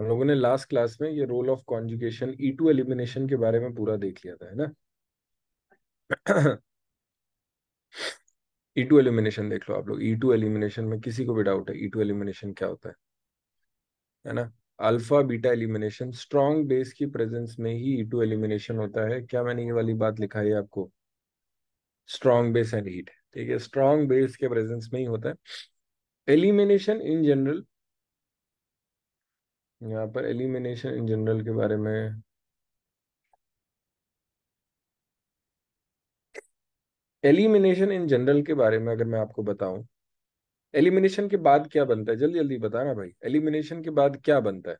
हम लोगों ने लास्ट क्लास में ये role of conjugation E two elimination के बारे में पूरा देख लिया था है ना ई टू एलिमिनेशन देख लो आप लोग ई टू एलिमिनेशन में किसी को भी डाउट है ई टू एलिमिनेशन क्या होता है है ना alpha beta elimination strong base की प्रेजेंस में ही ई टू एलिमिनेशन होता है क्या मैंने ये वाली बात लिखा है आपको स्ट्रॉन्ग बेस एंड हीट ठीक है स्ट्रॉन्ग बेस के प्रेजेंस में ही होता है एलिमिनेशन इन जनरल यहाँ पर एलिमिनेशन इन जनरल के बारे में एलिमिनेशन इन जनरल के बारे में अगर मैं आपको बताऊं एलिमिनेशन के बाद क्या बनता है जल्दी जल्दी बताना भाई एलिमिनेशन के बाद क्या बनता है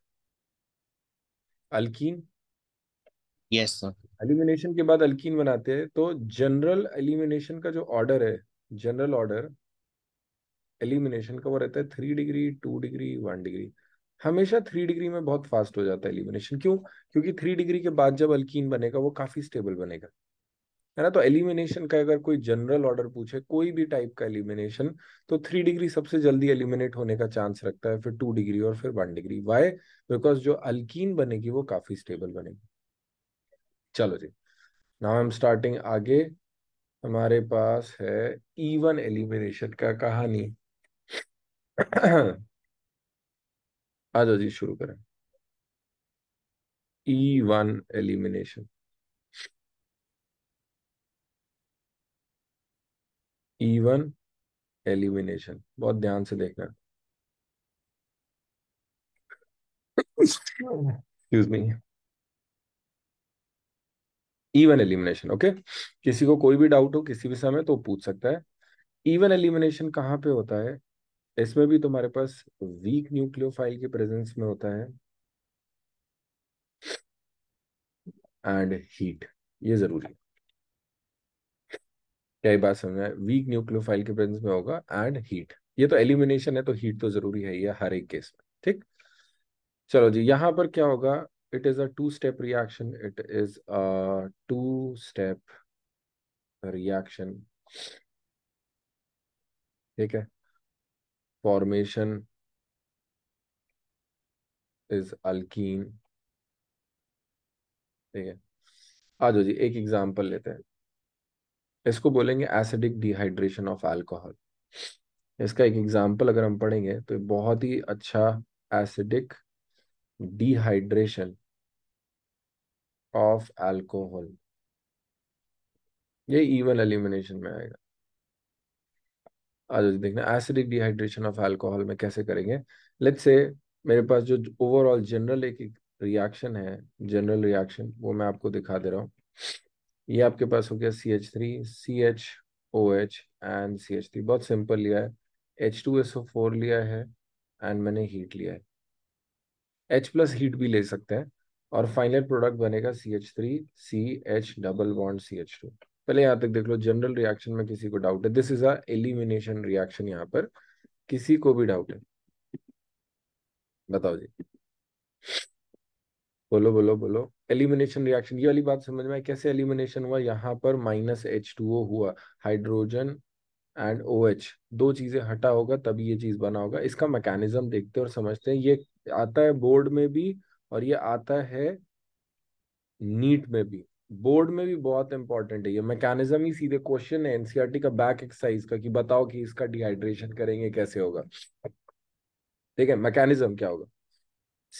अल्कीन यस सर एलिमिनेशन के बाद अल्कीन बनाते हैं तो जनरल एलिमिनेशन का जो ऑर्डर है जनरल ऑर्डर एलिमिनेशन का वो रहता है three degree two degree one degree हमेशा थ्री डिग्री में बहुत फास्ट हो जाता है एलिमिनेशन क्यों क्योंकि थ्री डिग्री के बाद जब अल्कीन बनेगा वो काफी स्टेबल बनेगा है ना तो एलिमिनेशन का अगर कोई जनरल ऑर्डर पूछे कोई भी टाइप का एलिमिनेशन तो थ्री डिग्री सबसे जल्दी एलिमिनेट होने का चांस रखता है फिर टू डिग्री और फिर वन डिग्री वाई बिकॉज जो अल्कीन बनेगी वो काफी स्टेबल बनेगी चलो जी नाउ आई एम स्टार्टिंग आगे हमारे पास है ईवन e एलिमिनेशन का कहानी आ जाओ जी शुरू करें E one elimination E one elimination बहुत ध्यान से देखना excuse me even elimination okay किसी को कोई भी डाउट हो किसी भी समय तो पूछ सकता है इवन e एलिमिनेशन कहाँ पे होता है इसमें भी तुम्हारे पास वीक न्यूक्लियोफाइल के प्रेजेंस में होता है एंड हीट ये जरूरी है क्या बात समझ में वीक न्यूक्लियोफाइल के प्रेजेंस में होगा एंड हीट ये तो एलिमिनेशन है तो हीट तो जरूरी है ये हर एक केस में ठीक चलो जी यहां पर क्या होगा it is a two step reaction it is a two step reaction ठीक है formation इज अल्कीन ठीक है आ जाओ जी एक एग्जांपल लेते हैं इसको बोलेंगे एसिडिक डिहाइड्रेशन ऑफ अल्कोहल इसका एक एग्जांपल अगर हम पढ़ेंगे तो बहुत ही अच्छा एसिडिक डिहाइड्रेशन ऑफ अल्कोहल ये इवन एलिमिनेशन में आएगा जाओ देखने एसिडिक डिहाइड्रेशन ऑफ अल्कोहल में कैसे करेंगे लेट्स से मेरे पास जो ओवरऑल जनरल एक रिएक्शन है जनरल रिएक्शन वो मैं आपको दिखा दे रहा हूँ ये आपके पास हो गया C H three C H O H and C H three बहुत सिंपल लिया है H two S O four लिया है एंड मैंने हीट लिया है एच प्लस हीट भी ले सकते हैं और फाइनल प्रोडक्ट बनेगा C H three C H double bond C H two पहले यहाँ तक देख लो जनरल रिएक्शन में किसी को डाउट है दिस इज अलिमिनेशन रिएक्शन यहाँ पर किसी को भी डाउट है बताओ जी बोलो बोलो बोलो एलिमिनेशन रिएक्शन ये वाली बात समझ में कैसे एलिमिनेशन हुआ यहाँ पर माइनस एच टू ओ हुआ हाइड्रोजन एंड ओ एच दो चीजें हटा होगा तभी ये चीज बना होगा इसका मैकेनिज्म देखते हैं और समझते हैं ये आता है बोर्ड में भी और ये आता है नीट में भी बोर्ड में भी बहुत इंपॉर्टेंट है ये मैकेनिज्म ही सीधे क्वेश्चन है एनसीईआरटी e का बैक एक्सरसाइज का कि बताओ कि इसका डिहाइड्रेशन करेंगे कैसे होगा ठीक है मैकेनिज्म क्या होगा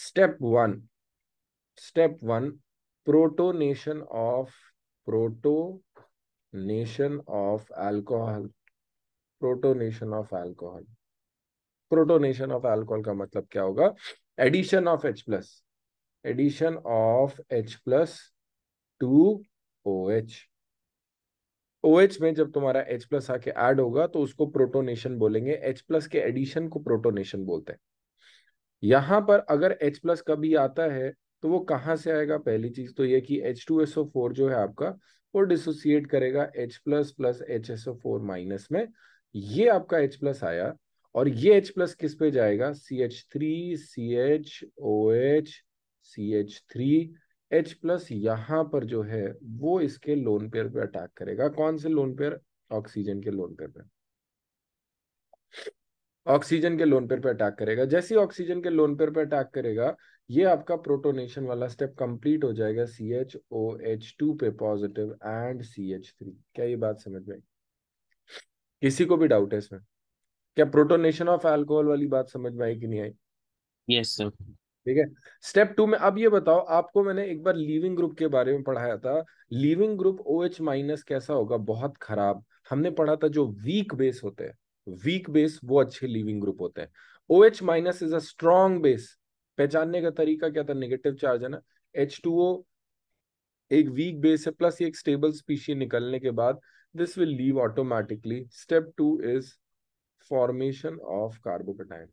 step one step one protonation of protonation of alcohol protonation of alcohol protonation of alcohol का मतलब क्या होगा addition of H plus addition of H plus to O H O H में जब तुम्हारा एच प्लस आके एड होगा तो उसको प्रोटोनेशन बोलेंगे एच प्लस के एडिशन को प्रोटोनेशन बोलते हैं यहां पर अगर एच प्लस कभी आता है तो वो कहां से आएगा पहली चीज तो ये कि H two S O four जो है आपका वो डिसोसिएट करेगा H plus plus H S O four minus में ये आपका एच प्लस आया और ये एच प्लस किस पे जाएगा C H three C H O H C H three H plus यहाँ पर जो है वो इसके लोन पेयर पे अटैक करेगा कौन से लोन पेयर ऑक्सीजन के लोन पेयर पे ऑक्सीजन के लोन पेयर पे अटैक करेगा जैसे ऑक्सीजन के लोन पेयर पे अटैक करेगा ये आपका प्रोटोनेशन वाला स्टेप कंप्लीट हो जाएगा C H O H two पे positive and C H three क्या ये बात समझ में किसी को भी डाउट है इसमें क्या प्रोटोनेशन ऑफ एल्कोहल वाली बात समझ में आई कि नहीं आई यस सर ठीक है स्टेप टू में अब ये बताओ आपको मैंने एक बार लीविंग ग्रुप के बारे में पढ़ाया था leaving group O H minus कैसा होगा बहुत खराब हमने पढ़ा था जो वीक बेस होते हैं वीक बेस वो अच्छे लीविंग ग्रुप होते हैं O H minus is a strong base पहचानने का तरीका क्या था नेगेटिव चार्ज है ना एच टू ओ एक वीक बेस है प्लस एक स्टेबल स्पीशी निकलने के बाद this will leave automatically step two is formation of carbocation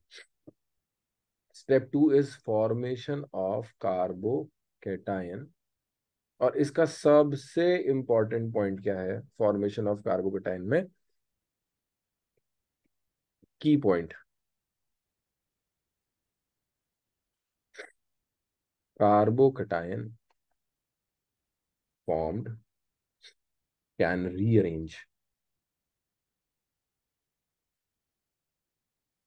step two is formation of cation और इसका सबसे इंपॉर्टेंट पॉइंट क्या है फॉर्मेशन ऑफ कैटायन में key point carbocation formed can rearrange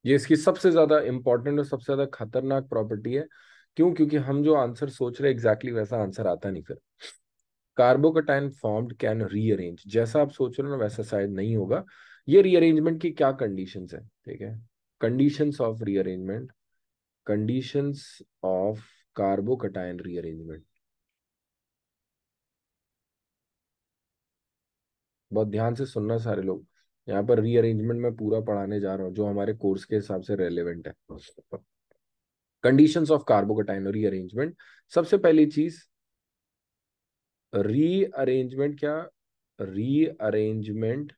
ये इसकी सबसे ज्यादा इंपॉर्टेंट और सबसे ज्यादा खतरनाक प्रॉपर्टी है क्यों क्योंकि हम जो आंसर सोच रहे एग्जैक्टली exactly वैसा आंसर आता नहीं फिर कार्बोकटाइन फॉर्म्ड कैन रीअरेंज जैसा आप सोच रहे हो ना वैसा शायद नहीं होगा ये रीअरेंजमेंट की क्या कंडीशंस है ठीक है conditions of rearrangement conditions of carbocation rearrangement बहुत ध्यान से सुनना सारे लोग यहाँ पर रीअरेंजमेंट में पूरा पढ़ाने जा रहा हूँ जो हमारे कोर्स के हिसाब से रेलिवेंट है कंडीशंस ऑफ कार्बोकोटाइन रीअरेंजमेंट सबसे पहली चीज रीअरेंजमेंट क्या rearrangement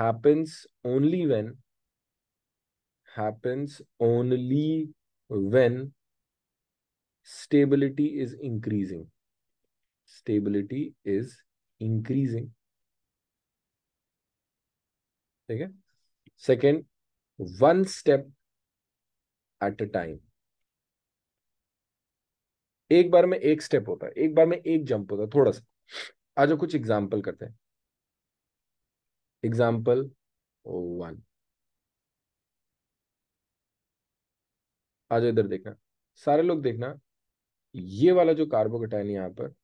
happens only when happens only when stability is increasing stability is increasing ठीक है second one step at a time एक बार में एक स्टेप होता है एक बार में एक जंप होता है थोड़ा सा आज कुछ एग्जाम्पल करते हैं एग्जाम्पल वन आज इधर देखना सारे लोग देखना ये वाला जो कार्बोकटाइन यहां पर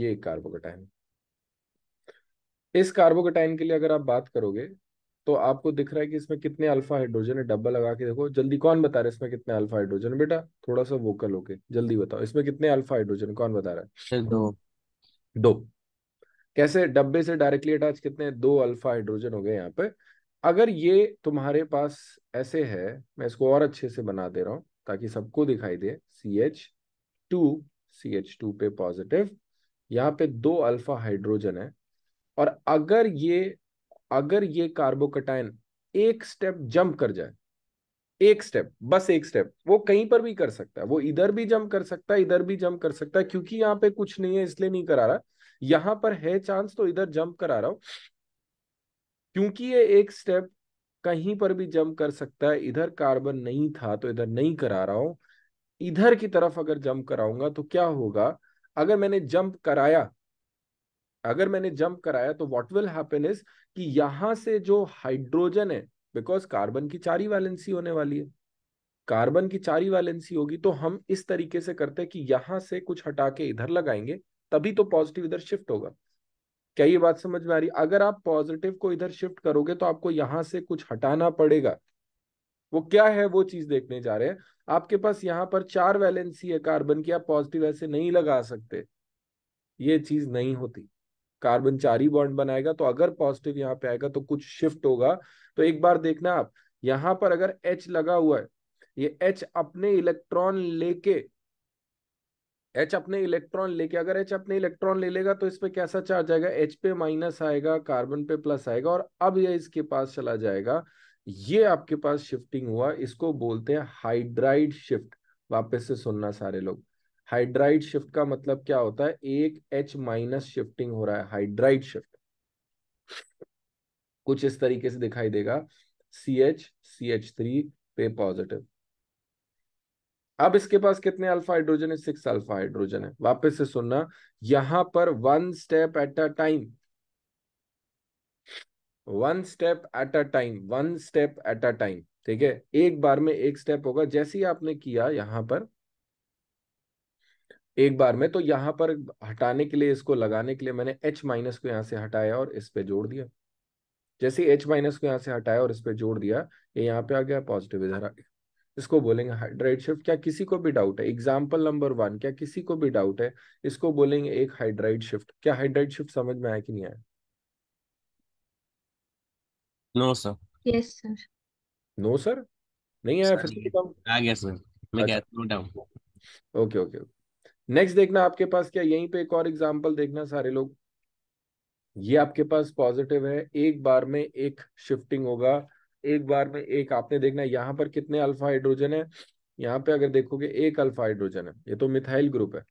ये कार्बोकटाइन इस कार्बोकटाइन के लिए अगर आप बात करोगे तो आपको दिख रहा है कि इसमें कितने अल्फा हाइड्रोजन है डब्बा लगा के देखो जल्दी कौन बता रहा है इसमें कितने अल्फा हाइड्रोजन बेटा थोड़ा सा वोकल होके जल्दी बताओ इसमें कितने अल्फा हाइड्रोजन कौन बता रहा है अच्छा, दो दो कैसे डब्बे से डायरेक्टली अटैच कितने दो अल्फा हाइड्रोजन हो गए यहाँ पे अगर ये तुम्हारे पास ऐसे है मैं इसको और अच्छे से बना दे रहा हूँ ताकि सबको दिखाई दे C H two C H two पे पॉजिटिव यहाँ पे दो अल्फा हाइड्रोजन है और अगर ये अगर ये कार्बोकटाइन एक स्टेप जंप कर जाए एक स्टेप बस एक स्टेप वो कहीं पर भी कर सकता है वो इधर भी जंप कर सकता है इधर भी जंप कर सकता है क्योंकि यहाँ पे कुछ नहीं है इसलिए नहीं करा रहा यहां पर है चांस तो इधर जंप करा रहा हूं क्योंकि ये एक स्टेप कहीं पर भी जंप कर सकता है इधर कार्बन नहीं था तो इधर नहीं करा रहा हूं इधर की तरफ अगर जंप कराऊंगा तो क्या होगा अगर मैंने जंप कराया अगर मैंने जंप कराया तो व्हाट विल हैपन इज कि यहां से जो हाइड्रोजन है बिकॉज कार्बन की चारी वैलेंसी होने वाली है कार्बन की चारी वैलेंसी होगी तो हम इस तरीके से करते हैं कि यहां से कुछ हटा के इधर लगाएंगे तभी तो पॉजिटिव इधर शिफ्ट होगा क्या ये बात समझ में आ रही अगर आप पॉजिटिव को इधर शिफ्ट करोगे तो आपको यहां से कुछ हटाना पड़ेगा वो क्या है वो चीज देखने जा रहे हैं आपके पास यहाँ पर चार वैलेंसी है कार्बन की आप पॉजिटिव ऐसे नहीं लगा सकते ये चीज नहीं होती कार्बन चारी बॉन्ड बनाएगा तो अगर पॉजिटिव यहाँ पे आएगा तो कुछ शिफ्ट होगा तो एक बार देखना आप यहाँ पर अगर एच लगा हुआ है ये एच अपने इलेक्ट्रॉन लेके एच अपने इलेक्ट्रॉन लेके अगर एच अपने इलेक्ट्रॉन ले लेगा तो इस पे कैसा चार्ज आएगा एच पे माइनस आएगा कार्बन पे प्लस आएगा और अब यह इसके पास चला जाएगा ये आपके पास शिफ्टिंग हुआ इसको बोलते हैं हाइड्राइड शिफ्ट वापस से सुनना सारे लोग हाइड्राइड शिफ्ट का मतलब क्या होता है एक एच माइनस शिफ्टिंग हो रहा है हाइड्राइड शिफ्ट कुछ इस तरीके से दिखाई देगा C H C H three पे पॉजिटिव अब इसके पास कितने अल्फा हाइड्रोजन है सिक्स अल्फा हाइड्रोजन है वापस से सुनना यहां पर one step at a time one step at a time one step at a time ठीक है एक बार में एक स्टेप होगा जैसे ही आपने किया यहां पर एक बार में तो यहाँ पर हटाने के लिए इसको लगाने के लिए मैंने एच माइनस को यहाँ से हटाया और इस पे जोड़ दिया जैसे एच माइनस को यहां से हटाया और इस पे जोड़ दिया ये यहाँ पे आ गया पॉजिटिव इधर आ गया इसको बोलेंगे हाइड्राइड शिफ्ट क्या किसी को भी डाउट है एग्जाम्पल नंबर वन क्या किसी को भी डाउट है इसको बोलेंगे एक हाइड्राइड शिफ्ट क्या हाइड्राइड शिफ्ट समझ में आया कि नहीं आया नो सर सर सर नहीं आया फिर आ गया सर मैं अच्छा। ओके ओके ओके नेक्स्ट देखना आपके पास क्या यहीं पे एक और एग्जांपल देखना सारे लोग ये आपके पास पॉजिटिव है एक बार में एक शिफ्टिंग होगा एक बार में एक आपने देखना यहाँ पर कितने अल्फा हाइड्रोजन है यहाँ पे अगर देखोगे एक अल्फा हाइड्रोजन है ये तो मिथाइल ग्रुप है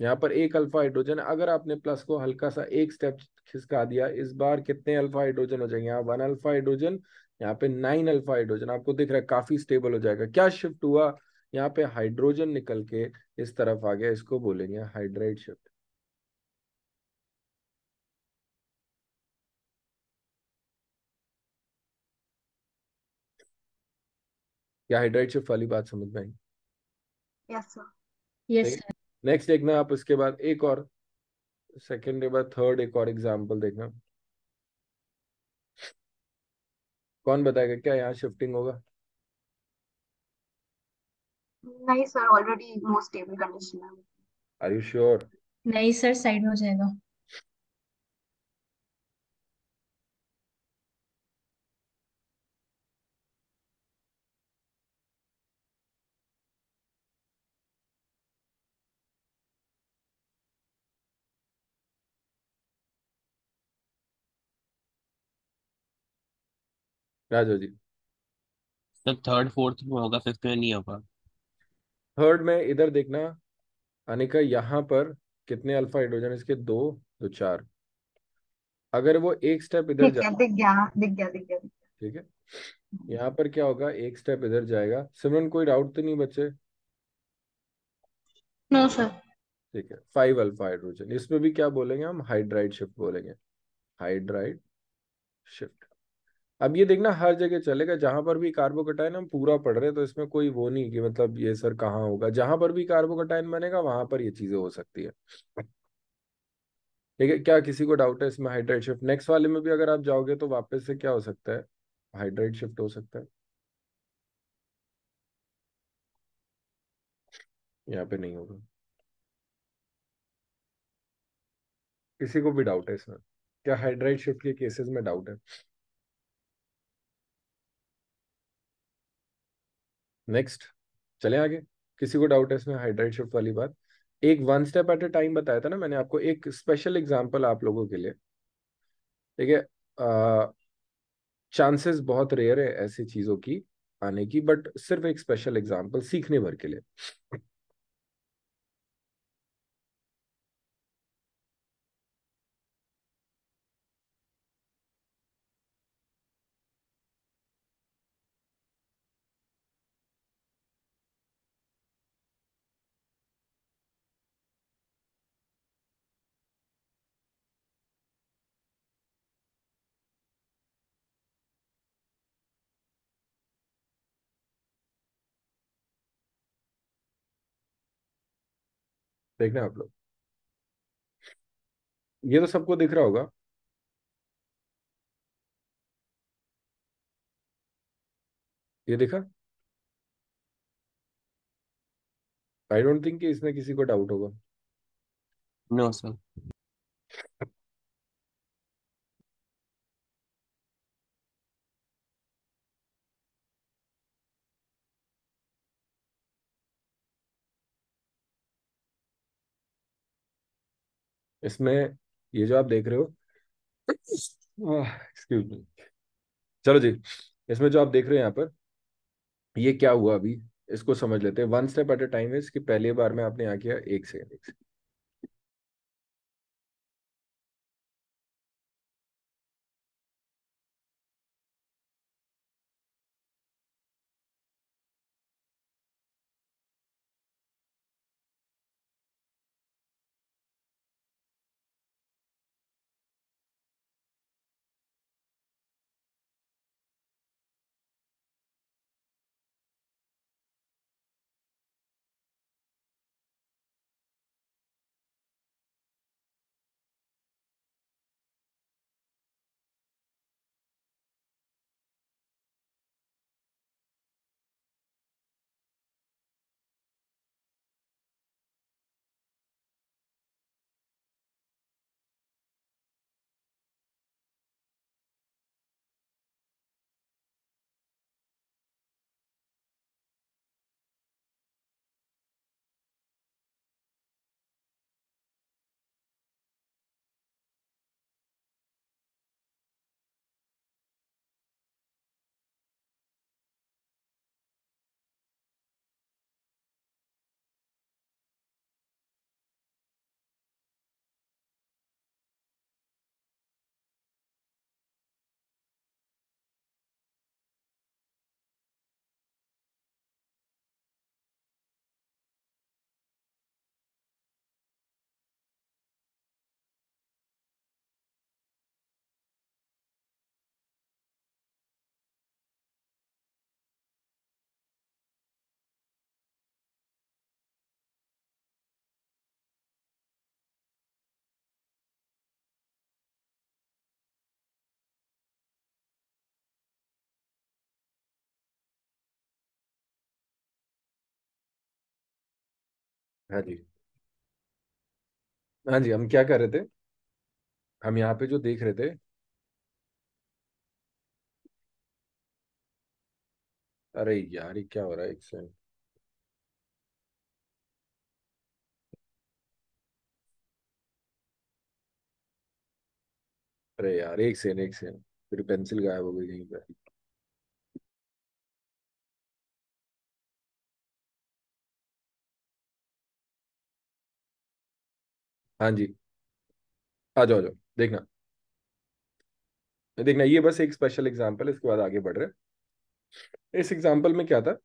यहाँ पर एक अल्फा हाइड्रोजन अगर आपने प्लस को हल्का सा एक स्टेप खिसका दिया इस बार कितने अल्फा हाइड्रोजन हो जाएंगे यहाँ वन अल्फा हाइड्रोजन यहाँ पे नाइन अल्फा हाइड्रोजन आपको दिख रहा है काफी स्टेबल हो जाएगा क्या शिफ्ट हुआ यहाँ पे हाइड्रोजन निकल के इस तरफ आ गया इसको बोलेंगे हाइड्राइड शिफ्ट क्या हाइड्राइड शिफ्ट वाली बात समझ में आई यस यस नेक्स्ट देखना आप उसके बाद एक और सेकेंड के बाद थर्ड एक और एग्जाम्पल देखना कौन बताएगा क्या यहाँ शिफ्टिंग होगा नहीं sir already most stable condition में आर यू श्योर नहीं सर साइड में हो जाएगा राजो जी सर थर्ड फोर्थ में होगा फिफ्थ में नहीं होगा थर्ड में इधर देखना अनिका यहाँ पर कितने अल्फा हाइड्रोजन इसके दो दो चार अगर वो एक स्टेप इधर दिख गया दिख गया दिख गया दिख गया ठीक है यहाँ पर क्या होगा एक स्टेप इधर जाएगा सिमरन कोई डाउट तो नहीं बच्चे नो सर ठीक है फाइव अल्फा हाइड्रोजन इसमें भी क्या बोलेंगे हम हाइड्राइड शिफ्ट बोलेंगे हाइड्राइड शिफ्ट अब ये देखना हर जगह चलेगा जहां पर भी कार्बोकटाइन हम पूरा पढ़ रहे हैं तो इसमें कोई वो नहीं कि मतलब ये सर कहाँ होगा जहां पर भी कार्बोकटाइन बनेगा वहां पर ये चीजें हो सकती है ठीक है क्या किसी को डाउट है इसमें हाइड्रेट शिफ्ट नेक्स्ट वाले में भी अगर आप जाओगे तो वापस से क्या हो सकता है हाइड्रेट शिफ्ट हो सकता है यहाँ पे नहीं होगा किसी को भी डाउट है इसमें क्या हाइड्राइट शिफ्ट के केसेस में डाउट है नेक्स्ट चले आगे किसी को डाउट है इसमें हाइड्राइट शिफ्ट वाली बात एक one step at a time बताया था ना मैंने आपको एक स्पेशल एग्जाम्पल आप लोगों के लिए ठीक है चांसेस बहुत रेयर है ऐसी चीज़ों की आने की बट सिर्फ एक स्पेशल एग्जाम्पल सीखने भर के लिए हैं आप लोग ये तो सबको दिख रहा होगा ये देखा आई डोंट थिंक कि इसमें किसी को डाउट होगा नो सर इसमें ये जो आप देख रहे हो एक्सक्यूज मी चलो जी इसमें जो आप देख रहे हो यहाँ पर ये क्या हुआ अभी इसको समझ लेते हैं one step at a time is कि पहली बार में आपने यहाँ किया एक सेकेंड एक सेकेंड हाँ जी हाँ जी हम क्या कर रहे थे हम यहाँ पे जो देख रहे थे अरे यार ये क्या हो रहा है एक सेकंड अरे यार एक सेकंड एक सेकंड मेरी पेंसिल गायब हो गई कहीं पर हाँ जी आ जाओ आ जाओ देखना देखना ये बस एक स्पेशल एग्जाम्पल इसके बाद आगे बढ़ रहे इस एग्जाम्पल में क्या था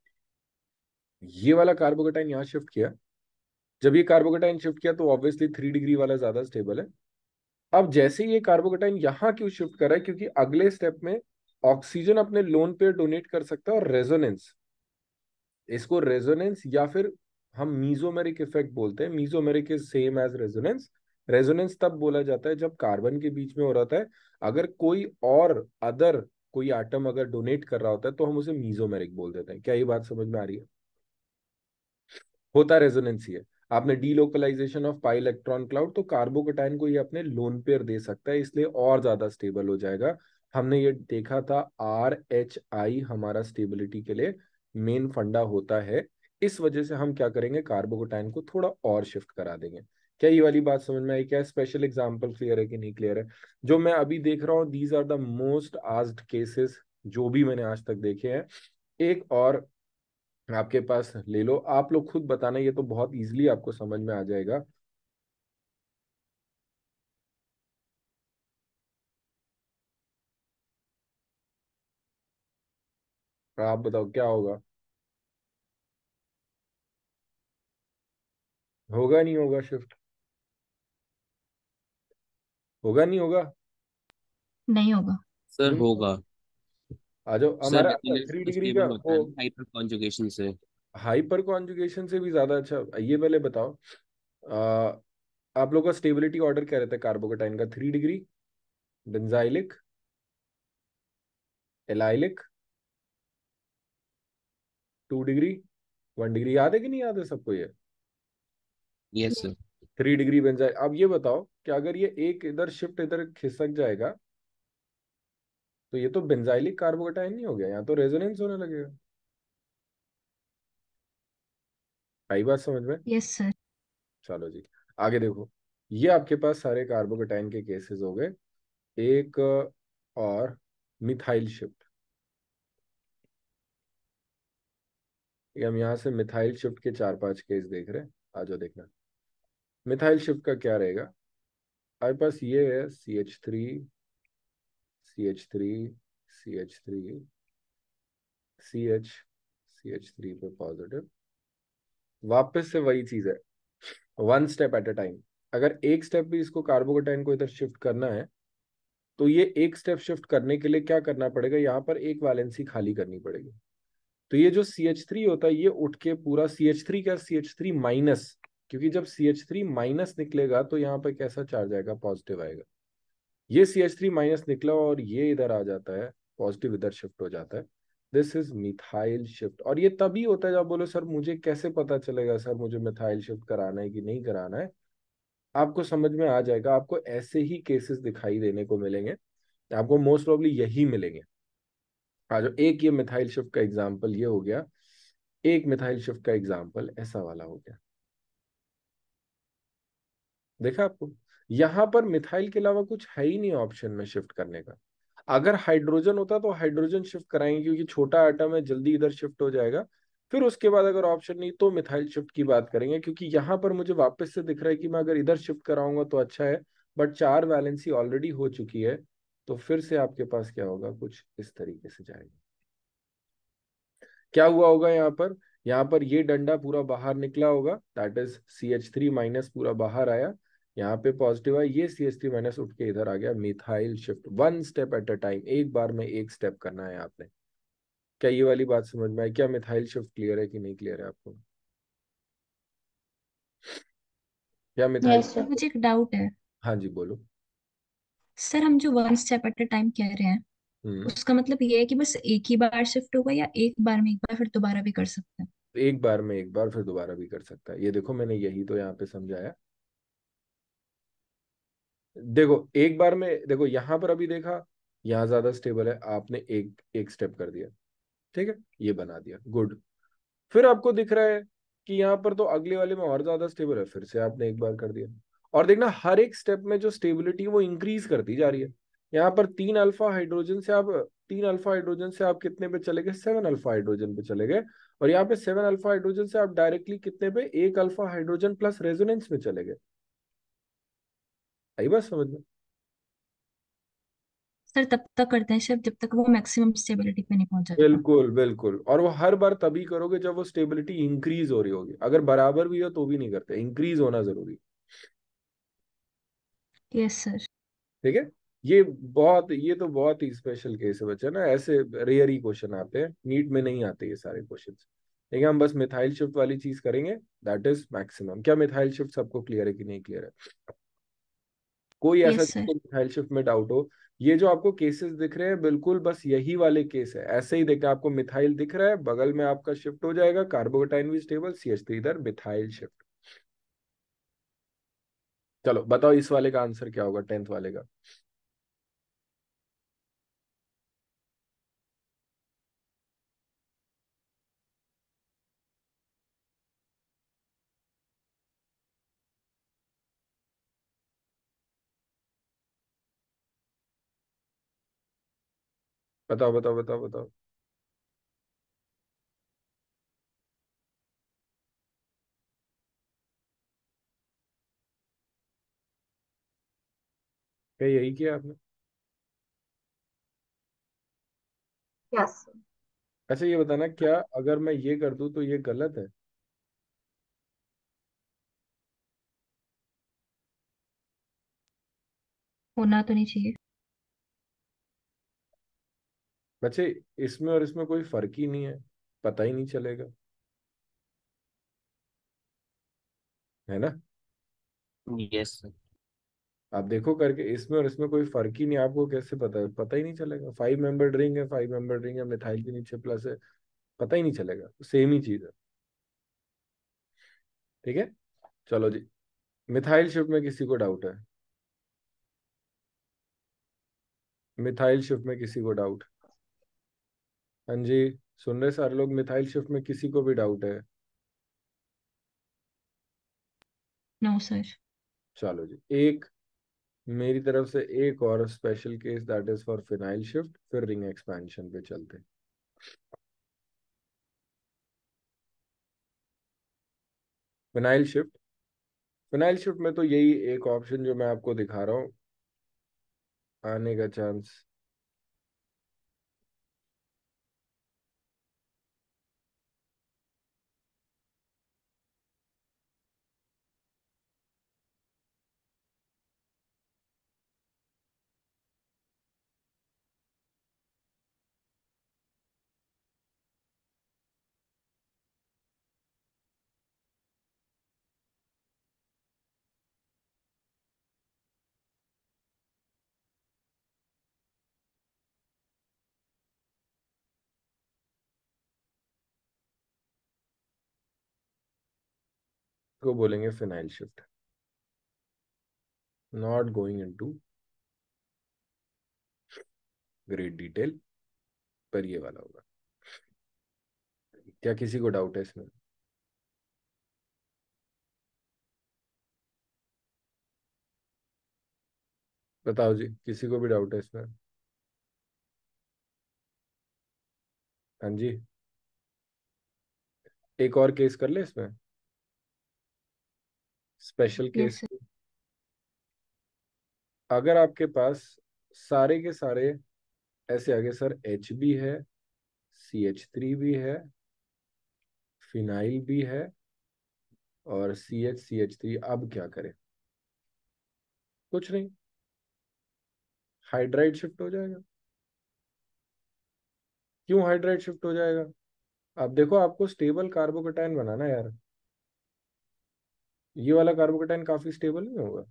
ये वाला कार्बोकेटाइन यहाँ शिफ्ट किया जब ये कार्बोकेटाइन शिफ्ट किया तो ऑब्वियसली थ्री डिग्री वाला ज्यादा स्टेबल है अब जैसे ये कार्बोकेटाइन यहाँ क्यों शिफ्ट कर रहा है क्योंकि अगले स्टेप में ऑक्सीजन अपने लोन पे डोनेट कर सकता है और रेजोनेंस इसको रेजोनेंस या फिर हम मीजोमेरिक इफेक्ट बोलते हैं mesomeric is same as resonance resonance तब बोला जाता है जब कार्बन के बीच में हो रहा है अगर कोई और अदर कोई आइटम अगर डोनेट कर रहा होता है तो हम उसे मीजोमेरिक बोल देते हैं क्या ये बात समझ में आ रही है होता रेजोनेंस ही है आपने delocalization of pi electron cloud तो कार्बोकटाइन को ये अपने लोन पेयर दे सकता है इसलिए और ज्यादा स्टेबल हो जाएगा हमने ये देखा था आर एच आई हमारा स्टेबिलिटी के लिए मेन फंडा होता है इस वजह से हम क्या करेंगे कार्बोकोटाइन को थोड़ा और शिफ्ट करा देंगे क्या ये वाली बात समझ में आई क्या स्पेशल एग्जाम्पल क्लियर है कि नहीं क्लियर है जो मैं अभी देख रहा हूँ these are the most asked cases जो भी मैंने आज तक देखे हैं एक और आपके पास ले लो आप लोग खुद बताना ये तो बहुत इजीली आपको समझ में आ जाएगा आप बताओ क्या होगा होगा नहीं होगा शिफ्ट होगा नहीं होगा नहीं होगा सर हम्म? होगा आ जाओ हमारा थ्री डिग्री तो का हाइपर कॉन्जुगेशन से हाइपर कॉन्जुगेशन से भी ज्यादा अच्छा ये पहले बताओ आ, आप लोग का स्टेबिलिटी ऑर्डर क्या रहता है कार्बोकोटाइन का three degree benzylic allylic two degree one degree याद है कि नहीं याद है सबको ये यस सर थ्री डिग्री बन जाए अब ये बताओ कि अगर ये एक इधर शिफ्ट इधर खिसक जाएगा तो ये तो बेंजाइलिक कार्बोकटाइन नहीं हो गया यहाँ तो रेजोनेंस होने लगेगा आई बात समझ में यस सर चलो जी आगे देखो ये आपके पास सारे कार्बोकटाइन के केसेस हो गए एक और मिथाइल शिफ्ट हम यहां से मिथाइल शिफ्ट के चार पांच केस देख रहे हैं आ जाओ देखना मिथाइल शिफ्ट का क्या रहेगा हमारे पास ये है C H three C H three C H three C H C H three पे पॉजिटिव वापस से वही चीज है one step at a time अगर एक स्टेप भी इसको कार्बोकोटाइन को इधर शिफ्ट करना है तो ये एक स्टेप शिफ्ट करने के लिए क्या करना पड़ेगा यहाँ पर एक वैलेंसी खाली करनी पड़ेगी तो ये जो सी एच थ्री होता है ये उठ के पूरा सी एच थ्री का सी एच थ्री माइनस क्योंकि जब सी एच थ्री माइनस निकलेगा तो यहाँ पे कैसा चार्ज आएगा पॉजिटिव आएगा ये सी एच थ्री माइनस निकला और ये इधर आ जाता है पॉजिटिव इधर शिफ्ट हो जाता है दिस इज मिथाइल शिफ्ट और ये तभी होता है जब बोलो सर मुझे कैसे पता चलेगा सर मुझे मिथाइल शिफ्ट कराना है कि नहीं कराना है आपको समझ में आ जाएगा आपको ऐसे ही केसेस दिखाई देने को मिलेंगे आपको मोस्ट प्रॉब्ली यही मिलेंगे आज एक ये मिथाइल शिफ्ट का एग्जाम्पल ये हो गया एक मिथाइल शिफ्ट का एग्जाम्पल ऐसा वाला हो गया देखा आपको यहाँ पर मिथाइल के अलावा कुछ है ही नहीं ऑप्शन में शिफ्ट करने का अगर हाइड्रोजन होता तो हाइड्रोजन शिफ्ट कराएंगे क्योंकि छोटा आइटम है जल्दी इधर शिफ्ट हो जाएगा फिर उसके बाद अगर ऑप्शन नहीं तो मिथाइल शिफ्ट की बात करेंगे क्योंकि यहां पर मुझे वापस से दिख रहा है कि मैं अगर इधर शिफ्ट कराऊंगा तो अच्छा है बट चार वैलेंसी ऑलरेडी हो चुकी है तो फिर से आपके पास क्या होगा कुछ इस तरीके से जाएगा क्या हुआ होगा यहाँ पर यहाँ पर ये डंडा पूरा बाहर निकला होगा that is C H three minus पूरा बाहर आया यहाँ पे पॉजिटिव है ये सी एस टी माइनस उठ के इधर आ गया methyl shift one step at a time एक बार में एक स्टेप करना है आपने क्या ये वाली बात समझ में आई क्या मिथाइल शिफ्ट क्लियर है कि नहीं क्लियर है आपको क्या मिथाइल yes, मुझे एक डाउट है हाँ जी बोलो सर हम जो one step at a time कह रहे हैं हम्म। उसका मतलब ये है कि बस एक ही बार शिफ्ट होगा या एक बार में एक बार फिर दोबारा भी कर सकते हैं एक बार में एक बार फिर दोबारा भी कर सकता है ये देखो मैंने यही तो यहाँ पे समझाया देखो एक बार में देखो यहाँ पर अभी देखा यहां ज्यादा स्टेबल है आपने एक एक स्टेप कर दिया ठीक है ये बना दिया गुड फिर आपको दिख रहा है कि यहाँ पर तो अगले वाले में और ज्यादा स्टेबल है फिर से आपने एक बार कर दिया और देखना हर एक स्टेप में जो स्टेबिलिटी वो इंक्रीज करती जा रही है यहाँ पर तीन अल्फा हाइड्रोजन से आप तीन अल्फा हाइड्रोजन से आप कितने पे चले गए सेवन अल्फा हाइड्रोजन पे चले गए और यहाँ पे सेवन अल्फा हाइड्रोजन से आप डायरेक्टली कितने पे एक अल्फा हाइड्रोजन प्लस रेजोनेंस में चले गए आई बात समझ में सर तब तक करते हैं सिर्फ जब तक वो मैक्सिमम स्टेबिलिटी पे नहीं पहुंच जाता बिल्कुल बिल्कुल और वो हर बार तभी करोगे जब वो स्टेबिलिटी इंक्रीज हो रही होगी अगर बराबर भी हो तो भी नहीं करते इंक्रीज होना जरूरी यस सर ठीक है ये बहुत ये तो बहुत ही स्पेशल केस है बच्चा ना ऐसे रेयर ही क्वेश्चन आते हैं नीट में नहीं आते ये सारे क्वेश्चन ठीक है हम बस मिथाइल शिफ्ट वाली चीज करेंगे दैट इज मैक्सिमम क्या मिथाइल शिफ्ट सबको क्लियर है कि नहीं क्लियर है कोई ऐसा yes, शिफ्ट में डाउट हो ये जो आपको केसेस दिख रहे हैं बिल्कुल बस यही वाले केस है ऐसे ही हैं आपको मिथाइल दिख रहा है बगल में आपका शिफ्ट हो जाएगा कार्बोटाइन भी स्टेबल सी एच थ्री इधर मिथाइल शिफ्ट चलो बताओ इस वाले का आंसर क्या होगा टेंथ वाले का बताओ बताओ बताओ बताओ क्या यही किया आपने यस अच्छा ये बताना क्या अगर मैं ये कर दूं तो ये गलत है होना तो नहीं चाहिए बच्चे इसमें और इसमें कोई फर्क ही नहीं है पता ही नहीं चलेगा है ना यस yes, आप देखो करके इसमें और इसमें कोई फर्क ही नहीं आपको कैसे पता है पता ही नहीं चलेगा फाइव मेंबर रिंग है फाइव मेंबर रिंग है मिथाइल के नीचे प्लस है पता ही नहीं चलेगा सेम ही चीज है ठीक है चलो जी मिथाइल शिफ्ट में किसी को डाउट है मिथाइल शिफ्ट में किसी को डाउट है हाँ जी सुन रहे सर लोग मिथाइल शिफ्ट में किसी को भी डाउट है नो सर चलो जी एक मेरी तरफ से एक और special case that is for phenyl shift फिर रिंग एक्सपेंशन पे चलते फिनाइल शिफ्ट फिनाइल शिफ्ट में तो यही एक ऑप्शन जो मैं आपको दिखा रहा हूँ आने का चांस को बोलेंगे phenyl shift not going into great detail पर ये वाला होगा क्या किसी को डाउट है इसमें बताओ जी किसी को भी डाउट है इसमें हाँ जी एक और केस कर ले इसमें स्पेशल केस अगर आपके पास सारे के सारे ऐसे आगे सर एच भी है सी एच थ्री भी है फिनाइल भी है और C H C H three अब क्या करें कुछ नहीं हाइड्राइड शिफ्ट हो जाएगा क्यों हाइड्राइड शिफ्ट हो जाएगा अब देखो आपको स्टेबल कार्बोकेटाइन बनाना यार ये वाला कार्बोकेटाइन काफी स्टेबल नहीं होगा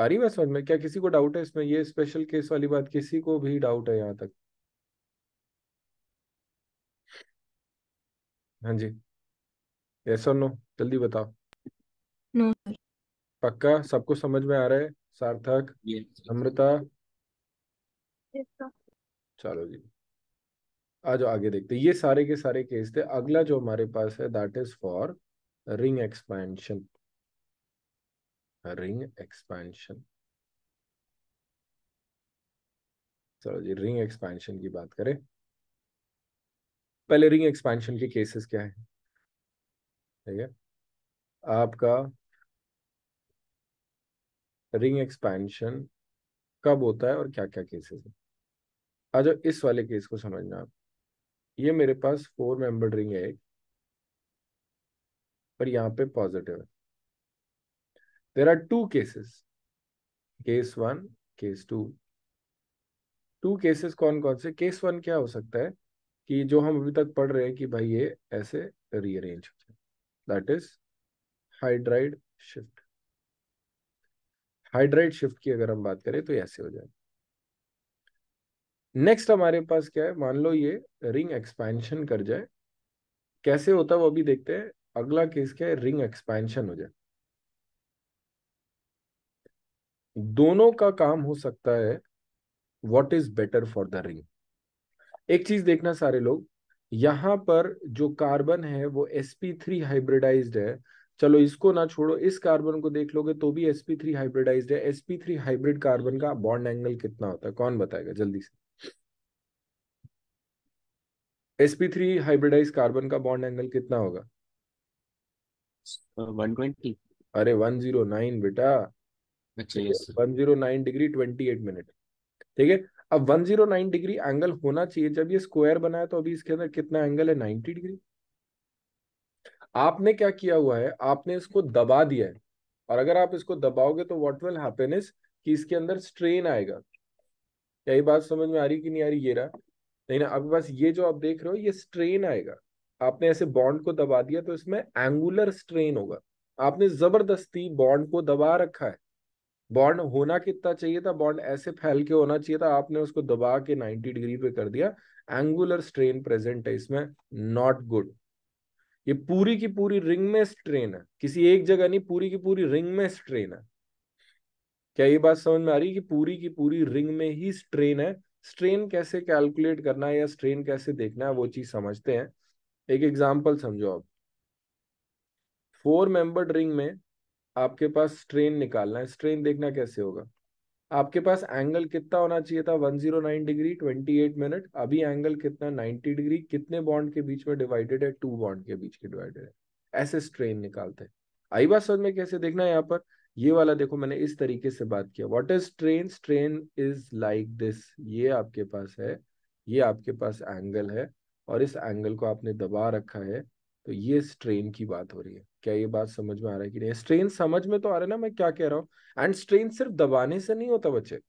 आ रही बात समझ में क्या किसी को डाउट है इसमें ये स्पेशल केस वाली बात किसी को भी डाउट है यहाँ तक हाँ जी यस और नो जल्दी बताओ नो पक्का सबको समझ में आ रहा है सार्थक अमृता चलो जी आज आगे देखते ये सारे के सारे केस थे अगला जो हमारे पास है that is for ring expansion ring expansion चलो जी रिंग एक्सपेंशन की बात करें पहले रिंग एक्सपेंशन के केसेस क्या है ठीक है आपका रिंग एक्सपेंशन कब होता है और क्या क्या केसेस है आज इस वाले केस को समझना आप ये मेरे पास फोर मेंबर रिंग है एक पर यहां पे पॉजिटिव है there are two cases case one case two two cases कौन कौन से केस वन क्या हो सकता है कि जो हम अभी तक पढ़ रहे हैं कि भाई ये ऐसे रीअरेंज हो जाए that is hydride shift hydride shift की अगर हम बात करें तो ऐसे हो जाए नेक्स्ट हमारे पास क्या है मान लो ये रिंग एक्सपेंशन कर जाए कैसे होता है वो अभी देखते हैं अगला केस क्या है रिंग एक्सपेंशन हो जाए दोनों का काम हो सकता है what is better for the ring एक चीज देखना सारे लोग यहां पर जो कार्बन है वो sp3 हाइब्रिडाइज्ड है चलो इसको ना छोड़ो इस कार्बन को देख लोगे तो भी sp3 हाइब्रिडाइज्ड है sp3 हाइब्रिड कार्बन का बॉन्ड एंगल कितना होता है कौन बताएगा जल्दी से sp3 थ्री हाइब्रिडाइज कार्बन का बॉन्ड एंगल कितना होगा वन uh, ट्वेंटी अरे 109 बेटा अच्छा yes one oh degree 28 minute ठीक है अब 109 डिग्री एंगल होना चाहिए जब ये स्क्वायर बना है तो अभी इसके अंदर कितना एंगल है 90 डिग्री आपने क्या किया हुआ है आपने इसको दबा दिया है और अगर आप इसको दबाओगे तो व्हाट विल हैपन कि इसके अंदर स्ट्रेन आएगा यही बात समझ में आ रही कि नहीं आ रही ये रहा नहीं ना आपके पास ये जो आप देख रहे हो ये स्ट्रेन आएगा आपने ऐसे बॉन्ड को दबा दिया तो इसमें एंगुलर स्ट्रेन होगा आपने जबरदस्ती बॉन्ड को दबा रखा है बॉन्ड होना कितना चाहिए था बॉन्ड ऐसे फैल के होना चाहिए था आपने उसको दबा के 90 डिग्री पे कर दिया एंगुलर स्ट्रेन प्रेजेंट है इसमें नॉट गुड ये पूरी की पूरी रिंग में स्ट्रेन है किसी एक जगह नहीं पूरी की पूरी रिंग में स्ट्रेन है क्या ये बात समझ में आ रही है कि पूरी की पूरी रिंग में ही स्ट्रेन है स्ट्रेन कैसे कैलकुलेट करना है या स्ट्रेन कैसे देखना है वो चीज समझते हैं एक एग्जाम्पल समझो आप फोर मेंबर्ड रिंग में आपके पास स्ट्रेन निकालना है स्ट्रेन देखना कैसे होगा आपके पास एंगल कितना होना चाहिए था 109 डिग्री 28 मिनट अभी एंगल कितना 90 डिग्री कितने बॉन्ड के बीच में डिवाइडेड है टू बॉन्ड के बीच के डिवाइडेड है ऐसे स्ट्रेन निकालते हैं आई बात समझ में कैसे देखना है यहाँ पर ये वाला देखो मैंने इस तरीके से बात किया what is strain strain is like this ये आपके पास है ये आपके पास एंगल है और इस एंगल को आपने दबा रखा है तो ये स्ट्रेन की बात हो रही है क्या ये बात समझ में आ रहा है कि नहीं स्ट्रेन समझ में तो आ रहा है ना मैं क्या कह रहा हूँ एंड स्ट्रेन सिर्फ दबाने से नहीं होता बच्चे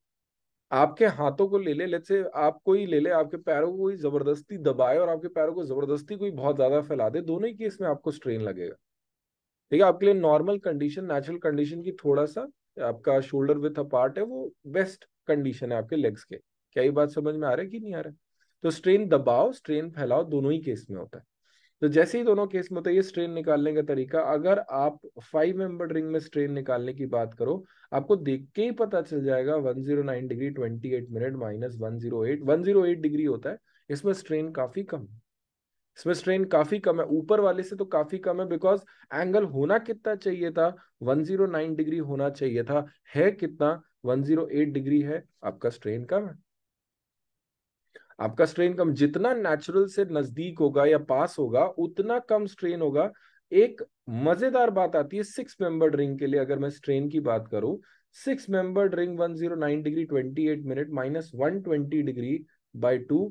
आपके हाथों को ले ले लेट से आपको ही ले ले आपके पैरों को कोई जबरदस्ती दबाए और आपके पैरों को जबरदस्ती कोई बहुत ज्यादा फैला दे दोनों ही केस में आपको स्ट्रेन लगेगा ठीक है आपके लिए नॉर्मल कंडीशन नेचुरल कंडीशन की थोड़ा सा आपका शोल्डर विथ पार्ट है वो बेस्ट कंडीशन है आपके लेग्स के क्या ये बात समझ में आ रहा है कि नहीं आ रहा है तो स्ट्रेन दबाव स्ट्रेन फैलाओ दोनों ही केस में होता है तो जैसे ही दोनों केस में होता है ये स्ट्रेन निकालने का तरीका अगर आप फाइव मेंबर रिंग में स्ट्रेन निकालने की बात करो आपको देख के ही पता चल जाएगा 109 डिग्री 28 मिनट माइनस 108 108 डिग्री होता है इसमें स्ट्रेन काफी कम है इसमें स्ट्रेन काफी कम है ऊपर वाले से तो काफी कम है बिकॉज एंगल होना कितना चाहिए था 109 डिग्री होना चाहिए था है कितना 108 डिग्री है आपका स्ट्रेन कम है आपका स्ट्रेन कम जितना नेचुरल से नजदीक होगा या पास होगा उतना कम स्ट्रेन होगा एक मजेदार बात आती है सिक्स मेंबर रिंग के लिए अगर मैं स्ट्रेन की बात करूं six member ring 109 degree 28 minute minus 120 degree by two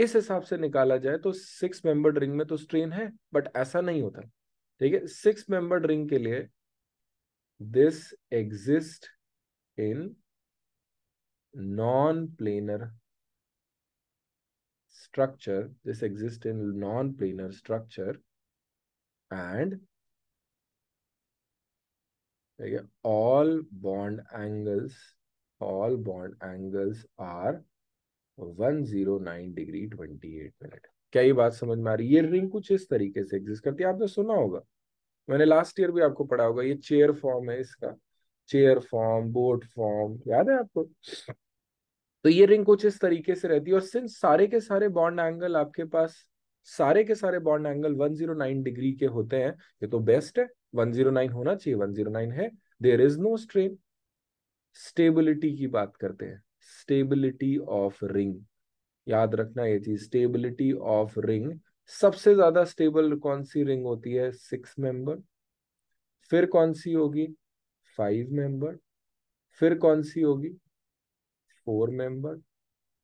इस हिसाब से निकाला जाए तो सिक्स मेंबर रिंग में तो स्ट्रेन है बट ऐसा नहीं होता ठीक है सिक्स मेंबर्ड रिंग के लिए this exist in non planar structure this exist in non planar structure and ठीक है all bond angles all bond angles are 109 degree 28 minute क्या ये बात समझ में आ रही है ये रिंग कुछ इस तरीके से एग्जिस्ट करती है आपने सुना होगा मैंने लास्ट ईयर भी आपको पढ़ा होगा ये चेयर फॉर्म है इसका चेयर फॉर्म बोट फॉर्म याद है आपको तो ये रिंग कुछ इस तरीके से रहती है और सिंस सारे के सारे बॉन्ड एंगल आपके पास सारे के सारे बॉन्ड एंगल 109 डिग्री के होते हैं ये तो बेस्ट है 109 होना चाहिए 109 है there is no strain stability की बात करते हैं स्टेबिलिटी ऑफ रिंग याद रखना ये चीज स्टेबिलिटी ऑफ रिंग सबसे ज्यादा स्टेबल कौन सी रिंग होती है सिक्स मेंबर फिर कौन सी होगी फाइव मेंबर फिर कौन सी होगी फोर मेंबर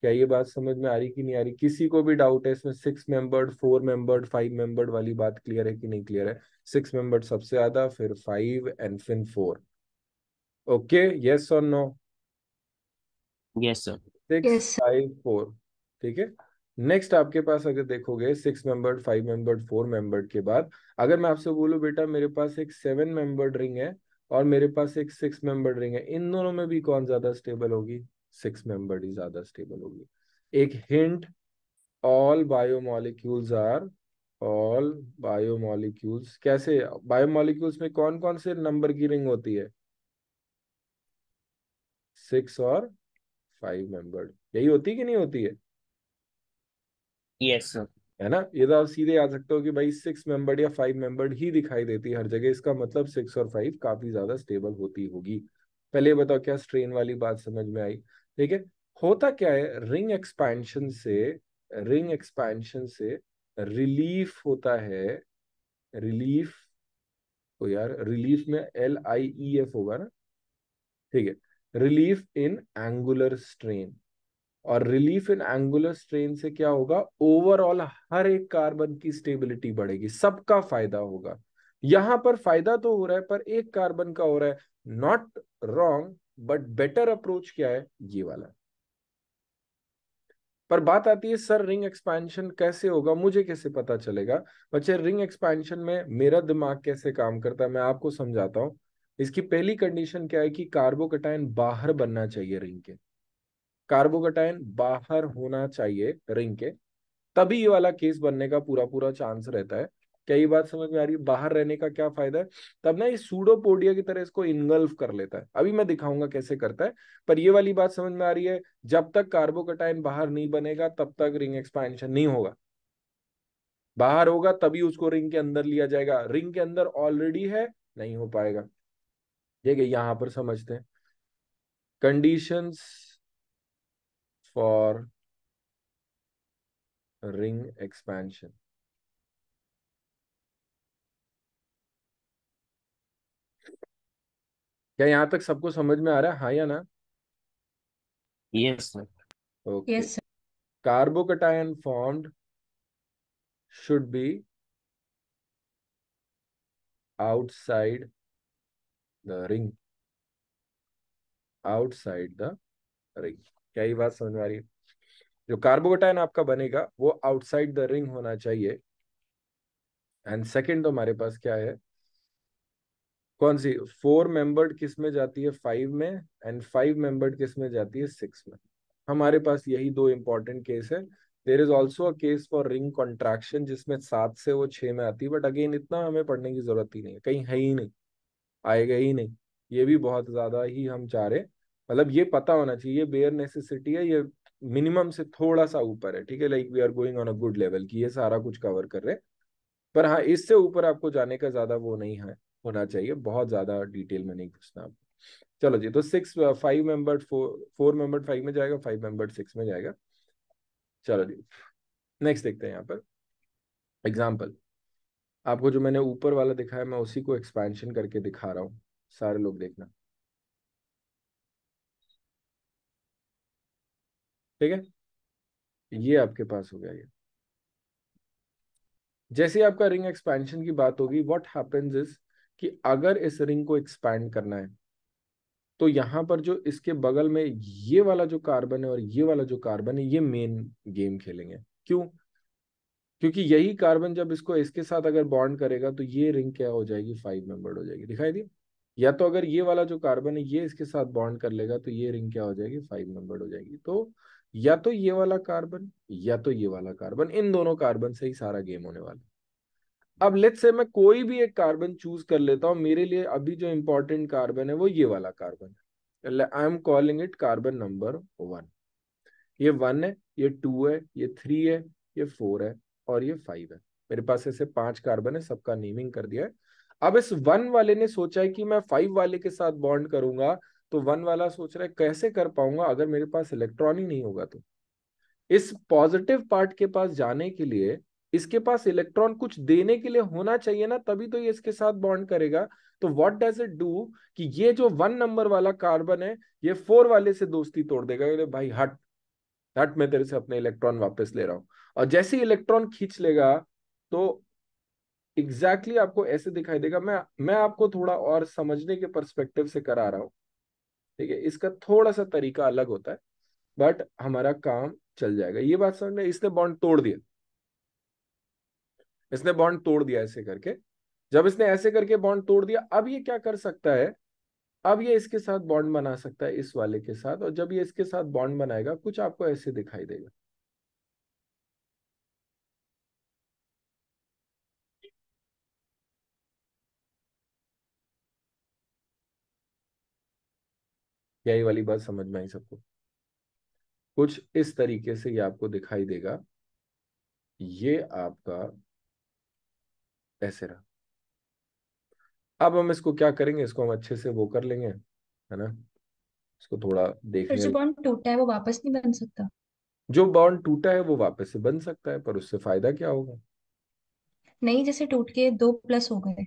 क्या ये बात समझ में आ रही कि नहीं आ रही किसी को भी डाउट है इसमें six membered four membered five membered वाली बात क्लियर है कि नहीं क्लियर है सिक्स मेंबर्ड सबसे ज्यादा फिर फाइव एंड फिर फोर ओके यस और no yes sir six five four ठीक है नेक्स्ट आपके पास अगर देखोगे six membered five membered four membered के बाद अगर मैं आपसे बोलूं बेटा मेरे पास एक सेवन मेंबर्ड रिंग है और मेरे पास एक सिक्स मेंबर्ड रिंग है इन दोनों में भी कौन ज्यादा स्टेबल होगी सिक्स मेंबर्ड ही ज्यादा स्टेबल होगी एक hint all biomolecules are all biomolecules कैसे बायोमोलिक्यूल्स में कौन कौन से नंबर की रिंग होती है सिक्स और फाइव मेंबर्ड यही होती कि नहीं होती है यस yes, है ना ये तो आप सीधे आ सकते हो कि भाई सिक्स मेंबर्ड या फाइव मेंबर्ड ही दिखाई देती है हर जगह इसका मतलब सिक्स और फाइव काफी ज्यादा स्टेबल होती होगी पहले बताओ क्या स्ट्रेन वाली बात समझ में आई ठीक है होता क्या है रिंग एक्सपेंशन से रिंग एक्सपेंशन से रिलीफ होता है रिलीफ तो यार रिलीफ में एल आई ई एफ होगा ना ठीक है रिलीफ इन एंगुलर स्ट्रेन और रिलीफ इन एंगुलर स्ट्रेन से क्या होगा ओवरऑल हर एक कार्बन की स्टेबिलिटी बढ़ेगी सबका फायदा होगा यहां पर फायदा तो हो रहा है पर एक कार्बन का हो रहा है not wrong but better approach क्या है ये वाला पर बात आती है सर रिंग एक्सपेंशन कैसे होगा मुझे कैसे पता चलेगा बच्चे रिंग एक्सपेंशन में मेरा दिमाग कैसे काम करता है मैं आपको समझाता हूं इसकी पहली कंडीशन क्या है कि कार्बोकटाइन बाहर बनना चाहिए रिंग के कार्बोकटाइन बाहर होना चाहिए रिंग के तभी ये वाला केस बनने का पूरा पूरा चांस रहता है क्या ये बात समझ में आ रही है बाहर रहने का क्या फायदा है तब ना ये सूडोपोडिया की तरह इसको इनगल्फ कर लेता है अभी मैं दिखाऊंगा कैसे करता है पर ये वाली बात समझ में आ रही है जब तक कार्बोकटाइन बाहर नहीं बनेगा तब तक रिंग एक्सपेंशन नहीं होगा बाहर होगा तभी उसको रिंग के अंदर लिया जाएगा रिंग के अंदर ऑलरेडी है नहीं हो पाएगा ठीक है यहां पर समझते हैं कंडीशंस फॉर रिंग एक्सपेंशन क्या यहां तक सबको समझ में आ रहा है हाँ या ना yes okay carbocation formed should be outside the ring outside the ring क्या ये बात समझ आ रही है जो कार्बोकटाइन आपका बनेगा वो आउटसाइड द रिंग होना चाहिए एंड सेकेंड तो हमारे पास क्या है कौन सी फोर मेंबर्ड किस में जाती है फाइव में एंड फाइव मेंबर्ड किस में जाती है सिक्स में हमारे पास यही दो इंपॉर्टेंट केस है there is also a case for ring contraction जिसमें सात से वो छः में आती है बट अगेन इतना हमें पढ़ने की जरूरत ही नहीं है कहीं है ही नहीं आएगा ही नहीं ये भी बहुत ज्यादा ही हम चाह रहे मतलब ये पता होना चाहिए ये बेयर नेसेसिटी है ये मिनिमम से थोड़ा सा ऊपर है ठीक है like we are going on a good level की ये सारा कुछ कवर कर रहे पर हाँ इससे ऊपर आपको जाने का ज्यादा वो नहीं है होना चाहिए बहुत ज्यादा डिटेल में नहीं घुसना आपको चलो जी तो six five member four four member five में जाएगा फाइव मेंबर सिक्स में जाएगा चलो जी नेक्स्ट देखते हैं यहाँ पर एग्जाम्पल आपको जो मैंने ऊपर वाला दिखाया मैं उसी को एक्सपेंशन करके दिखा रहा हूँ सारे लोग देखना ठीक है ये आपके पास हो गया ये जैसे आपका रिंग एक्सपेंशन की बात होगी व्हाट हैपेंस इज कि अगर इस रिंग को एक्सपैंड करना है तो यहां पर जो इसके बगल में ये वाला जो कार्बन है और ये वाला जो कार्बन है ये मेन गेम खेलेंगे क्यों क्योंकि यही कार्बन जब इसको इसके साथ अगर बॉन्ड करेगा तो ये रिंग क्या हो जाएगी फाइव मेंबर्ड हो जाएगी दिखाई दिया या तो अगर ये वाला जो कार्बन है ये इसके साथ बॉन्ड कर लेगा तो ये रिंग क्या हो जाएगी फाइव मेंबर्ड हो जाएगी तो या तो ये वाला कार्बन या तो ये वाला कार्बन इन दोनों कार्बन से ही सारा गेम होने वाला अब लेट से मैं कोई भी एक कार्बन चूज कर लेता हूँ मेरे लिए अभी जो इंपॉर्टेंट कार्बन है वो ये वाला कार्बन है I am calling it carbon number one ये वन है ये टू है ये थ्री है ये फोर है और ये फाइव है मेरे पास ऐसे पांच कार्बन है सबका नेमिंग कर दिया है अब इस वन वाले ने सोचा है कि मैं फाइव वाले के साथ बॉन्ड करूंगा तो वन वाला सोच रहा है कैसे कर पाऊंगा अगर मेरे पास इलेक्ट्रॉन ही नहीं होगा तो इस पॉजिटिव पार्ट के पास जाने के लिए इसके पास इलेक्ट्रॉन कुछ देने के लिए होना चाहिए ना तभी तो ये इसके साथ बॉन्ड करेगा तो व्हाट डज इट डू कि ये जो वन नंबर वाला कार्बन है ये फोर वाले से दोस्ती तोड़ देगा भाई हट दैट मैं तेरे से अपने इलेक्ट्रॉन वापस ले रहा हूँ और जैसे इलेक्ट्रॉन खींच लेगा तो एग्जैक्टली exactly आपको ऐसे दिखाई देगा मैं मैं आपको थोड़ा और समझने के परस्पेक्टिव से करा रहा हूँ ठीक है इसका थोड़ा सा तरीका अलग होता है बट हमारा काम चल जाएगा ये बात समझ में इसने बॉन्ड तोड़ दिया इसने बॉन्ड तोड़ दिया ऐसे करके जब इसने ऐसे करके बॉन्ड तोड़ दिया अब ये क्या कर सकता है अब ये इसके साथ बॉन्ड बना सकता है इस वाले के साथ और जब ये इसके साथ बॉन्ड बनाएगा कुछ आपको ऐसे दिखाई देगा यही वाली बात समझ में आई सबको कुछ इस तरीके से ये आपको दिखाई देगा ये आपका ऐसे रहा अब हम इसको क्या करेंगे इसको हम अच्छे से वो कर लेंगे है ना इसको थोड़ा देख जो बॉन्ड टूटा है वो वापस नहीं बन सकता जो बॉन्ड टूटा है वो वापस से बन सकता है पर उससे फायदा क्या होगा नहीं जैसे टूट के दो प्लस हो गए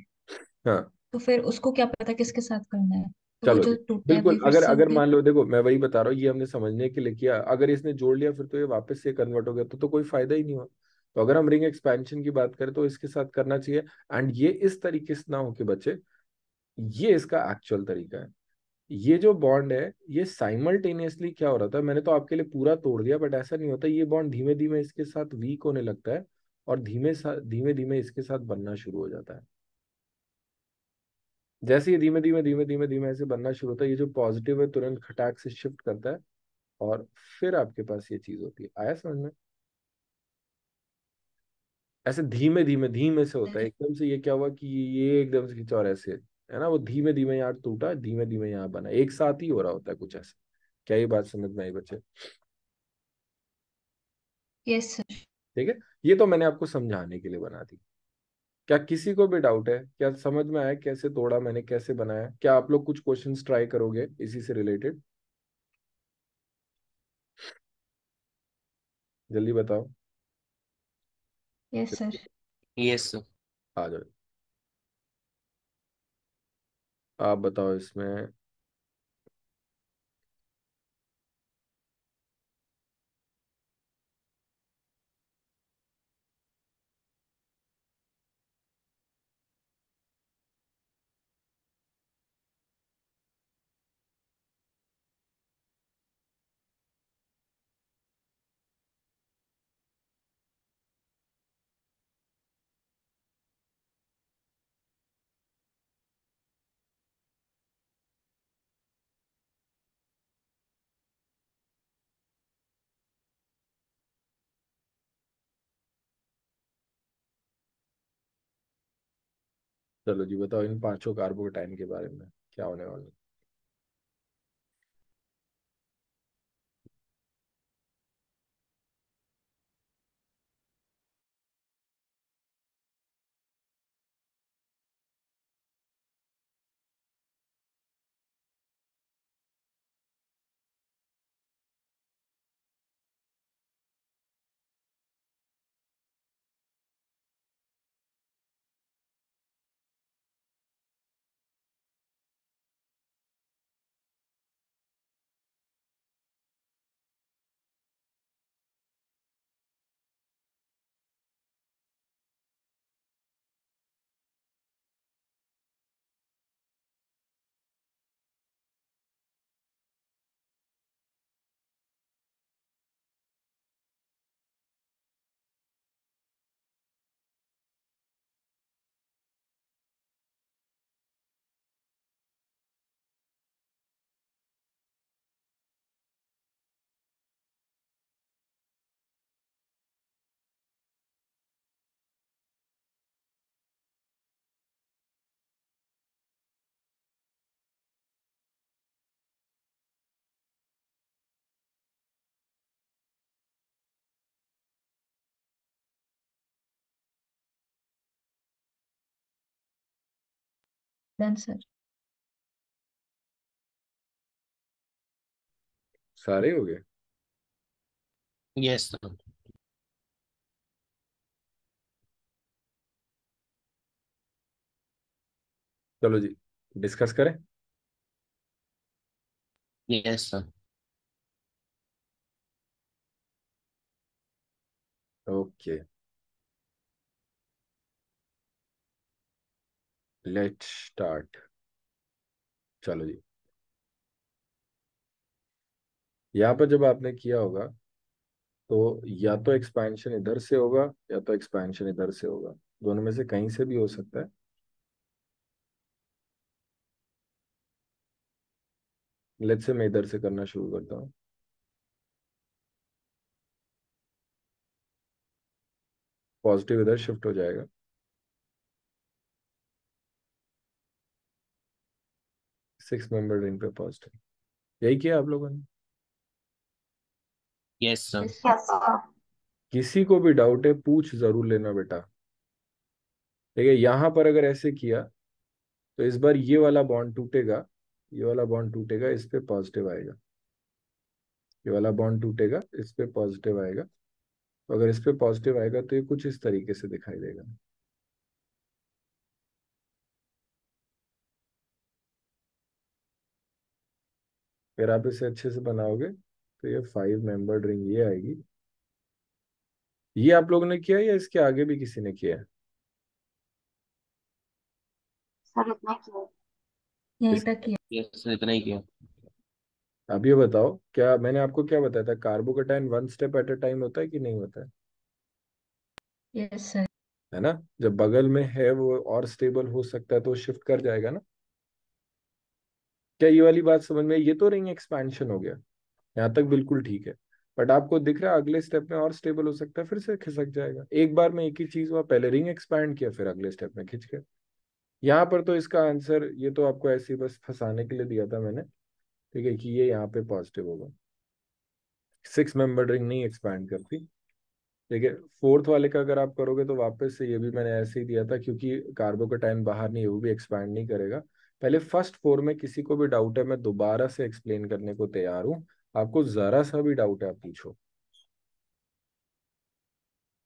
हाँ तो फिर उसको क्या पता किसके साथ करना है तो चलो जो बिल्कुल अगर अगर मान लो देखो मैं वही बता रहा हूँ ये हमने समझने के लिए किया अगर इसने जोड़ लिया फिर तो ये वापस से कन्वर्ट हो गया तो, तो कोई फायदा ही नहीं हुआ तो अगर हम रिंग एक्सपेंशन की बात करें तो इसके साथ करना चाहिए एंड ये इस तरीके से ना हो कि बच्चे ये इसका एक्चुअल तरीका है ये जो बॉन्ड है ये साइमल्टेनियसली क्या हो रहा था मैंने तो आपके लिए पूरा तोड़ दिया बट ऐसा नहीं होता ये बॉन्ड धीमे धीमे इसके साथ वीक होने लगता है और धीमे धीमे धीमे इसके साथ बनना शुरू हो जाता है जैसे ये धीमे धीमे धीमे धीमे धीमे ऐसे बनना शुरू होता है ये जो पॉजिटिव है तुरंत खटाक से शिफ्ट करता है और फिर आपके पास ये चीज होती है आया समझ में ऐसे धीमे धीमे धीमे से होता है हम्म। एकदम से ये क्या हुआ कि ये एकदम से खींचा और ऐसे है ना वो धीमे धीमे यहाँ टूटा धीमे धीमे यहाँ बना एक साथ ही हो रहा होता है कुछ ऐसा क्या ये बात समझ में आई बच्चे यस yes, ठीक है ये तो मैंने आपको समझाने के लिए बना दी क्या किसी को भी डाउट है क्या समझ में आया कैसे तोड़ा मैंने कैसे बनाया क्या आप लोग कुछ क्वेश्चन ट्राई करोगे इसी से रिलेटेड जल्दी बताओ यस सर यस सर आ जाओ आप बताओ इसमें चलो जी बताओ इन पांचों कार्बो के टाइम के बारे में क्या होने वाला है डन सर सारे हो गए यस सर चलो जी डिस्कस करें yes sir okay okay. Let start चलो जी यहाँ पर जब आपने किया होगा तो या तो एक्सपेंशन इधर से होगा या तो एक्सपेंशन इधर से होगा दोनों में से कहीं से भी हो सकता है लेट से मैं इधर से करना शुरू करता हूँ पॉजिटिव इधर शिफ्ट हो जाएगा सिक्स मेंबर रिंग पे पॉजिटिव यही किया आप लोगों ने यस सर किसी को भी डाउट है पूछ जरूर लेना बेटा ठीक है यहां पर अगर ऐसे किया तो इस बार ये वाला बॉन्ड टूटेगा ये वाला बॉन्ड टूटेगा इस पे पॉजिटिव आएगा ये वाला बॉन्ड टूटेगा इस पे पॉजिटिव आएगा तो अगर इस पे पॉजिटिव आएगा तो ये कुछ इस तरीके से दिखाई देगा अगर आप इसे अच्छे से बनाओगे तो ये फाइव मेंबर रिंग ये आएगी ये आप लोगों ने किया या इसके आगे भी किसी ने किया अब ये बताओ क्या मैंने आपको क्या बताया था carbocation one step at a time होता है कि नहीं होता है यस yes, सर है ना जब बगल में है वो और स्टेबल हो सकता है तो शिफ्ट कर जाएगा ना क्या ये वाली बात समझ में ये तो रिंग एक्सपेंशन हो गया यहाँ तक बिल्कुल ठीक है बट आपको दिख रहा है अगले स्टेप में और स्टेबल हो सकता है फिर से खिसक जाएगा एक बार में एक ही चीज हुआ पहले रिंग एक्सपैंड किया फिर अगले स्टेप में खिंच गया यहाँ पर तो इसका आंसर ये तो आपको ऐसे बस फंसाने के लिए दिया था मैंने ठीक है कि ये यहाँ पे पॉजिटिव होगा सिक्स मेंबर रिंग नहीं एक्सपैंड करती ठीक है फोर्थ वाले का अगर आप करोगे तो वापस से ये भी मैंने ऐसे ही दिया था क्योंकि कार्बो का टाइम बाहर नहीं है वो भी एक्सपैंड नहीं करेगा पहले फर्स्ट फोर में किसी को भी डाउट है मैं दोबारा से एक्सप्लेन करने को तैयार हूँ आपको जरा सा भी डाउट है आप पूछो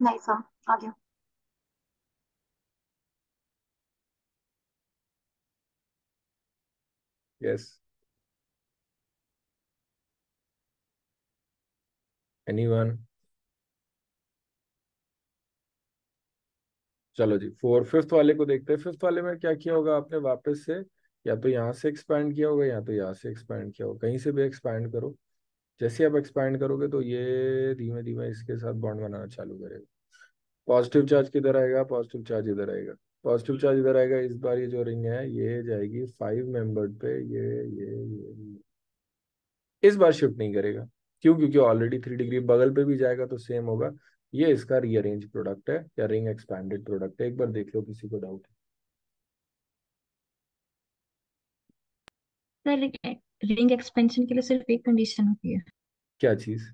नहीं सर आगे यस एनीवन चलो जी फोर फिफ्थ वाले को देखते हैं फिफ्थ वाले में क्या किया होगा आपने वापस से या तो यहाँ से एक्सपैंड किया होगा या तो यहाँ से एक्सपैंड किया होगा कहीं से भी एक्सपैंड करो जैसे आप एक्सपैंड करोगे तो ये धीमे धीमे इसके साथ बॉन्ड बनाना चालू करेगा पॉजिटिव चार्ज किधर आएगा पॉजिटिव चार्ज इधर आएगा पॉजिटिव चार्ज इधर आएगा इस बार ये जो रिंग है ये जाएगी फाइव मेंबर पे ये ये ये इस बार शिफ्ट नहीं करेगा क्यों क्योंकि ऑलरेडी थ्री डिग्री बगल पे भी जाएगा तो सेम होगा ये इसका रीअरेंज प्रोडक्ट है या रिंग एक्सपैंडेड प्रोडक्ट है एक बार देख लो किसी को डाउट सर रिंग एक्सपेंशन के लिए सिर्फ एक कंडीशन होती है क्या चीज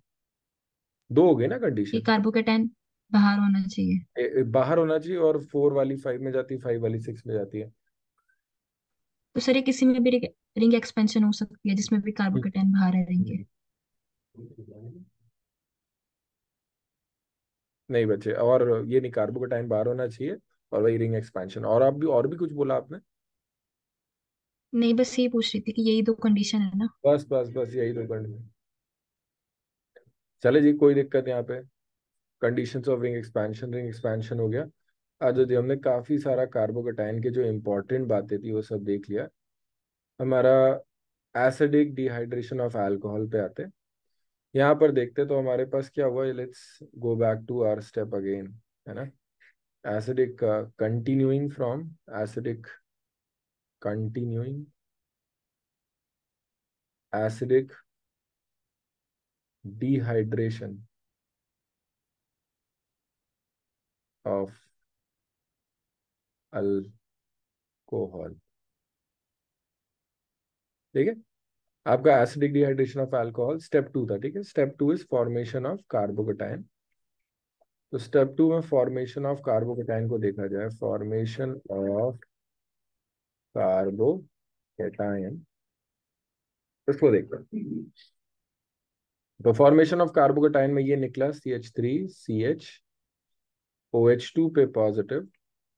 दो हो गए ना कंडीशन कार्बोकेटाइन बाहर होना चाहिए ए, ए, बाहर होना चाहिए और फोर वाली फाइव में जाती है फाइव वाली सिक्स में जाती है तो सर ये किसी में भी रिंग एक्सपेंशन हो सकती है जिसमें भी कार्बोकेटाइन हम्म। बाहर है रिंग के नहीं बच्चे और ये नहीं कार्बोकेटाइन बाहर होना चाहिए और वही रिंग एक्सपेंशन और आप भी और भी कुछ बोला आपने नहीं बस ये पूछ रही थी कि यही दो कंडीशन है ना बस बस बस यही दो कंडीशन चले जी कोई दिक्कत यहाँ पे conditions of ring expansion ring expansion हो गया आज जी हमने काफ़ी सारा कार्बोकटाइन के जो इम्पोर्टेंट बातें थी वो सब देख लिया हमारा एसिडिक डिहाइड्रेशन ऑफ अल्कोहल पे आते यहाँ पर देखते तो हमारे पास क्या हुआ let's go back to our step again है ना acidic continuing from acidic continuing acidic dehydration of alcohol ठीक है आपका acidic dehydration of alcohol step two था ठीक है step two is formation of carbocation तो स्टेप टू में फॉर्मेशन ऑफ कार्बोकटाइन को देखा जाए फॉर्मेशन ऑफ कार्बो कैटायन इसको देखते हैं तो फॉर्मेशन ऑफ कार्बो कैटायन में ये निकला C H three C H O H two पे positive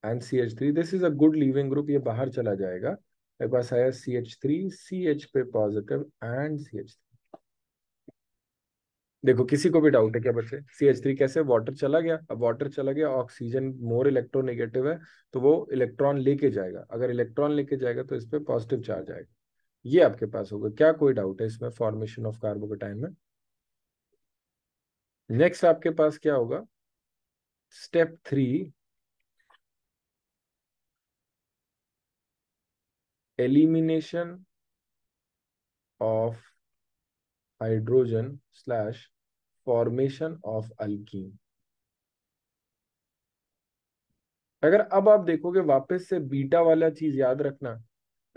and C H three this is a good leaving group ये बाहर चला जाएगा मेरे पास आया C H three C H पे positive and C H three देखो किसी को भी डाउट है क्या बच्चे सी एच थ्री कैसे वाटर चला गया अब वाटर चला गया ऑक्सीजन मोर इलेक्ट्रोनेगेटिव है तो वो इलेक्ट्रॉन लेके जाएगा अगर इलेक्ट्रॉन लेके जाएगा तो इस पर पॉजिटिव चार्ज आएगा ये आपके पास होगा क्या कोई डाउट है इसमें फॉर्मेशन ऑफ टाइम में नेक्स्ट आपके पास क्या होगा step three elimination of hydrogen slash formation of alkene अगर अब आप देखोगे वापस से बीटा वाला चीज याद रखना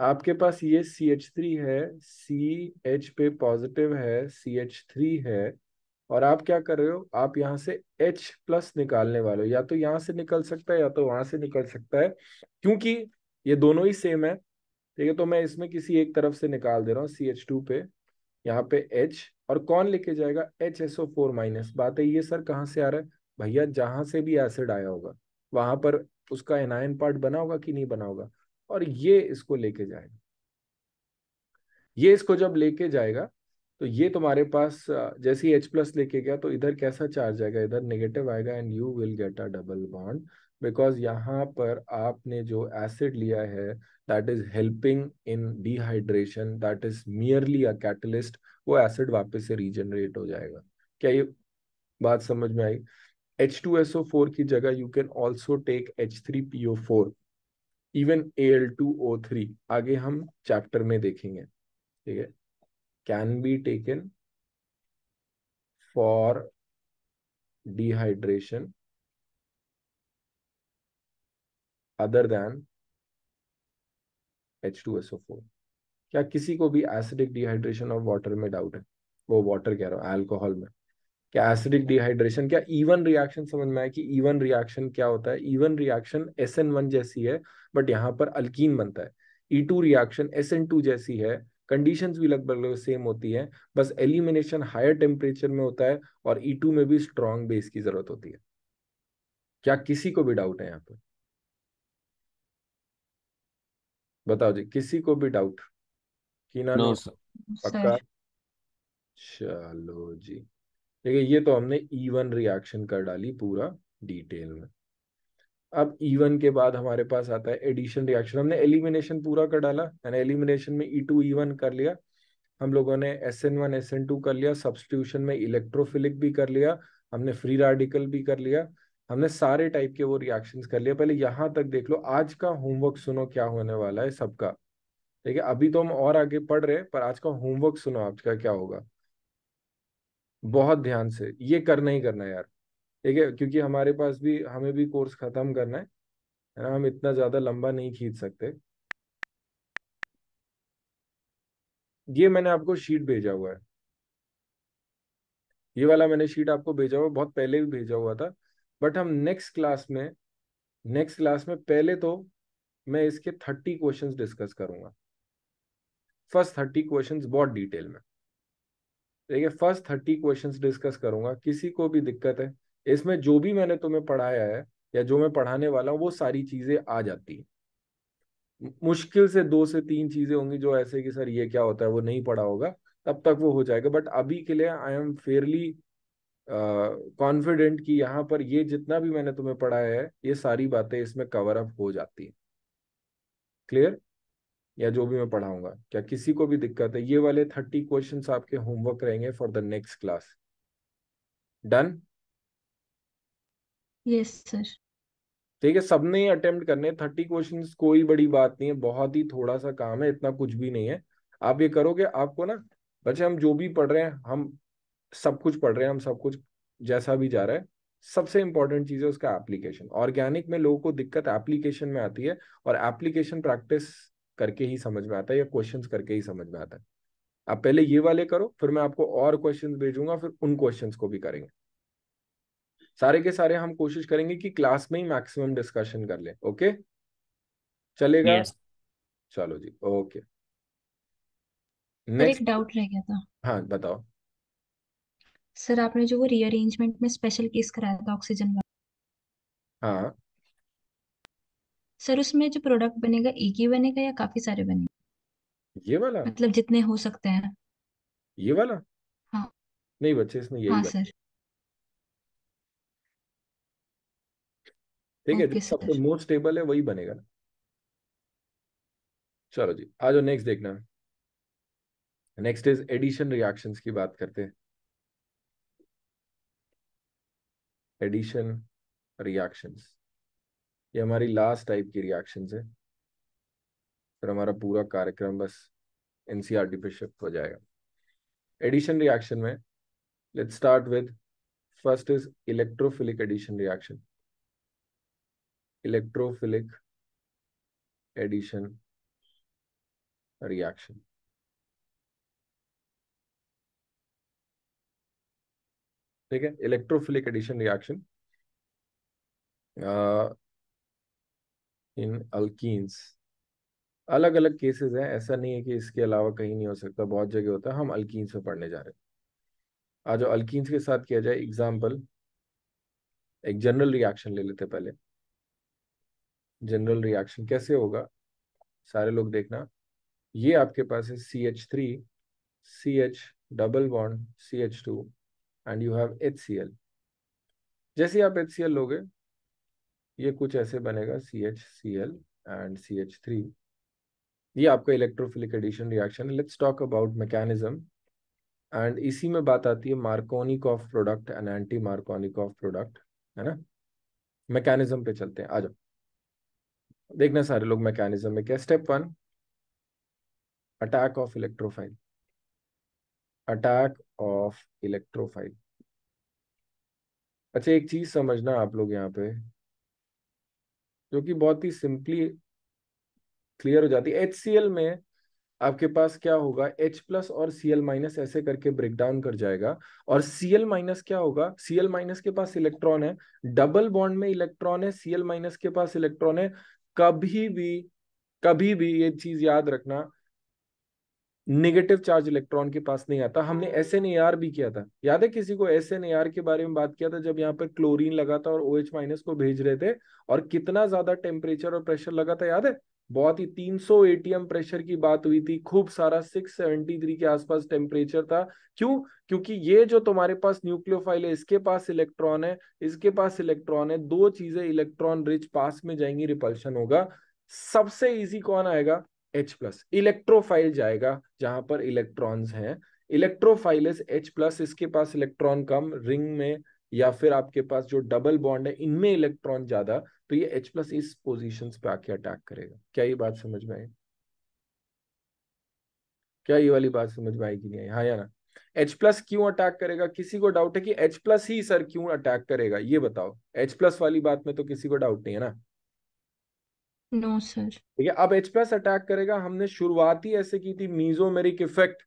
आपके पास ये सी एच थ्री है सी एच पे पॉजिटिव है सी एच थ्री है और आप क्या कर रहे हो आप यहाँ से एच प्लस निकालने वाले हो या तो यहाँ से निकल सकता है या तो वहां से निकल सकता है क्योंकि ये दोनों ही सेम है ठीक है तो मैं इसमें किसी एक तरफ से निकाल दे रहा हूँ सी एच टू पे यहाँ पे H और कौन लेके जाएगा H S O four minus बात है ये सर कहाँ से आ रहा है भैया जहां से भी एसिड आया होगा वहां पर उसका एनायन पार्ट बना होगा कि नहीं बना होगा और ये इसको लेके जाएगा ये इसको जब लेके जाएगा तो ये तुम्हारे पास जैसे ही H प्लस लेके गया तो इधर कैसा चार्ज आएगा इधर नेगेटिव आएगा and you will get a double bond because यहाँ पर आपने जो एसिड लिया है that is helping in dehydration that is merely a catalyst वो एसिड वापस से रीजनरेट हो जाएगा क्या ये बात समझ में आई H two S O four की जगह you can also take H three P O four even A L two O three आगे हम चैप्टर में देखेंगे ठीक है can be taken for dehydration other than H2SO4 क्या किसी को भी एसिडिक डिहाइड्रेशन ऑफ वाटर में डाउट है वो वाटर कह रहा हूँ एल्कोहल में क्या एसिडिक डिहाइड्रेशन क्या इवन रिएक्शन समझ में आया कि इवन रिएक्शन क्या होता है E one reaction S N one जैसी है बट यहाँ पर अल्किन बनता है E two reaction S N two जैसी है कंडीशन भी लगभग लग सेम होती है बस एलिमिनेशन हायर टेम्परेचर में होता है और ई e टू में भी स्ट्रॉन्ग बेस की जरूरत होती है क्या किसी को भी डाउट है यहाँ पर बताओ जी किसी को भी डाउट की ना नो पक्का चलो जी देखिए ये तो हमने इवन e रिएक्शन कर डाली पूरा डिटेल में अब ईवन e के बाद हमारे पास आता है एडिशन रिएक्शन हमने एलिमिनेशन पूरा कर डाला यानी एलिमिनेशन में ई टू ईवन कर लिया हम लोगों ने S N one S N two कर लिया सब्सटीट्यूशन में इलेक्ट्रोफिलिक भी कर लिया हमने फ्री रेडिकल भी कर लिया हमने सारे टाइप के वो रिएक्शंस कर लिए पहले यहाँ तक देख लो आज का होमवर्क सुनो क्या होने वाला है सबका ठीक है अभी तो हम और आगे पढ़ रहे हैं पर आज का होमवर्क सुनो आपका क्या होगा बहुत ध्यान से ये करना ही करना यार ठीक है क्योंकि हमारे पास भी हमें भी कोर्स खत्म करना है ना हम इतना ज्यादा लंबा नहीं खींच सकते ये मैंने आपको शीट भेजा हुआ है ये वाला मैंने शीट आपको भेजा हुआ बहुत पहले भी भेजा हुआ था बट हम नेक्स्ट क्लास में नेक्स्ट क्लास में पहले तो मैं इसके थर्टी क्वेश्चन डिस्कस करूंगा फर्स्ट थर्टी क्वेश्चन बहुत डिटेल में देखिए फर्स्ट थर्टी क्वेश्चन डिस्कस करूंगा किसी को भी दिक्कत है इसमें जो भी मैंने तुम्हें पढ़ाया है या जो मैं पढ़ाने वाला हूँ वो सारी चीजें आ जाती हैं मुश्किल से दो से तीन चीजें होंगी जो ऐसे कि सर ये क्या होता है वो नहीं पढ़ा होगा तब तक वो हो जाएगा बट अभी के लिए आई एम फेयरली कॉन्फिडेंट कि यहाँ पर ये जितना भी मैंने तुम्हें पढ़ाया है ये सारी बातें इसमें कवर अप हो जाती है क्लियर या जो भी मैं पढ़ाऊंगा क्या किसी को भी दिक्कत है ये वाले थर्टी क्वेश्चन आपके होमवर्क रहेंगे for the next class done yes sir ठीक है सबने ही अटेम्प्ट करने थर्टी क्वेश्चन कोई बड़ी बात नहीं है बहुत ही थोड़ा सा काम है इतना कुछ भी नहीं है आप ये करोगे आपको ना बच्चे हम जो भी पढ़ रहे हैं हम सब कुछ पढ़ रहे हैं हम सब कुछ जैसा भी जा रहा है सबसे इंपॉर्टेंट चीज है उसका एप्लीकेशन ऑर्गेनिक में लोगों को दिक्कत एप्लीकेशन में आती है और एप्लीकेशन प्रैक्टिस करके ही समझ में आता है या क्वेश्चन करके ही समझ में आता है आप पहले ये वाले करो फिर मैं आपको और क्वेश्चन भेजूंगा फिर उन क्वेश्चन को भी करेंगे सारे के सारे हम कोशिश करेंगे कि क्लास में ही मैक्सिमम डिस्कशन कर ले ओके चलेगा yes. चलो जी ओके नेक्स्ट डाउट रह गया था हाँ बताओ सर आपने जो वो रीअरेंजमेंट में स्पेशल केस कराया था ऑक्सीजन वाला हाँ सर उसमें जो प्रोडक्ट बनेगा एक ही बनेगा या काफी सारे बनेंगे ये वाला मतलब जितने हो सकते हैं ये वाला हाँ नहीं बच्चे इसमें यही हाँ बना सर ठीक है जो सबसे सर मोस्ट स्टेबल है वही बनेगा ना चलो जी आ जाओ नेक्स्ट देखना नेक्स्ट इज एडिशन रिएक्शंस की बात करते हैं एडिशन रिएक्शंस ये हमारी लास्ट टाइप की रिएक्शंस है फिर हमारा पूरा कार्यक्रम बस एनसीईआरटी e पे शिफ्ट हो जाएगा एडिशन रिएक्शन में let's start with first is electrophilic addition reaction electrophilic addition reaction ठीक है electrophilic addition reaction in alkenes अलग अलग केसेस हैं ऐसा नहीं है कि इसके अलावा कहीं नहीं हो सकता बहुत जगह होता है हम अल्कीन्स में पढ़ने जा रहे हैं आज अल्कीन्स के साथ किया जाए एग्जाम्पल एक जनरल रिएक्शन ले लेते पहले जनरल रिएक्शन कैसे होगा सारे लोग देखना ये आपके पास है C H three C H double bond C H two and you have H C L जैसे आप एच सी एल लोगे ये कुछ ऐसे बनेगा C H C L and C H three ये आपका electrophilic addition reaction let's talk about mechanism and इसी में बात आती है Markovnikov product and anti Markovnikov product है ना मैकेनिज्म पे चलते हैं आ जाओ देखना सारे लोग मैकेनिज्म में क्या step one attack of electrophile attack of electrophile अच्छा एक चीज समझना आप लोग यहाँ पे जो कि बहुत ही सिंपली क्लियर हो जाती है एच में आपके पास क्या होगा H प्लस और Cl माइनस ऐसे करके ब्रेक डाउन कर जाएगा और Cl माइनस क्या होगा Cl माइनस के पास इलेक्ट्रॉन है डबल बॉन्ड में इलेक्ट्रॉन है Cl माइनस के पास इलेक्ट्रॉन है कभी भी कभी भी ये चीज याद रखना नेगेटिव चार्ज इलेक्ट्रॉन के पास नहीं आता हमने एस एन भी किया था याद है किसी को एस एन के बारे में बात किया था जब यहाँ पर क्लोरीन लगा था और ओ एच माइनस को भेज रहे थे और कितना ज्यादा टेम्परेचर और प्रेशर लगा था याद है बहुत ही 300 एटीएम प्रेशर की बात हुई थी खूब सारा 673 के आसपास टेम्परेचर था क्यों क्योंकि ये जो तुम्हारे पास न्यूक्लियोफाइल है इसके पास इलेक्ट्रॉन है इसके पास इलेक्ट्रॉन है दो चीजें इलेक्ट्रॉन रिच पास में जाएंगी रिपल्शन होगा सबसे इजी कौन आएगा एच प्लस इलेक्ट्रोफाइल जाएगा जहां पर इलेक्ट्रॉन्स हैं इलेक्ट्रोफाइल इज एच प्लस इसके पास इलेक्ट्रॉन कम रिंग में या फिर आपके पास जो डबल बॉन्ड है इनमें इलेक्ट्रॉन ज्यादा तो ये एच प्लस इस पोजिशन पे आके अटैक करेगा क्या ये बात समझ में आई क्या ये वाली बात समझ में आएगी नहीं हाँ या ना एच प्लस क्यों अटैक करेगा किसी को डाउट है कि एच प्लस ही सर क्यों अटैक करेगा ये बताओ एच प्लस वाली बात में तो किसी को डाउट नहीं है ना नो सर ठीक है अब एच प्लस अटैक करेगा हमने शुरुआत ही ऐसे की थी मीजोमेरिक इफेक्ट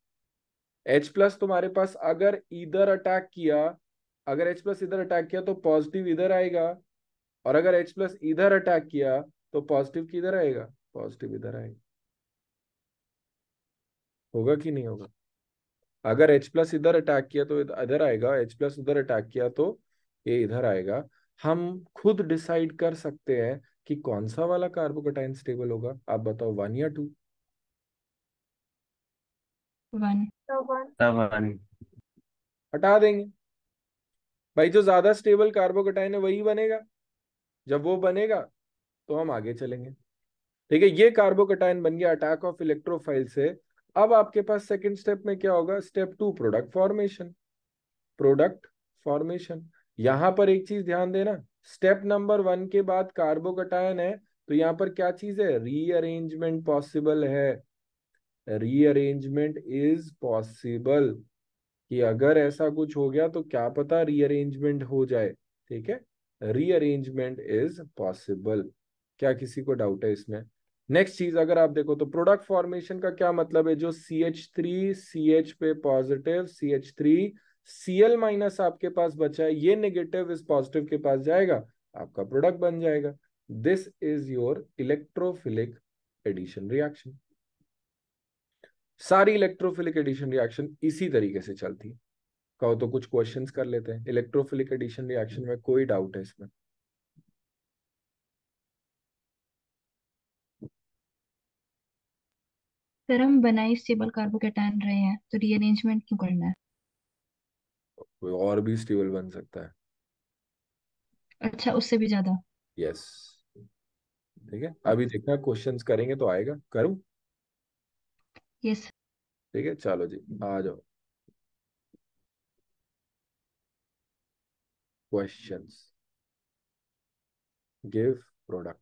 एच प्लस तुम्हारे पास अगर इधर अटैक किया अगर एच प्लस इधर अटैक किया तो पॉजिटिव इधर आएगा और अगर एच प्लस इधर अटैक किया तो पॉजिटिव किधर आएगा पॉजिटिव इधर आएगा होगा कि नहीं होगा अगर H प्लस इधर अटैक किया तो इधर आएगा H प्लस उधर अटैक किया तो ये इधर आएगा हम खुद डिसाइड कर सकते हैं कि कौन सा वाला कार्बोकोटाइन स्टेबल होगा आप बताओ वन या टू हटा देंगे भाई जो ज्यादा स्टेबल कार्बोकोटाइन है वही बनेगा जब वो बनेगा तो हम आगे चलेंगे ठीक है ये कार्बोकोटाइन बन गया अटैक ऑफ इलेक्ट्रोफाइल से अब आपके पास सेकंड स्टेप में क्या होगा step two product formation product formation यहां पर एक चीज ध्यान देना स्टेप नंबर वन के बाद कार्बोकटायन है तो यहाँ पर क्या चीज है रीअरेंजमेंट पॉसिबल है रीअरेंजमेंट इज पॉसिबल कि अगर ऐसा कुछ हो गया तो क्या पता रीअरेंजमेंट हो जाए ठीक है रीअरेंजमेंट इज पॉसिबल क्या किसी को डाउट है इसमें नेक्स्ट चीज अगर आप देखो तो प्रोडक्ट फॉर्मेशन का क्या मतलब है जो C H three C H पे positive C H three C L minus आपके पास बचा है ये नेगेटिव इस पॉजिटिव के पास जाएगा आपका प्रोडक्ट बन जाएगा this is your electrophilic addition reaction सारी इलेक्ट्रोफिलिक एडिशन रिएक्शन इसी तरीके से चलती है कहो तो कुछ क्वेश्चंस कर लेते हैं इलेक्ट्रोफिलिक एडिशन रिएक्शन में कोई डाउट है इसमें सर हम बनाई स्टेबल कार्बोकेटाइन रहे हैं तो रीअरेंजमेंट क्यों करना है कोई और भी स्टेबल बन सकता है अच्छा उससे भी ज्यादा यस ठीक है अभी देखना क्वेश्चंस करेंगे तो आएगा करूं यस ठीक है चलो जी आ जाओ क्वेश्चंस गिव प्रोडक्ट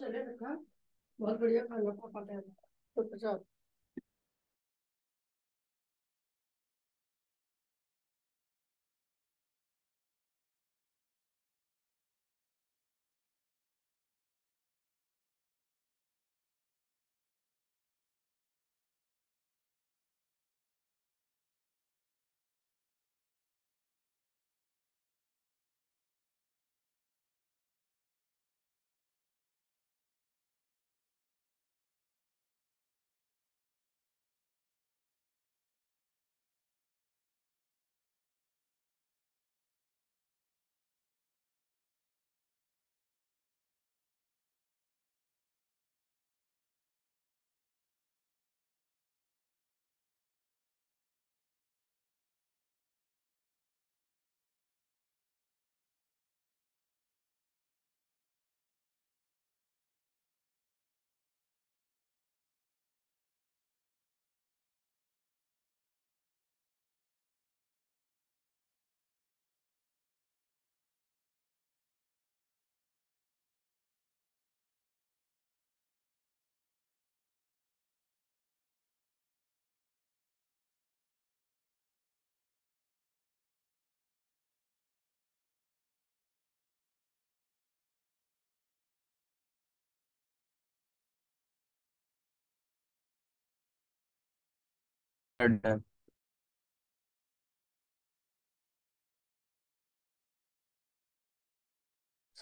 चले रखा बहुत बढ़िया खाना पापा का तो प्रसाद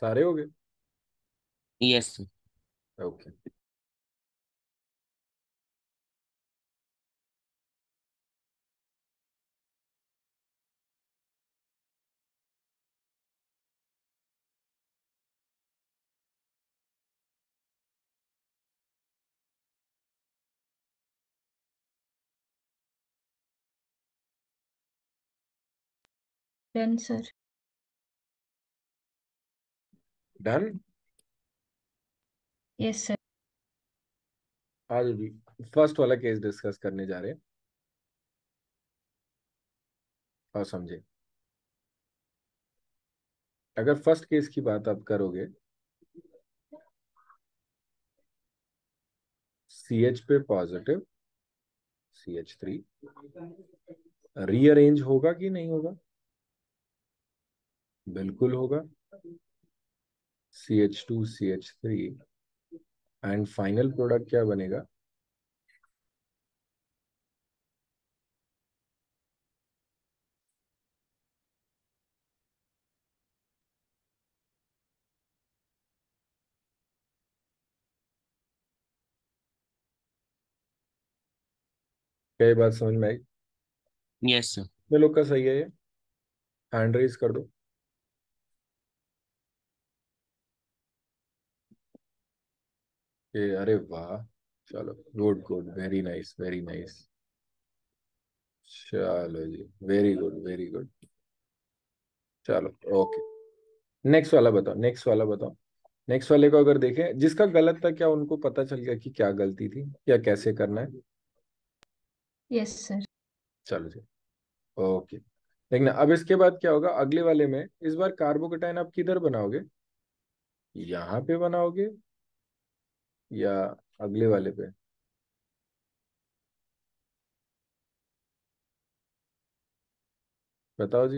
सारे हो गए yes okay done sir done yes sir आज भी फर्स्ट वाला केस डिस्कस करने जा रहे हैं और समझे अगर फर्स्ट केस की बात आप करोगे सी एच पे positive C H three rearrange होगा कि नहीं होगा बिल्कुल होगा C H two C H three and final product क्या बनेगा कई बात समझ में आई यस सर लोग का सही है ये हैंड रेज कर दो ए, अरे वाह चलो good good very nice very nice चलो जी वेरी गुड वेरी गुड चलो ओके नेक्स्ट वाला बताओ नेक्स्ट वाला बताओ नेक्स्ट वाले को अगर देखें जिसका गलत था क्या उनको पता चल गया कि क्या गलती थी या कैसे करना है यस सर चलो जी ओके देखना अब इसके बाद क्या होगा अगले वाले में इस बार कार्बोकेटाइन आप किधर बनाओगे यहाँ पे बनाओगे या अगले वाले पे बताओ जी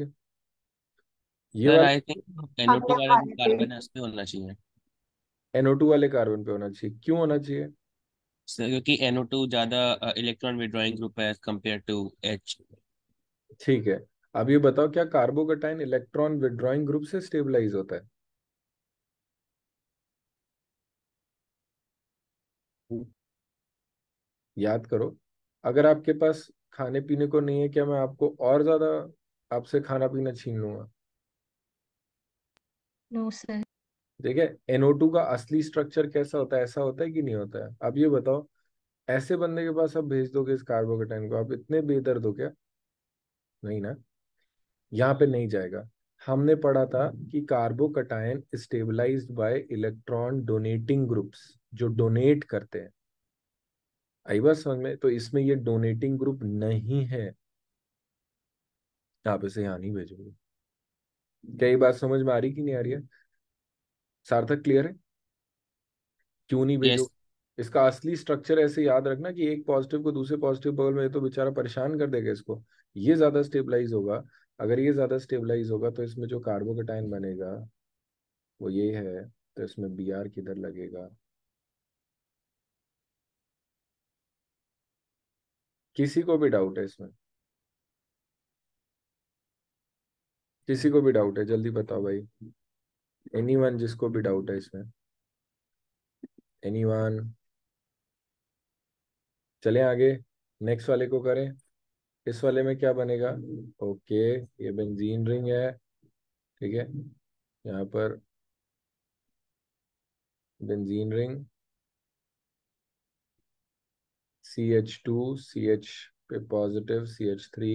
ये आई थिंक NO2 वाला जो कार्बन है उसमें होना चाहिए एनओ टू वाले कार्बन पे होना चाहिए क्यों होना चाहिए सर क्योंकि टू ज्यादा इलेक्ट्रॉन विड्रॉइंग ग्रुप है कंपेयर टू एच ठीक है अब ये बताओ क्या कार्बोकटाइन इलेक्ट्रॉन विड्रॉइंग ग्रुप से स्टेबलाइज होता है याद करो अगर आपके पास खाने पीने को नहीं है क्या मैं आपको और ज्यादा आपसे खाना पीना छीन लूंगा नो सर ठीक एनओ का असली स्ट्रक्चर कैसा होता है ऐसा होता है कि नहीं होता है अब ये बताओ ऐसे बंदे के पास आप भेज दोगे इस कार्बोकेटाइन को आप इतने बेदर्द हो क्या नहीं ना यहाँ पे नहीं जाएगा हमने पढ़ा था कि cation stabilized by electron donating groups जो डोनेट करते हैं आई बात समझ में तो इसमें ये डोनेटिंग ग्रुप नहीं है आप इसे यहाँ नहीं भेजोगे क्या ये बात समझ में आ रही कि नहीं आ रही है सार्थक क्लियर है क्यों नहीं भेजो yes. इसका असली स्ट्रक्चर ऐसे याद रखना कि एक पॉजिटिव को दूसरे पॉजिटिव बगल में तो बेचारा परेशान कर देगा इसको ये ज्यादा स्टेबलाइज होगा अगर ये ज्यादा स्टेबलाइज होगा तो इसमें जो कार्बोकेटाइन बनेगा वो ये है तो इसमें बी आर किधर लगेगा किसी को भी डाउट है इसमें किसी को भी डाउट है जल्दी बताओ भाई एनीवन जिसको भी डाउट है इसमें एनीवन चले आगे नेक्स्ट वाले को करें इस वाले में क्या बनेगा ओके ये बेंजीन रिंग है ठीक है यहाँ पर बेंजीन रिंग CH2, CH पे positive C H three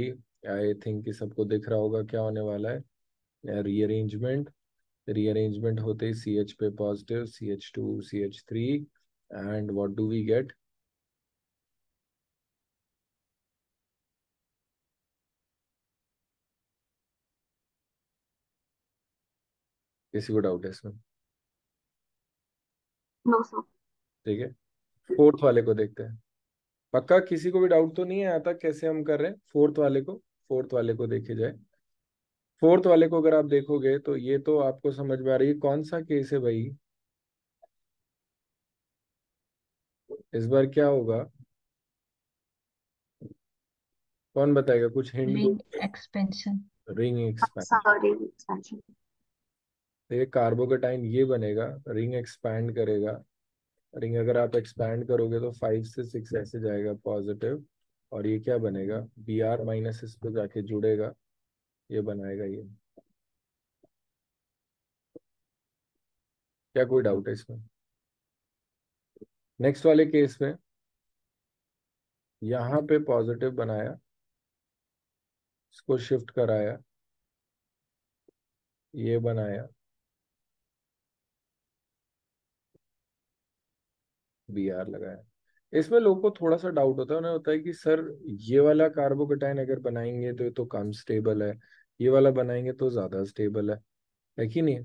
I think सबको दिख रहा होगा क्या होने वाला है रीअरेंजमेंट रीअरेंजमेंट होते ही सी एच पे positive C H two C H three and what do we get किसी को डाउट है इसमें ठीक है फोर्थ वाले को देखते हैं पक्का किसी को भी डाउट तो नहीं आया था कैसे हम कर रहे हैं फोर्थ वाले को फोर्थ वाले को देखे जाए फोर्थ वाले को अगर आप देखोगे तो ये तो आपको समझ में आ रही है कौन सा केस है भाई इस बार क्या होगा कौन बताएगा कुछ hint ring expansion ring expansion carbocation ये बनेगा रिंग एक्सपैंड करेगा रिंग अगर आप एक्सपैंड करोगे तो फाइव से सिक्स ऐसे जाएगा पॉजिटिव और ये क्या बनेगा बी आर माइनस इस पर जाके जुड़ेगा ये बनाएगा ये क्या कोई डाउट है इसमें नेक्स्ट वाले केस में यहाँ पे पॉजिटिव बनाया इसको शिफ्ट कराया ये बनाया बी आर लगाया इसमें लोगों को थोड़ा सा डाउट होता है उन्हें होता है कि सर ये वाला कार्बोकटाइन अगर बनाएंगे तो तो कम स्टेबल है ये वाला बनाएंगे तो ज्यादा स्टेबल है है कि नहीं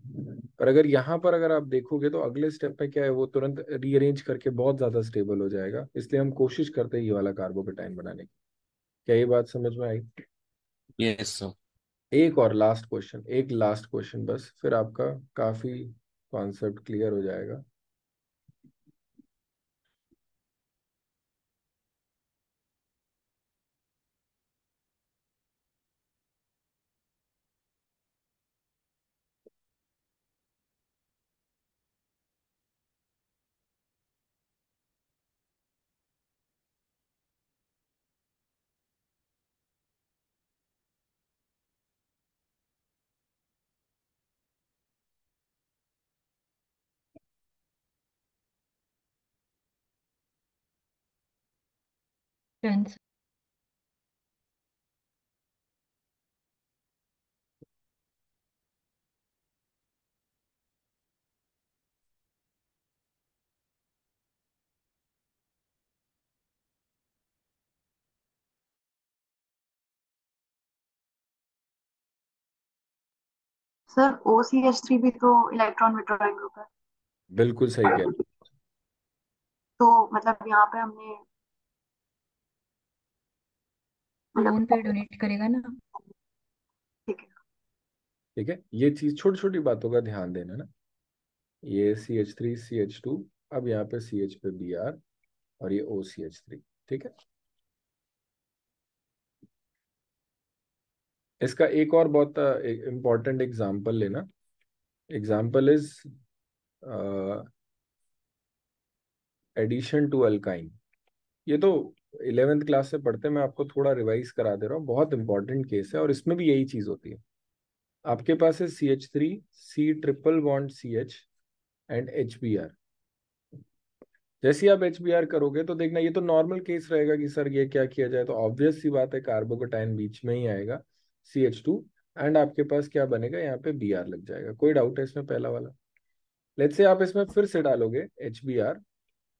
पर अगर यहाँ पर अगर आप देखोगे तो अगले स्टेप में क्या है वो तुरंत रीअरेंज करके बहुत ज्यादा स्टेबल हो जाएगा इसलिए हम कोशिश करते हैं ये वाला कार्बोकटाइन बनाने की क्या ये बात समझ में आई यस yes, एक और लास्ट क्वेश्चन एक लास्ट क्वेश्चन बस फिर आपका काफी कॉन्सेप्ट क्लियर हो जाएगा friends sir O C H three भी तो इलेक्ट्रॉन विड्रॉइंग ग्रुप है बिल्कुल सही कह तो मतलब यहाँ पे हमने फोन पे डोनेट करेगा ना ठीक है ये चीज छोटी छोटी बातों का ध्यान देना ना ये C H three C H two अब यहाँ पे सी एच पे बी आर और ये ओ सी एच थ्री ठीक है इसका एक और बहुत इम्पोर्टेंट एग्जाम्पल लेना example is addition to alkyne ये तो इलेवेंथ क्लास से पढ़ते मैं आपको थोड़ा रिवाइज करा दे रहा हूँ बहुत इंपॉर्टेंट केस है और इसमें भी यही चीज़ होती है आपके पास है C H three C triple bond C H and H B R जैसे आप एच बी आर करोगे तो देखना ये तो नॉर्मल केस रहेगा कि सर ये क्या किया जाए तो ऑब्वियस सी बात है कार्बोकोटाइन बीच में ही आएगा सी एच टू एंड आपके पास क्या बनेगा यहाँ पे बी आर लग जाएगा कोई डाउट है इसमें पहला वाला लेट्स से आप इसमें फिर से डालोगे एच बी आर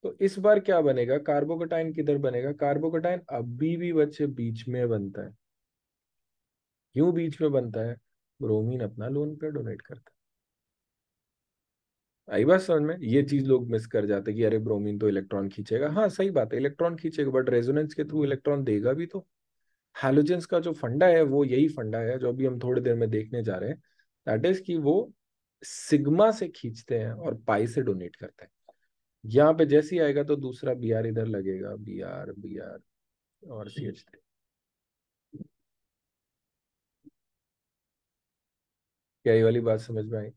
तो इस बार क्या बनेगा कार्बोकोटाइन किधर बनेगा कार्बोकोटाइन अभी भी बच्चे बीच में बनता है क्यों बीच में बनता है ब्रोमीन अपना लोन पे डोनेट करता है आई बात समझ में ये चीज लोग मिस कर जाते कि अरे ब्रोमीन तो इलेक्ट्रॉन खींचेगा हाँ सही बात है इलेक्ट्रॉन खींचेगा बट रेजोनेंस के थ्रू इलेक्ट्रॉन देगा भी तो हेलोजेंस का जो फंडा है वो यही फंडा है जो अभी हम थोड़ी देर में देखने जा रहे हैं दैट इज कि वो सिग्मा से खींचते हैं और पाई से डोनेट करते हैं यहाँ पे जैसे ही आएगा तो दूसरा बी आर इधर लगेगा बी आर बी आर और सी एच क्या ये वाली बात समझ में आई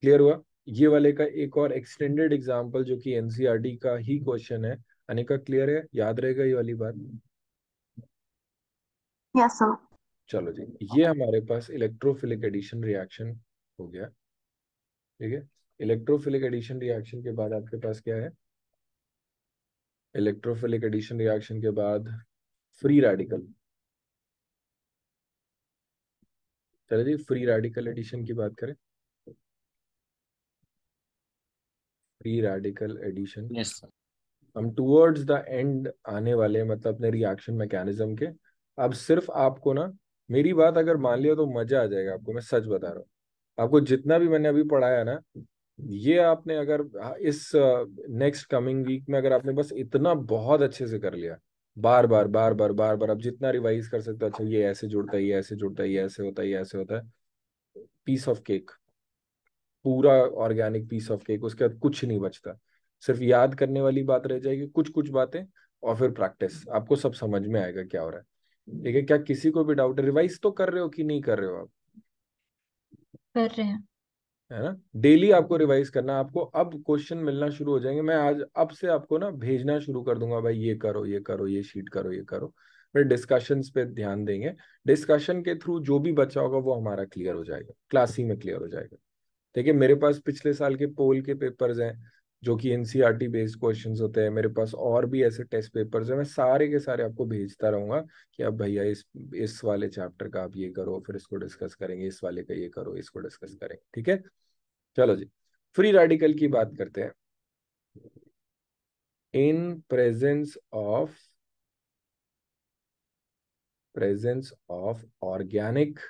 क्लियर हुआ ये वाले का एक और एक्सटेंडेड एग्जाम्पल जो कि एनसीआरटी e का ही क्वेश्चन है अनिका क्लियर है याद रहेगा ये वाली बात yes, चलो जी ये हमारे पास इलेक्ट्रोफिलिक एडिशन रिएक्शन हो गया ठीक है इलेक्ट्रोफिलिक एडिशन रिएक्शन के बाद आपके पास क्या है इलेक्ट्रोफिलिक एडिशन रिएक्शन के बाद फ्री रेडिकल चले जी फ्री रेडिकल एडिशन की बात करें फ्री रेडिकल एडिशन यस हम टूवर्ड्स द एंड आने वाले मतलब अपने रिएक्शन मैकेनिज्म के अब सिर्फ आपको ना मेरी बात अगर मान लिया तो मजा आ जाएगा आपको मैं सच बता रहा हूँ आपको जितना भी मैंने अभी पढ़ाया ना ये आपने अगर हाँ, इस नेक्स्ट कमिंग वीक में अगर आपने बस इतना बहुत अच्छे से कर लिया बार बार बार बार बार बार अब जितना रिवाइज कर सकते हो अच्छा ये ऐसे जुड़ता है ये ऐसे जुड़ता है ये ऐसे होता है ये ऐसे होता है पीस ऑफ केक पूरा ऑर्गेनिक पीस ऑफ केक उसके बाद कुछ नहीं बचता सिर्फ याद करने वाली बात रह जाएगी कुछ कुछ बातें और फिर प्रैक्टिस आपको सब समझ में आएगा क्या हो रहा है ठीक है क्या किसी को भी डाउट है रिवाइज तो कर रहे हो कि नहीं कर रहे हो आप कर रहे हैं है ना डेली आपको रिवाइज करना आपको अब क्वेश्चन मिलना शुरू हो जाएंगे मैं आज अब से आपको ना भेजना शुरू कर दूंगा भाई ये करो ये करो ये शीट करो ये करो फिर डिस्कशन पे ध्यान देंगे डिस्कशन के थ्रू जो भी बच्चा होगा वो हमारा क्लियर हो जाएगा क्लास ही में क्लियर हो जाएगा देखिए मेरे पास पिछले साल के पोल के पेपर्स हैं जो कि एनसीईआरटी बेस्ड क्वेश्चन होते हैं मेरे पास और भी ऐसे टेस्ट पेपर्स हैं मैं सारे के सारे आपको भेजता रहूंगा कि आप भैया इस इस वाले चैप्टर का आप ये करो फिर इसको डिस्कस करेंगे इस वाले का ये करो इसको डिस्कस करेंगे ठीक है चलो जी फ्री रेडिकल की बात करते हैं in presence of presence of organic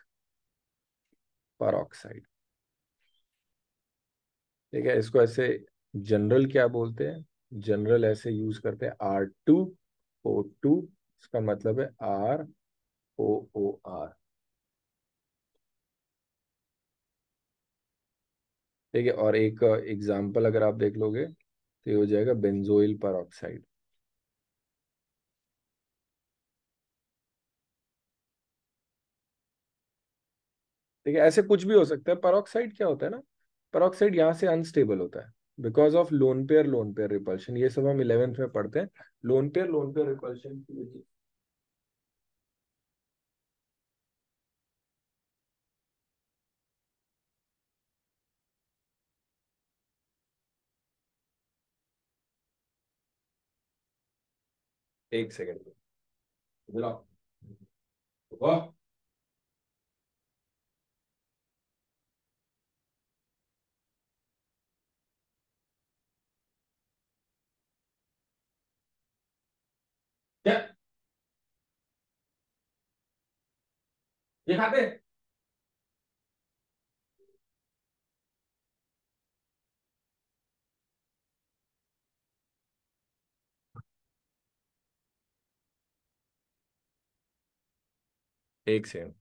पर ठीक है इसको ऐसे जनरल क्या बोलते हैं जनरल ऐसे यूज करते हैं आर टू ओ टू इसका मतलब है आर ओ ओ आर ठीक है और एक एग्जाम्पल अगर आप देख लोगे तो ये हो जाएगा बेंजोइल पर ठीक है ऐसे कुछ भी हो सकता है परोक्साइड क्या होता है ना परोक्साइड यहां से अनस्टेबल होता है because of lone pair lone pair repulsion ये सब हम इलेवेंथ में पढ़ते हैं lone pair lone pair repulsion एक सेकेंड वाह दिखाते एक सेकंड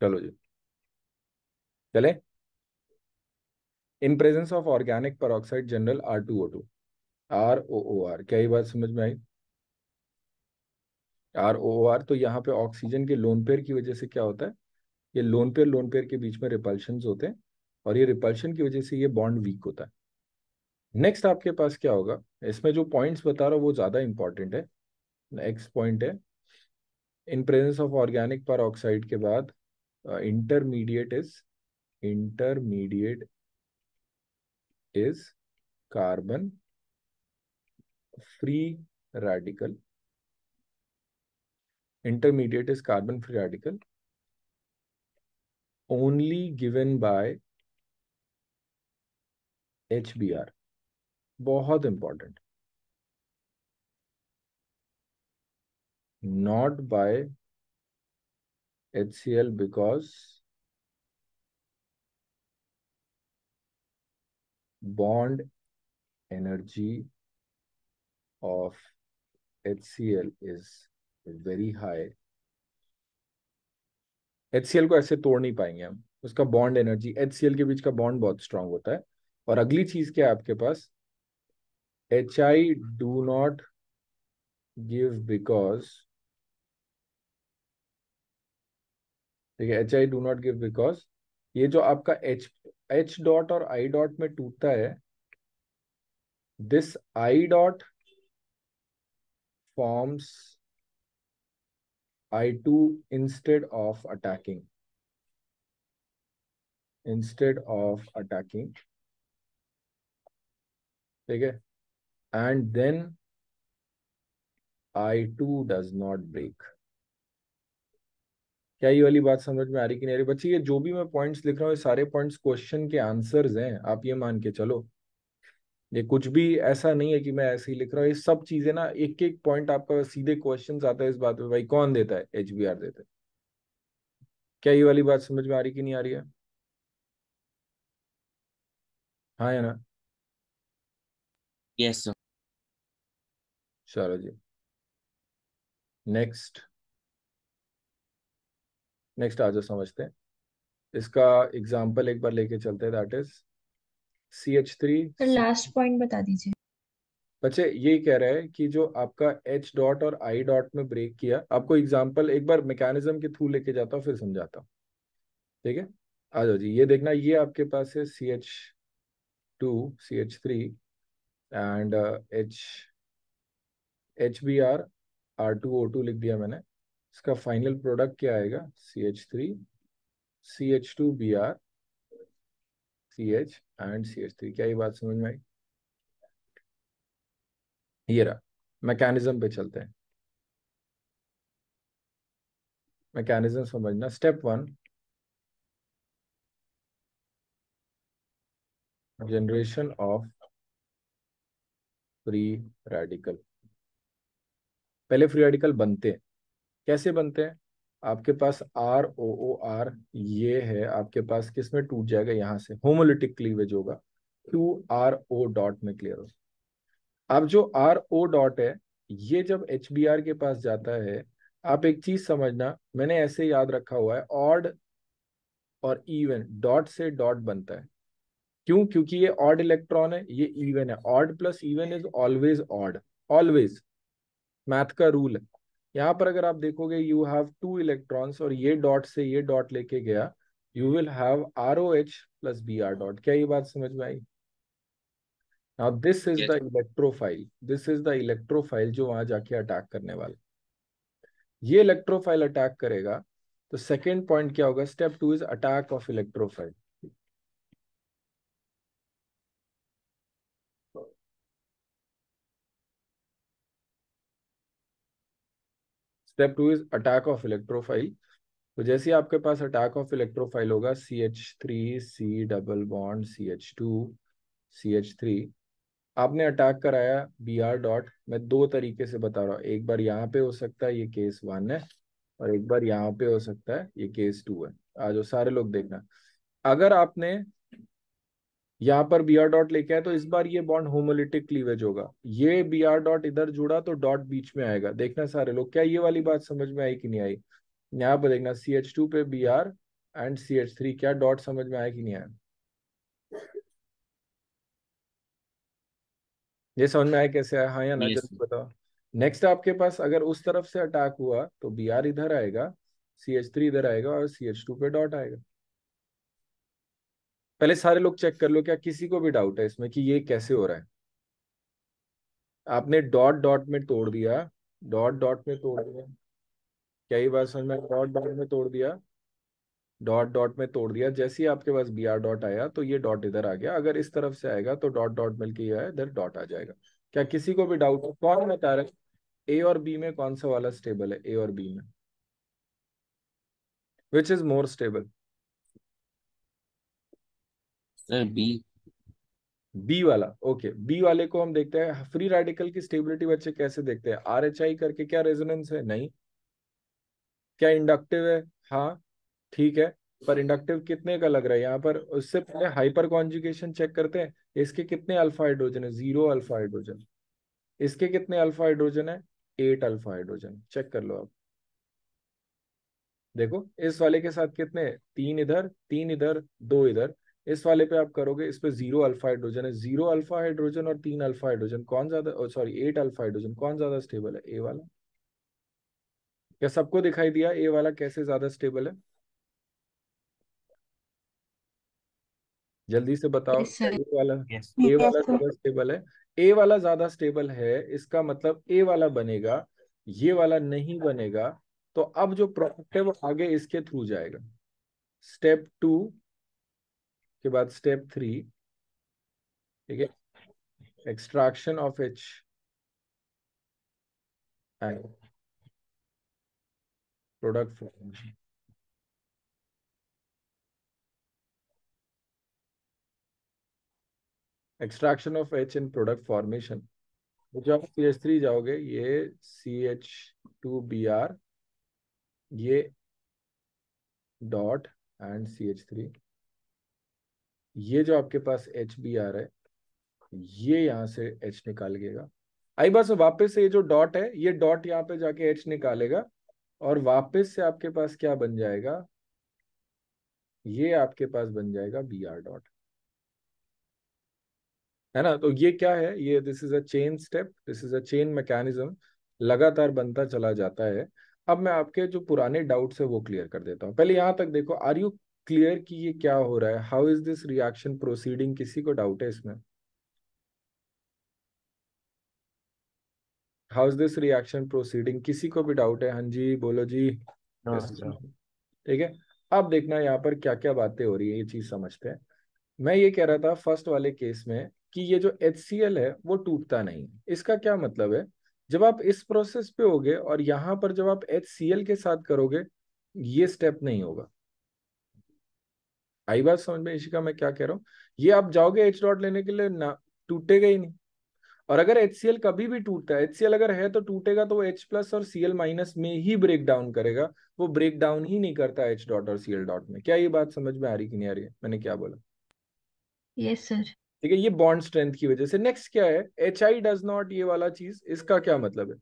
चलो जी चले in presence of organic peroxide general R two O two R O O R क्या ये बात समझ में आई आर ओ आर तो यहाँ पे ऑक्सीजन के लोन पेयर की वजह से क्या होता है ये लोन पेयर लोन पेयर के बीच में रिपल्शन होते हैं और ये रिपल्शन की वजह से ये बॉन्ड वीक होता है नेक्स्ट आपके पास क्या होगा इसमें जो पॉइंट्स बता रहा हूँ वो ज़्यादा इंपॉर्टेंट है नेक्स्ट पॉइंट है in presence of organic peroxide के बाद uh, intermediate is intermediate is carbon free radical intermediate is carbon free radical only given by HBr बहुत important not by HCl because bond energy of HCl is very high. HCl को ऐसे तोड़ नहीं पाएंगे हम उसका बॉन्ड एनर्जी HCl के बीच का बॉन्ड बहुत स्ट्रांग होता है और अगली चीज क्या है आपके पास HI do not give because देखिए H I do not give because ये जो आपका एच एच डॉट और आई डॉट में टूटता है this I dot forms I two instead of attacking instead of attacking ठीक है and then I two does not break क्या ये वाली बात समझ में आ रही कि नहीं आ रही बच्चे ये जो भी मैं पॉइंट्स लिख रहा हूँ ये सारे पॉइंट्स क्वेश्चन के आंसर्स हैं आप ये मान के चलो ये कुछ भी ऐसा नहीं है कि मैं ऐसे ही लिख रहा हूँ ये सब चीजें ना एक एक पॉइंट आपका सीधे क्वेश्चन आता है इस बात पे भाई कौन देता है एच देता है क्या ये वाली बात समझ में आ रही कि नहीं आ रही है हाँ है ना यस सर चलो जी नेक्स्ट नेक्स्ट आज समझते हैं इसका एग्जाम्पल एक बार लेके चलते हैं that is C H three last point बता दीजिए बच्चे ये कह रहा है कि जो आपका एच डॉट और आई डॉट में ब्रेक किया आपको एग्जाम्पल एक बार मैकेनिज्म के थ्रू लेके जाता हूँ फिर समझाता हूँ ठीक है आ जाओ जी ये देखना ये आपके पास है C H two C H three and H H B R R two O two लिख दिया मैंने इसका फाइनल प्रोडक्ट क्या आएगा C H three C H two B R C H and C H three क्या ये बात समझ में आई ये रहा मैकेनिज्म पे चलते हैं मैकेनिज्म समझना step one generation of free radical पहले फ्री रेडिकल बनते हैं कैसे बनते हैं आपके पास आर ओ ओ आर ये है आपके पास किस में टूट जाएगा यहाँ से होमोलिटिक क्लीवेज होगा क्यू आर ओ डॉट में क्लियर हो अब जो आर ओ डॉट है ये जब एच बी आर के पास जाता है आप एक चीज समझना मैंने ऐसे याद रखा हुआ है ऑड और इवन डॉट से डॉट बनता है क्यों क्योंकि ये ऑड इलेक्ट्रॉन है ये इवन है odd plus even is always odd always math का रूल है यहाँ पर अगर आप देखोगे यू हैव टू इलेक्ट्रॉन्स और ये डॉट से ये डॉट लेके गया you will have R O H plus B R dot क्या ये बात समझ में आई now this is the electrophile this is the electrophile जो वहां जाके अटैक करने वाला ये इलेक्ट्रोफाइल अटैक करेगा तो सेकेंड पॉइंट क्या होगा step two is attack of electrophile step two is attack of electrophile तो जैसे आपके पास अटैक ऑफ इलेक्ट्रोफाइल होगा C H three C double bond C H two C H three आपने अटैक कराया बी आर डॉट मैं दो तरीके से बता रहा हूँ एक बार यहाँ पे हो सकता है ये केस वन है और एक बार यहाँ पे हो सकता है ये केस टू है आज वो सारे लोग देखना अगर आपने यहाँ पर बी आर डॉट लेके आए तो इस बार ये बॉन्ड होमोलिटिक क्लीवेज होगा ये बी आर डॉट इधर जुड़ा तो डॉट बीच में आएगा देखना सारे लोग क्या ये वाली बात समझ में आई कि नहीं आई यहाँ पर देखना सी एच टू पे B R and C H three क्या डॉट समझ में आया कि नहीं आया ये समझ में आया कैसे आया हाँ या ना जरूर बताओ नेक्स्ट आपके पास अगर उस तरफ से अटैक हुआ तो बी आर इधर आएगा सी एच थ्री इधर आएगा और सी एच टू पे डॉट आएगा पहले सारे लोग चेक कर लो क्या किसी को भी डाउट है इसमें कि ये कैसे हो रहा है आपने डॉट डॉट में तोड़ दिया डॉट डॉट में तोड़ दिया क्या ये बात समझ में डॉट डॉट में तोड़ दिया डॉट डॉट में तोड़ दिया जैसे ही आपके पास बी आर डॉट आया तो ये डॉट इधर आ गया अगर इस तरफ से आएगा तो डॉट डॉट मिलके ये आया इधर डॉट आ जाएगा क्या किसी को भी डाउट है कौन बता रहे ए और बी में कौन सा वाला स्टेबल है ए और बी में which is more stable sir B B वाला ओके बी वाले को हम देखते हैं फ्री रेडिकल की स्टेबिलिटी बच्चे कैसे देखते हैं आर एच आई करके क्या रेजोनेंस है नहीं क्या इंडक्टिव है हाँ ठीक है पर इंडक्टिव कितने का लग रहा है यहाँ पर उससे पहले हाइपर कॉन्जुकेशन चेक करते हैं इसके कितने अल्फा हाइड्रोजन है जीरो अल्फा हाइड्रोजन इसके कितने अल्फा हाइड्रोजन है एट अल्फा हाइड्रोजन चेक कर लो आप देखो इस वाले के साथ कितने तीन इधर तीन इधर दो इधर इस वाले पे आप करोगे इस पे जीरो अल्फा हाइड्रोजन है जीरो अल्फा हाइड्रोजन और तीन अल्फा हाइड्रोजन कौन ज्यादा सॉरी एट अल्फा हाइड्रोजन कौन ज्यादा स्टेबल है ए वाला क्या सबको दिखाई दिया ए वाला कैसे ज्यादा स्टेबल है जल्दी से बताओ yes, ए वाला yes. ए वाला ज्यादा स्टेबल है ए वाला ज्यादा स्टेबल है इसका मतलब ए वाला बनेगा ये वाला नहीं बनेगा तो अब जो प्रोडक्ट है वो आगे इसके थ्रू जाएगा स्टेप टू उसके बाद स्टेप थ्री ठीक है extraction of H and product formation extraction of H in product formation जो आप सी एच थ्री जाओगे ये C H two B R ये dot and C H three ये जो आपके पास एच बी आ रहा है ये यहां से एच निकालिएगा आई बस वापस से ये जो डॉट है ये डॉट यहाँ पे जाके एच निकालेगा और वापस से आपके पास क्या बन जाएगा ये आपके पास बन जाएगा बी आर डॉट है ना तो ये क्या है ये this is a chain step this is a chain mechanism लगातार बनता चला जाता है अब मैं आपके जो पुराने डाउट्स है वो क्लियर कर देता हूँ पहले यहां तक देखो आर यू क्लियर कि ये क्या हो रहा है how is this reaction proceeding किसी को डाउट है इसमें how is this reaction proceeding किसी को भी डाउट है हाँ जी बोलो जी हाँ, हाँ। ठीक है अब देखना यहाँ पर क्या क्या बातें हो रही है ये चीज समझते हैं मैं ये कह रहा था फर्स्ट वाले केस में कि ये जो एच है वो टूटता नहीं इसका क्या मतलब है जब आप इस प्रोसेस पे होगे और यहाँ पर जब आप एच के साथ करोगे ये स्टेप नहीं होगा आई बात समझ में ईशिका मैं क्या कह रहा हूँ ये आप जाओगे एच डॉट लेने के लिए ना टूटेगा ही नहीं और अगर एच कभी भी टूटता है एच अगर है तो टूटेगा तो एच प्लस और सी माइनस में ही ब्रेक डाउन करेगा वो ब्रेक डाउन ही नहीं करता एच डॉट और सी डॉट में क्या ये बात समझ में आ रही कि नहीं आ रही है मैंने क्या बोला यस सर ठीक है ये बॉन्ड स्ट्रेंथ की वजह से नेक्स्ट क्या है एच आई डज नॉट ये वाला चीज इसका क्या मतलब है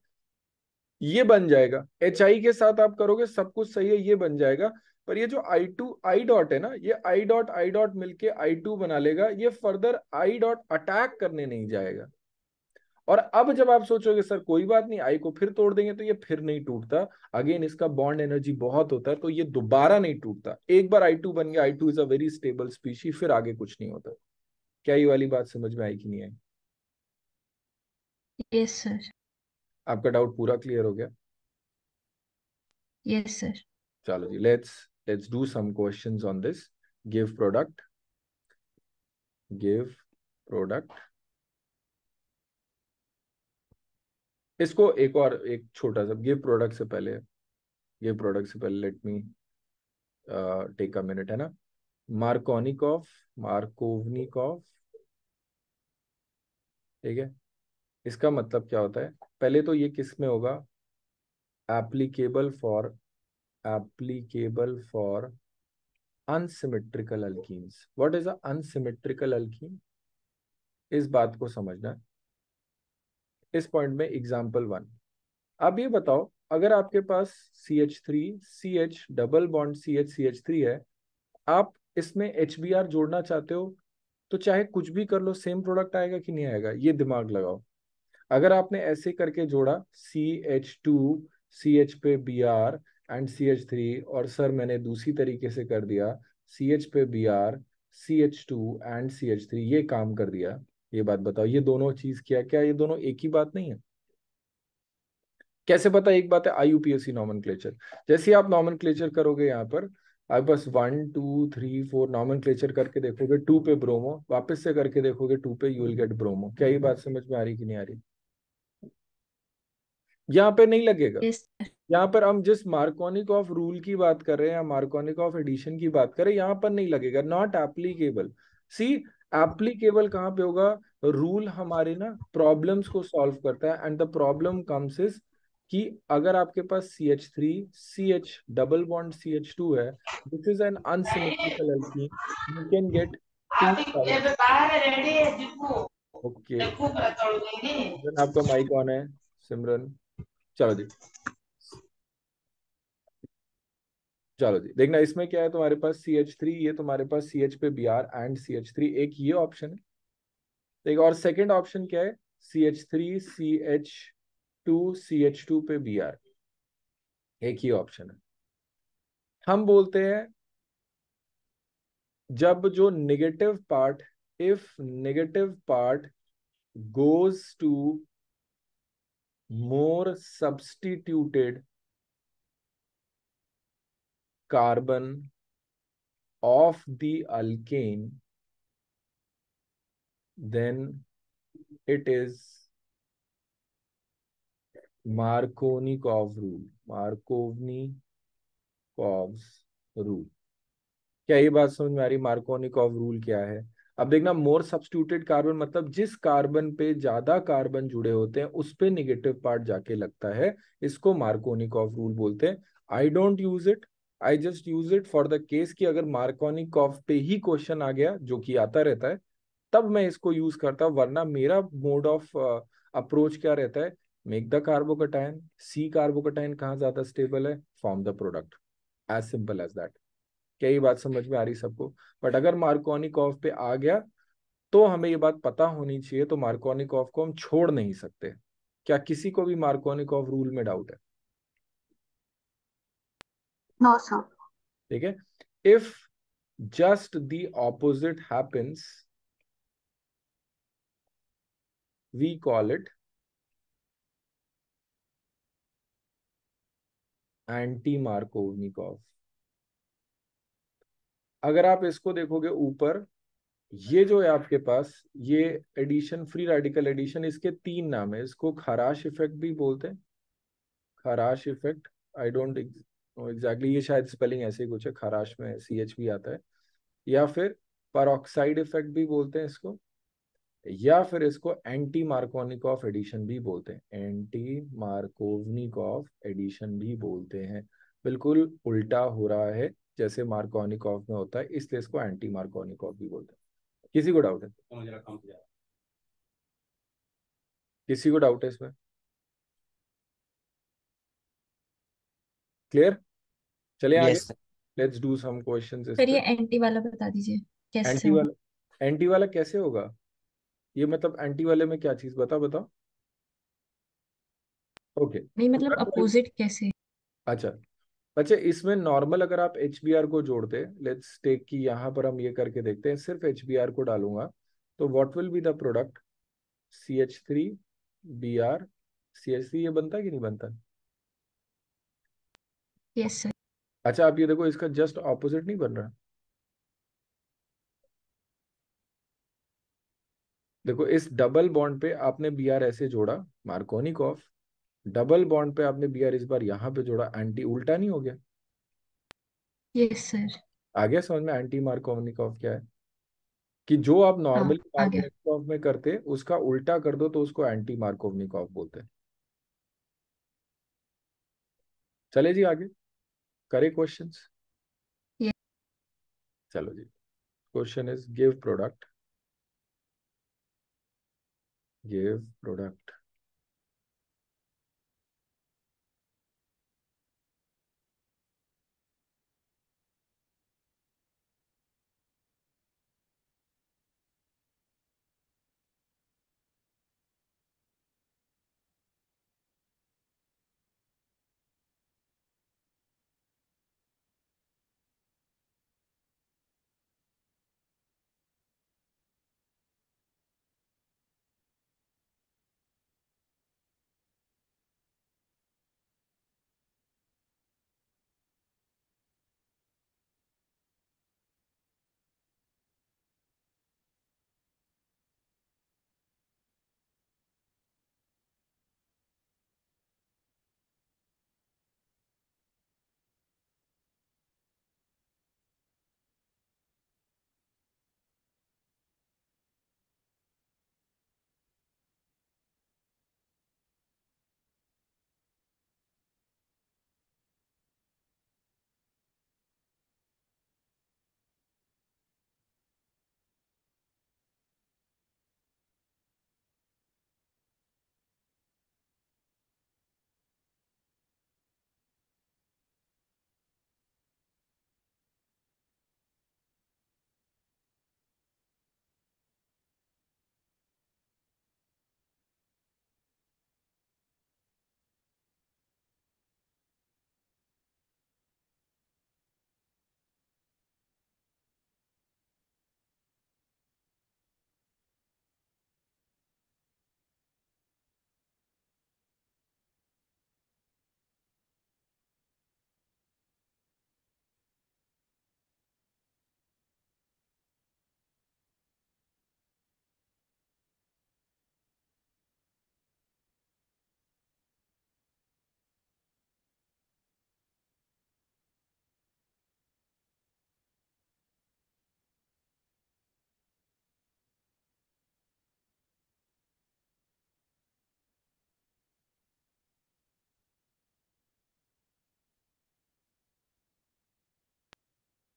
ये बन जाएगा एच आई के साथ आप करोगे सब कुछ सही है ये बन जाएगा पर ये जो आई टू आई डॉट है ना ये आई डॉट आई डॉट मिलके आई टू बना लेगा ये फर्दर आई डॉट अटैक करने नहीं जाएगा और अब जब आप सोचोगे सर कोई बात नहीं आई को फिर तोड़ देंगे तो ये फिर नहीं टूटता अगेन इसका बॉन्ड एनर्जी बहुत होता है तो ये दोबारा नहीं टूटता एक बार आई टू बन गया I two is a very stable species फिर आगे कुछ नहीं होता क्या ये वाली बात समझ में आई कि नहीं आई यस सर आपका डाउट पूरा क्लियर हो गया यस yes, सर चलो जी let's let's do some questions on this. Give product. Give product. इसको एक और एक छोटा सा गिव प्रोडक्ट से पहले गिव प्रोडक्ट से पहले let me take a minute है ना मार्कोनिकॉफ मार्कोवनिकॉफ ठीक है इसका मतलब क्या होता है पहले तो ये किस में होगा applicable for applicable for unsymmetrical alkenes. What is a unsymmetrical alkene? इस बात को समझना इस पॉइंट में एग्जाम्पल वन अब ये बताओ अगर आपके पास C H three C H double bond C H C H three है आप इसमें एच बी आर जोड़ना चाहते हो तो चाहे कुछ भी कर लो सेम प्रोडक्ट आएगा कि नहीं आएगा ये दिमाग लगाओ अगर आपने ऐसे करके जोड़ा C H two C H पे B R and C H three और सर मैंने दूसरी तरीके से कर दिया सी एच पे B R C H two and C H three ये काम कर दिया ये बात बताओ ये दोनों चीज क्या क्या ये दोनों एक ही बात नहीं है कैसे पता एक बात है आई यूपीएससी नॉमन क्लेचर जैसे आप नॉमन क्लेचर करोगे यहाँ पर आप बस one two three four nomenclature करके देखोगे टू पे ब्रोमो वापस से करके देखोगे टू पे यू विल गेट ब्रोमो क्या ये बात समझ में आ रही कि नहीं आ रही यहाँ पे नहीं लगेगा yes, यहाँ पर हम जिस मार्कोनिक ऑफ रूल की बात कर रहे हैं या मार्कोनिक ऑफ एडिशन की बात करें यहाँ पर नहीं लगेगा नॉट एप्लीकेबल सी एप्लीकेबल कहाँ पे होगा रूल हमारे ना प्रॉब्लम्स को सॉल्व करता है and the problem comes is कि अगर आपके पास C H three C H double bond C H two है this is an unsymmetrical alkene you can get okay आपका माइक ऑन है सिमरन चलो जी चलो जी देखना इसमें क्या है तुम्हारे पास सी एच थ्री ये तुम्हारे पास सी एच पे B R and C H three एक ये ऑप्शन है देख तो और सेकंड ऑप्शन क्या है C H three C H two C H two पे बी आर एक ही ऑप्शन है हम बोलते हैं जब जो negative part if negative part goes to more substituted carbon of the alkane then it is Markovnikov rule Markovnikov's rule kya ye baat samajh mein aa rahi markovnikov rule kya hai अब देखना more substituted carbon मतलब जिस carbon पे ज्यादा carbon जुड़े होते हैं उस पे निगेटिव पार्ट जाके लगता है इसको ऑफ रूल बोलते हैं I don't use it I just use it for the case कि अगर मार्कोनिक ऑफ पे ही क्वेश्चन आ गया जो कि आता रहता है तब मैं इसको यूज करता हूँ वरना मेरा मोड ऑफ अप्रोच क्या रहता है मेक द कार्बोकटाइन सी कार्बोकटाइन कहाँ ज्यादा स्टेबल है form the product as simple as that क्या ये बात समझ में आ रही सबको बट अगर ऑफ पे आ गया तो हमें ये बात पता होनी चाहिए तो ऑफ को हम छोड़ नहीं सकते क्या किसी को भी ऑफ रूल में डाउट है ठीक है if just the opposite happens call it anti Markovnikov अगर आप इसको देखोगे ऊपर ये जो है आपके पास ये एडिशन फ्री रेडिकल एडिशन इसके तीन नाम है इसको खराश इफेक्ट भी बोलते हैं खराश इफेक्ट आई डोंट एग्जैक्टली ये शायद स्पेलिंग ऐसे ही कुछ है खराश में सी एच भी आता है या फिर परऑक्साइड इफेक्ट भी बोलते हैं इसको या फिर इसको एंटी मार्कोनिक ऑफ एडिशन भी बोलते हैं एंटी ऑफ एडिशन भी बोलते हैं बिल्कुल उल्टा हो रहा है जैसे मार्कोनिकॉफ में होता है इसलिए इसको एंटी मार्कोनिकॉफ भी बोलते हैं किसी को डाउट है तो किसी को डाउट है इसमें क्लियर चलिए आगे let's do some questions sir ये एंटी वाला बता दीजिए कैसे एंटी वाला एंटी वाला कैसे होगा ये मतलब एंटी वाले में क्या चीज बता बताओ ओके okay. मतलब अपोजिट कैसे अच्छा अच्छा इसमें नॉर्मल अगर आप एच को जोड़ते लेट्स टेक की यहाँ पर हम ये करके देखते हैं सिर्फ एच को डालूंगा तो what will be the product C H three B R C H three ये बनता कि नहीं बनता yes, अच्छा आप ये देखो इसका जस्ट ऑपोजिट नहीं बन रहा देखो इस डबल बॉन्ड पे आपने बी आर ऐसे जोड़ा मार्कोनिक ऑफ डबल बॉन्ड पे आपने बी आर इस बार यहाँ पे जोड़ा एंटी उल्टा नहीं हो गया यस सर आ गया समझ में एंटी मार्कोवनिकॉफ क्या है कि जो आप नॉर्मली हाँ, में करते उसका उल्टा कर दो तो उसको एंटी मार्कोवनिकॉफ बोलते हैं चले जी आगे करे क्वेश्चन चलो जी question is give product give product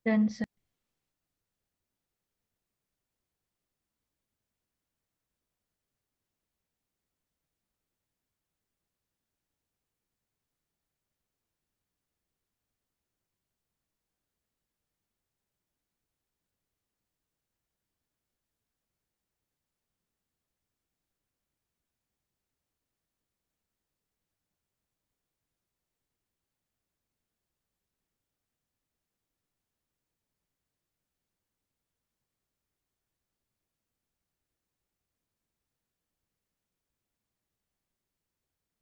dan se-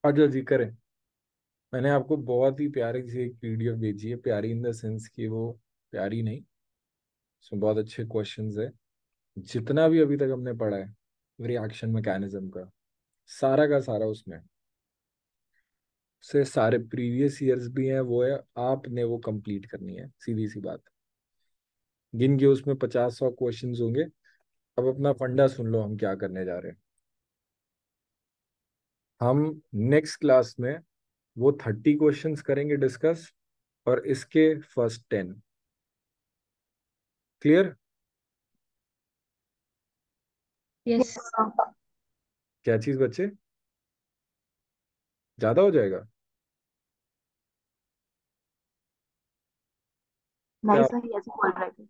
अच्छा जी करें मैंने आपको बहुत ही प्यारी सी एक पीडीएफ भेजी है प्यारी इन द सेंस कि वो प्यारी नहीं उसमें बहुत अच्छे क्वेश्चंस है जितना भी अभी तक हमने पढ़ा है रिएक्शन मैकेनिज्म का सारा का सारा उसमें से सारे प्रीवियस ईयर्स भी हैं वो है आपने वो कंप्लीट करनी है सीधी सी बात गिन के उसमें पचास सौ क्वेश्चन होंगे अब अपना फंडा सुन लो हम क्या करने जा रहे हैं हम नेक्स्ट क्लास में वो थर्टी क्वेश्चंस करेंगे डिस्कस और इसके फर्स्ट टेन क्लियर यस क्या चीज बच्चे ज्यादा हो जाएगा नहीं सर ऐसे बोल रहे थे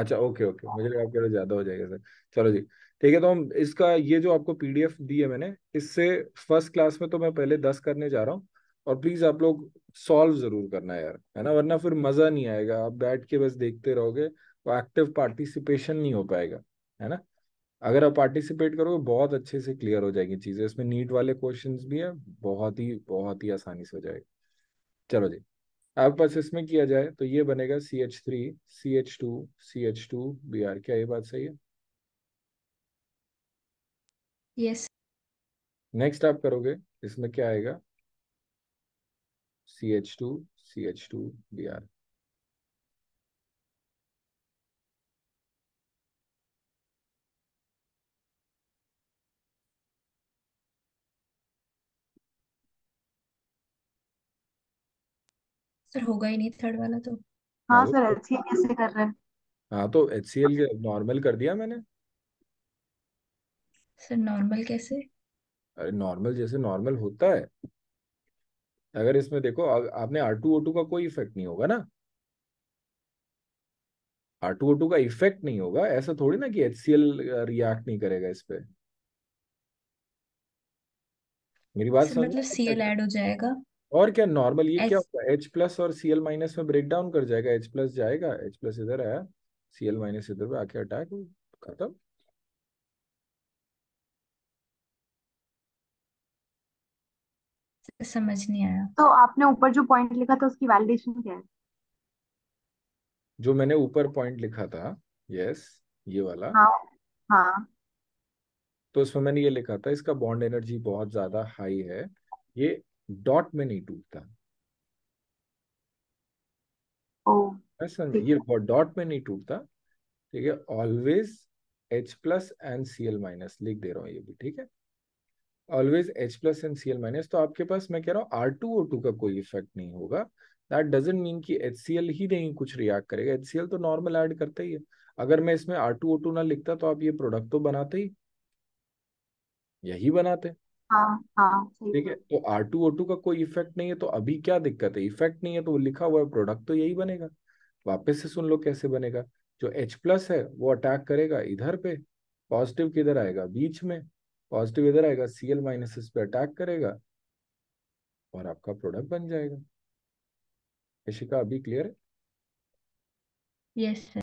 अच्छा ओके ओके मुझे लगा ज्यादा हो जाएगा सर चलो जी ठीक है तो हम इसका ये जो आपको पीडीएफ दी है मैंने इससे फर्स्ट क्लास में तो मैं पहले दस करने जा रहा हूँ और प्लीज आप लोग सॉल्व जरूर करना यार है ना वरना फिर मजा नहीं आएगा आप बैठ के बस देखते रहोगे तो एक्टिव पार्टिसिपेशन नहीं हो पाएगा है ना अगर आप पार्टिसिपेट करोगे बहुत अच्छे से क्लियर हो जाएगी चीजें इसमें नीट वाले क्वेश्चन भी है बहुत ही बहुत ही आसानी से हो जाएगा चलो जी अब बस इसमें किया जाए तो ये बनेगा C H three C H two C H two B R क्या ये बात सही है यस नेक्स्ट आप करोगे इसमें क्या आएगा C H two C H two B R sir होगा ही नहीं थर्ड वाला तो हाँ सर एल कैसे कर रहे हैं हाँ तो एच सी एल नॉर्मल कर दिया मैंने सर नॉर्मल कैसे अरे नॉर्मल जैसे नॉर्मल होता है अगर इसमें देखो आ, आपने आर टू ओ टू का कोई इफेक्ट नहीं होगा ना आर टू ओ टू का इफेक्ट नहीं होगा ऐसा थोड़ी ना कि एच सी एल रिएक्ट नहीं करेगा इस पे मेरी बात समझ मतलब सी एल एड हो जाएगा और क्या नॉर्मल ये S... क्या होगा एच प्लस और सी एल माइनस में ब्रेक डाउन कर जाएगा एच प्लस जाएगा एच प्लस इधर आया सी एल माइनस इधर पे आके अटैक खत्म समझ नहीं आया तो आपने ऊपर जो पॉइंट लिखा था उसकी वैलिडेशन क्या है जो मैंने ऊपर पॉइंट लिखा था यस ये वाला हाँ हाँ तो इसमें मैंने ये लिखा था इसका बॉन्ड एनर्जी बहुत ज्यादा हाई है ये डॉट में नहीं टूटता ये डॉट में नहीं टूटता ठीक है always H plus and C L minus लिख दे रहा हूँ ये भी ठीक है always H plus and C L minus तो आपके पास मैं कह रहा हूँ आर टू ओ टू का कोई इफेक्ट नहीं होगा दैट डजेंट मीन कि एच सी एल ही नहीं कुछ रिएक्ट करेगा एच सी एल तो नॉर्मल ऐड करता ही है अगर मैं इसमें आर टू ओ टू ना लिखता तो आप ये प्रोडक्ट तो बनाते ही यही बनाते हाँ, हाँ ठीक है तो आर टू ओ टू का कोई इफेक्ट नहीं है तो अभी क्या दिक्कत है इफेक्ट नहीं है तो लिखा हुआ है प्रोडक्ट तो यही बनेगा वापस से सुन लो कैसे बनेगा जो एच प्लस है वो अटैक करेगा इधर पे पॉजिटिव किधर आएगा बीच में पॉजिटिव इधर आएगा सी एल माइनस इस पर अटैक करेगा और आपका प्रोडक्ट बन जाएगा यशिका अभी क्लियर है yes,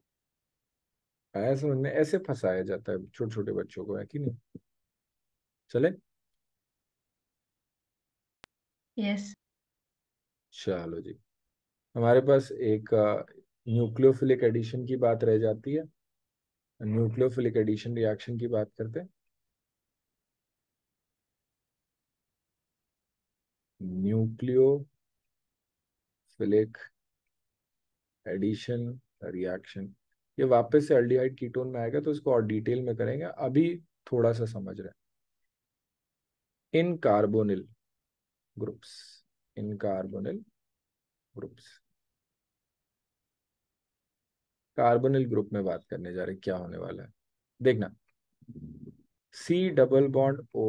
आया ऐसे फंसाया जाता है छोटे छोटे बच्चों को है कि नहीं चले yes. चलो जी हमारे पास एक न्यूक्लियोफिलिक एडिशन की बात रह जाती है न्यूक्लियोफिलिक एडिशन रिएक्शन की बात करते हैं न्यूक्लियोफिलिक एडिशन रिएक्शन ये वापस से अल्डीहाइड कीटोन में आएगा तो इसको और डिटेल में करेंगे अभी थोड़ा सा समझ रहे in carbonyl groups in carbonyl groups carbonyl group में बात करने जा रहे क्या होने वाला है देखना सी डबल बॉन्ड ओ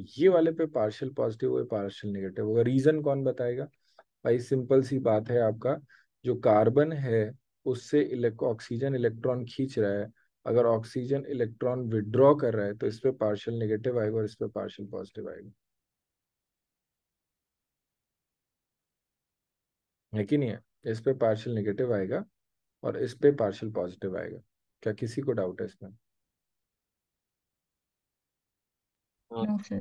ये वाले पे पार्शियल पॉजिटिव हुए पार्शियल नेगेटिव होगा रीजन कौन बताएगा भाई सिंपल सी बात है आपका जो कार्बन है उससे ऑक्सीजन इलेक्ट्रॉन खींच रहा है अगर ऑक्सीजन इलेक्ट्रॉन विड्रॉ कर रहा है तो इस पर पार्शियल नेगेटिव आएगा और इस पर पार्शियल पॉजिटिव आएगा है कि नहीं है इस पे पार्शियल नेगेटिव आएगा और इस पे पार्शियल पॉजिटिव आएगा क्या किसी को डाउट है इसमें हाँ। हाँ,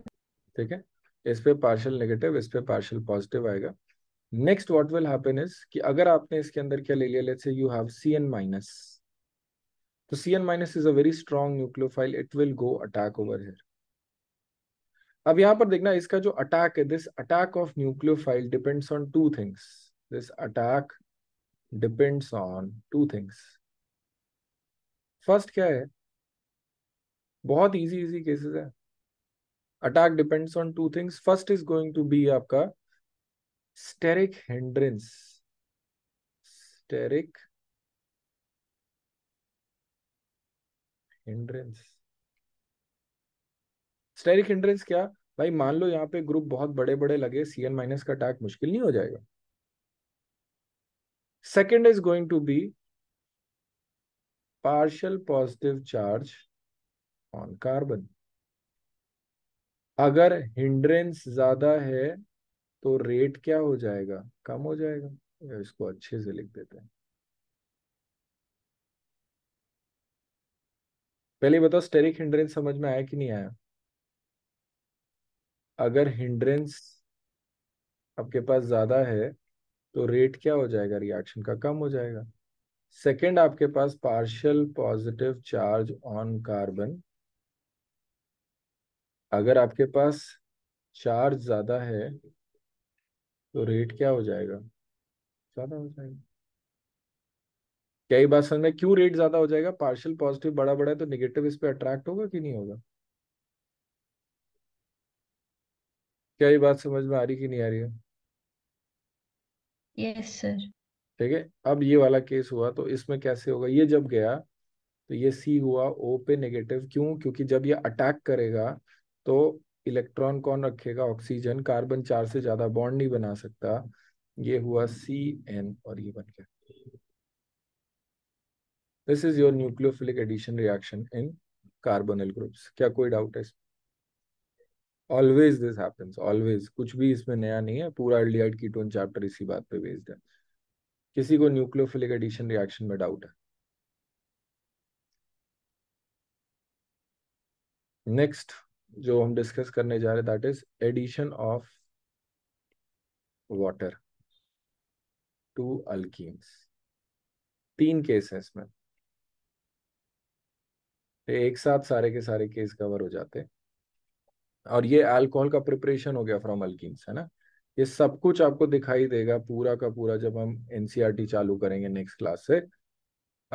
ठीक है इस पे पार्शियल नेगेटिव इस पे पार्शियल पॉजिटिव आएगा next what will happen is कि अगर आपने इसके अंदर क्या ले लिया let's say you have C N minus तो C N minus is a very strong nucleophile it will go attack over here अब यहाँ पर देखना इसका जो अटैक है this attack of nucleophile depends on two things this attack depends on two things first क्या है बहुत इजी इजी केसेस है attack depends on two things first is going to be आपका steric hindrance steric hindrance steric हेंड्रेंस क्या भाई मान लो यहाँ पे ग्रुप बहुत बड़े बड़े लगे सी एन माइनस का अटैक मुश्किल नहीं हो जाएगा second is going to be partial positive charge on carbon अगर हिंड्रेंस ज्यादा है तो रेट क्या हो जाएगा कम हो जाएगा इसको अच्छे से लिख देते हैं पहले बताओ स्टेरिक हिंड्रेंस समझ में आया कि नहीं आया अगर हिंड्रेंस आपके पास ज्यादा है तो रेट क्या हो जाएगा रिएक्शन का कम हो जाएगा सेकेंड आपके पास partial positive charge on carbon अगर आपके पास चार्ज ज़्यादा है तो रेट क्या हो जाएगा ज़्यादा हो जाएगा क्या बात समझ में क्यों रेट ज़्यादा हो जाएगा पार्शियल पॉजिटिव बड़ा बड़ा है तो निगेटिव इस पर अट्रैक्ट होगा कि नहीं होगा क्या ये बात समझ में आ रही कि नहीं आ रही है यस सर ठीक है अब ये वाला केस हुआ तो इसमें कैसे होगा ये जब गया तो ये सी हुआ ओ पे नेगेटिव क्यों क्योंकि जब ये अटैक करेगा तो इलेक्ट्रॉन कौन रखेगा ऑक्सीजन कार्बन चार से ज्यादा बॉन्ड नहीं बना सकता ये हुआ सी एन और ये बन गया this is your nucleophilic addition reaction in carbonyl groups क्या कोई डाउट है ऑलवेज दिस हैपेंस ऑलवेज कुछ भी इसमें नया नहीं है पूरा एल्डिहाइड कीटोन चैप्टर इसी बात पे बेस्ड है किसी को न्यूक्लियोफिलिक एडिशन रिएक्शन में डाउट है नेक्स्ट जो हम डिस्कस करने जा रहे that is addition of water to alkenes तीन केस है इसमें तो एक साथ सारे के सारे केस कवर हो जाते और ये अल्कोहल का प्रिपरेशन हो गया फ्रॉम अल्किन्स है ना ये सब कुछ आपको दिखाई देगा पूरा का पूरा जब हम एनसीईआरटी e चालू करेंगे नेक्स्ट क्लास से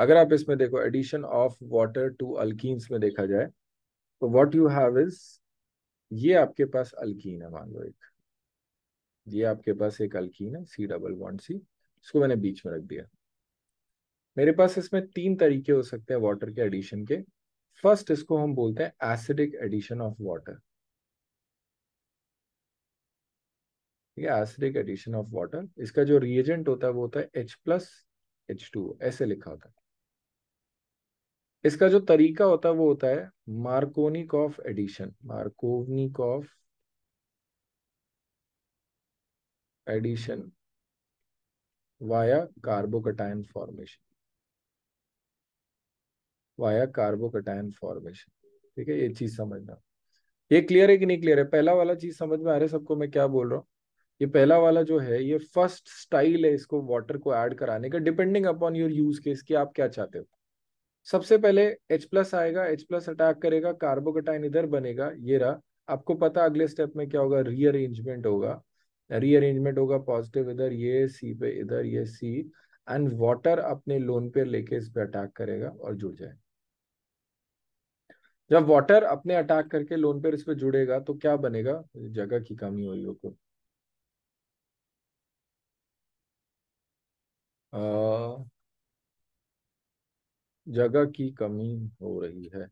अगर आप इसमें देखो addition of water to alkenes में देखा जाए तो व्हाट यू हैव इज ये आपके पास अल्कीन है मान लो एक ये आपके पास एक अल्कीन है सी डबल वन सी इसको मैंने बीच में रख दिया मेरे पास इसमें तीन तरीके हो सकते हैं वाटर के एडिशन के फर्स्ट इसको हम बोलते हैं एसिडिक एडिशन ऑफ वाटर ठीक है एसिडिक एडिशन ऑफ वाटर इसका जो रिएजेंट होता है वो होता है एच प्लस एच टू ऐसे लिखा होता है इसका जो तरीका होता है वो होता है of addition of addition via carbocation formation via carbocation formation ठीक है ये चीज समझना ये क्लियर है कि नहीं क्लियर है पहला वाला चीज समझ में आ रहा है सबको मैं क्या बोल रहा हूँ ये पहला वाला जो है ये फर्स्ट स्टाइल है इसको वाटर को ऐड कराने का depending upon your use case कि आप क्या चाहते हो सबसे पहले H प्लस आएगा H प्लस अटैक करेगा कार्बोकटाइन इधर बनेगा ये रहा आपको पता अगले स्टेप में क्या होगा रीअरेंजमेंट होगा रीअरेंजमेंट होगा पॉजिटिव इधर ये सी पे इधर ये सी एंड वाटर अपने लोन पे लेके इस पे अटैक करेगा और जुड़ जाए जब वाटर अपने अटैक करके लोन पे इस पे जुड़ेगा तो क्या बनेगा जगह की कमी हो रही आ... जगह की कमी हो रही है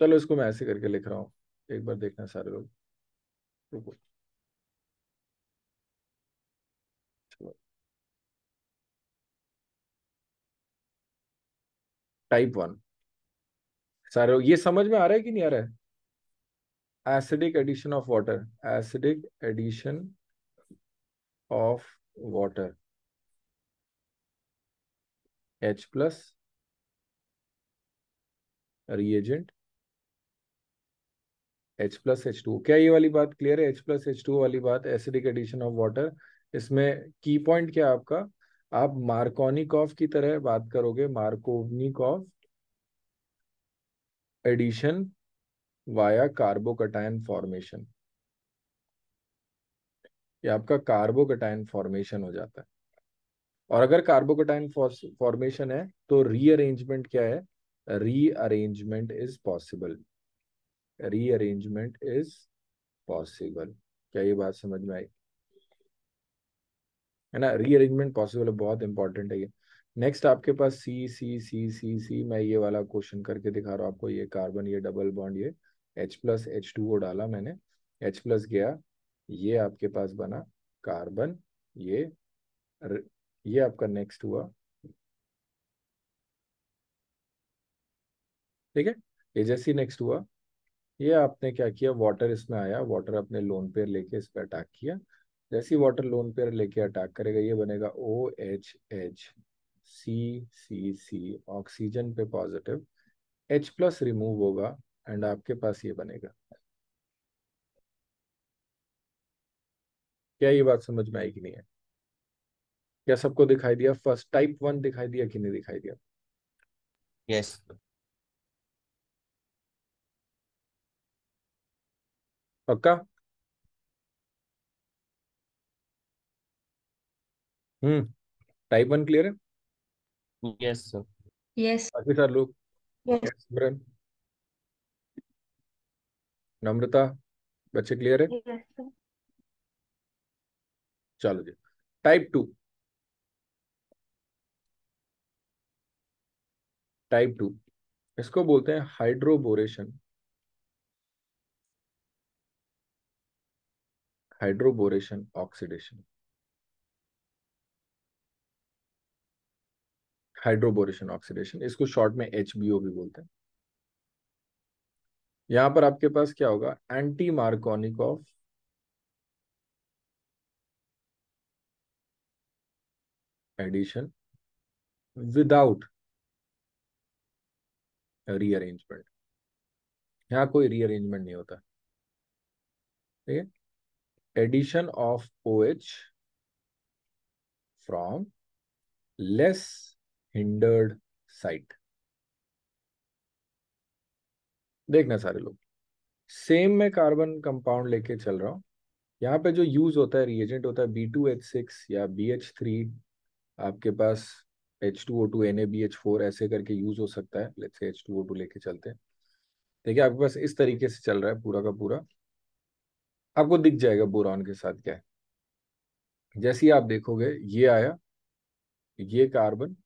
चलो इसको मैं ऐसे करके लिख रहा हूं एक बार देखना सारे लोग रुको टाइप वन सारे लोग ये समझ में आ रहा है कि नहीं आ रहा है acidic addition of water acidic addition of water H plus reagent H plus H two क्या ये वाली बात क्लियर है एच प्लस एच टू वाली बात एसिडिक एडिशन ऑफ वाटर इसमें की पॉइंट क्या आपका आप मार्कोनिकॉफ की तरह बात करोगे Markovnikov addition via carbocation formation ये आपका कार्बोकटायन फॉर्मेशन हो जाता है और अगर कार्बोकोटाइन फॉर्मेशन है तो रीअरेंजमेंट क्या है rearrangement is possible rearrangement is possible क्या ये बात समझ में आई है ना रीअरेंजमेंट पॉसिबल बहुत इंपॉर्टेंट है ये नेक्स्ट आपके पास सी सी सी सी सी मैं ये वाला क्वेश्चन करके दिखा रहा हूँ आपको ये कार्बन ये डबल बॉन्ड ये एच प्लस एच टू को डाला मैंने एच प्लस गया ये आपके पास बना कार्बन ये ये आपका नेक्स्ट हुआ ठीक है एजेसी नेक्स्ट हुआ ये आपने क्या किया वाटर इसमें आया वाटर अपने लोन पेयर लेके इस पर अटैक किया जैसे ही वाटर लोन पेयर लेके अटैक करेगा ये बनेगा O H H C C C oxygen पे पॉजिटिव एच प्लस रिमूव होगा एंड आपके पास ये बनेगा क्या ये बात समझ में आई कि नहीं है क्या सबको दिखाई दिया फर्स्ट टाइप वन दिखाई दिया कि नहीं दिखाई दिया यस yes. पक्का हम्म टाइप वन क्लियर है यस सर यस बाकी सर लोग सिमरन नम्रता बच्चे क्लियर है yes, चलो जी टाइप टू टाइप टू इसको बोलते हैं hydroboration hydroboration oxidation hydroboration oxidation इसको शॉर्ट में एच बी ओ भी बोलते हैं यहां पर आपके पास क्या होगा anti Markovnikov addition without rearrangement यहाँ कोई रीअरेंजमेंट नहीं होता ठीक है addition of O H from less hindered site देखना सारे लोग सेम में कार्बन कंपाउंड लेके चल रहा हूं यहाँ पे जो यूज होता है रिएजेंट होता है बी टू एच सिक्स या बी एच थ्री आपके पास H two O two N A B H four ऐसे करके यूज हो सकता है let's H two O two लेके चलते हैं देखिए आपके पास इस तरीके से चल रहा है पूरा का पूरा आपको दिख जाएगा बोरॉन के साथ क्या है जैसे ही आप देखोगे ये आया ये कार्बन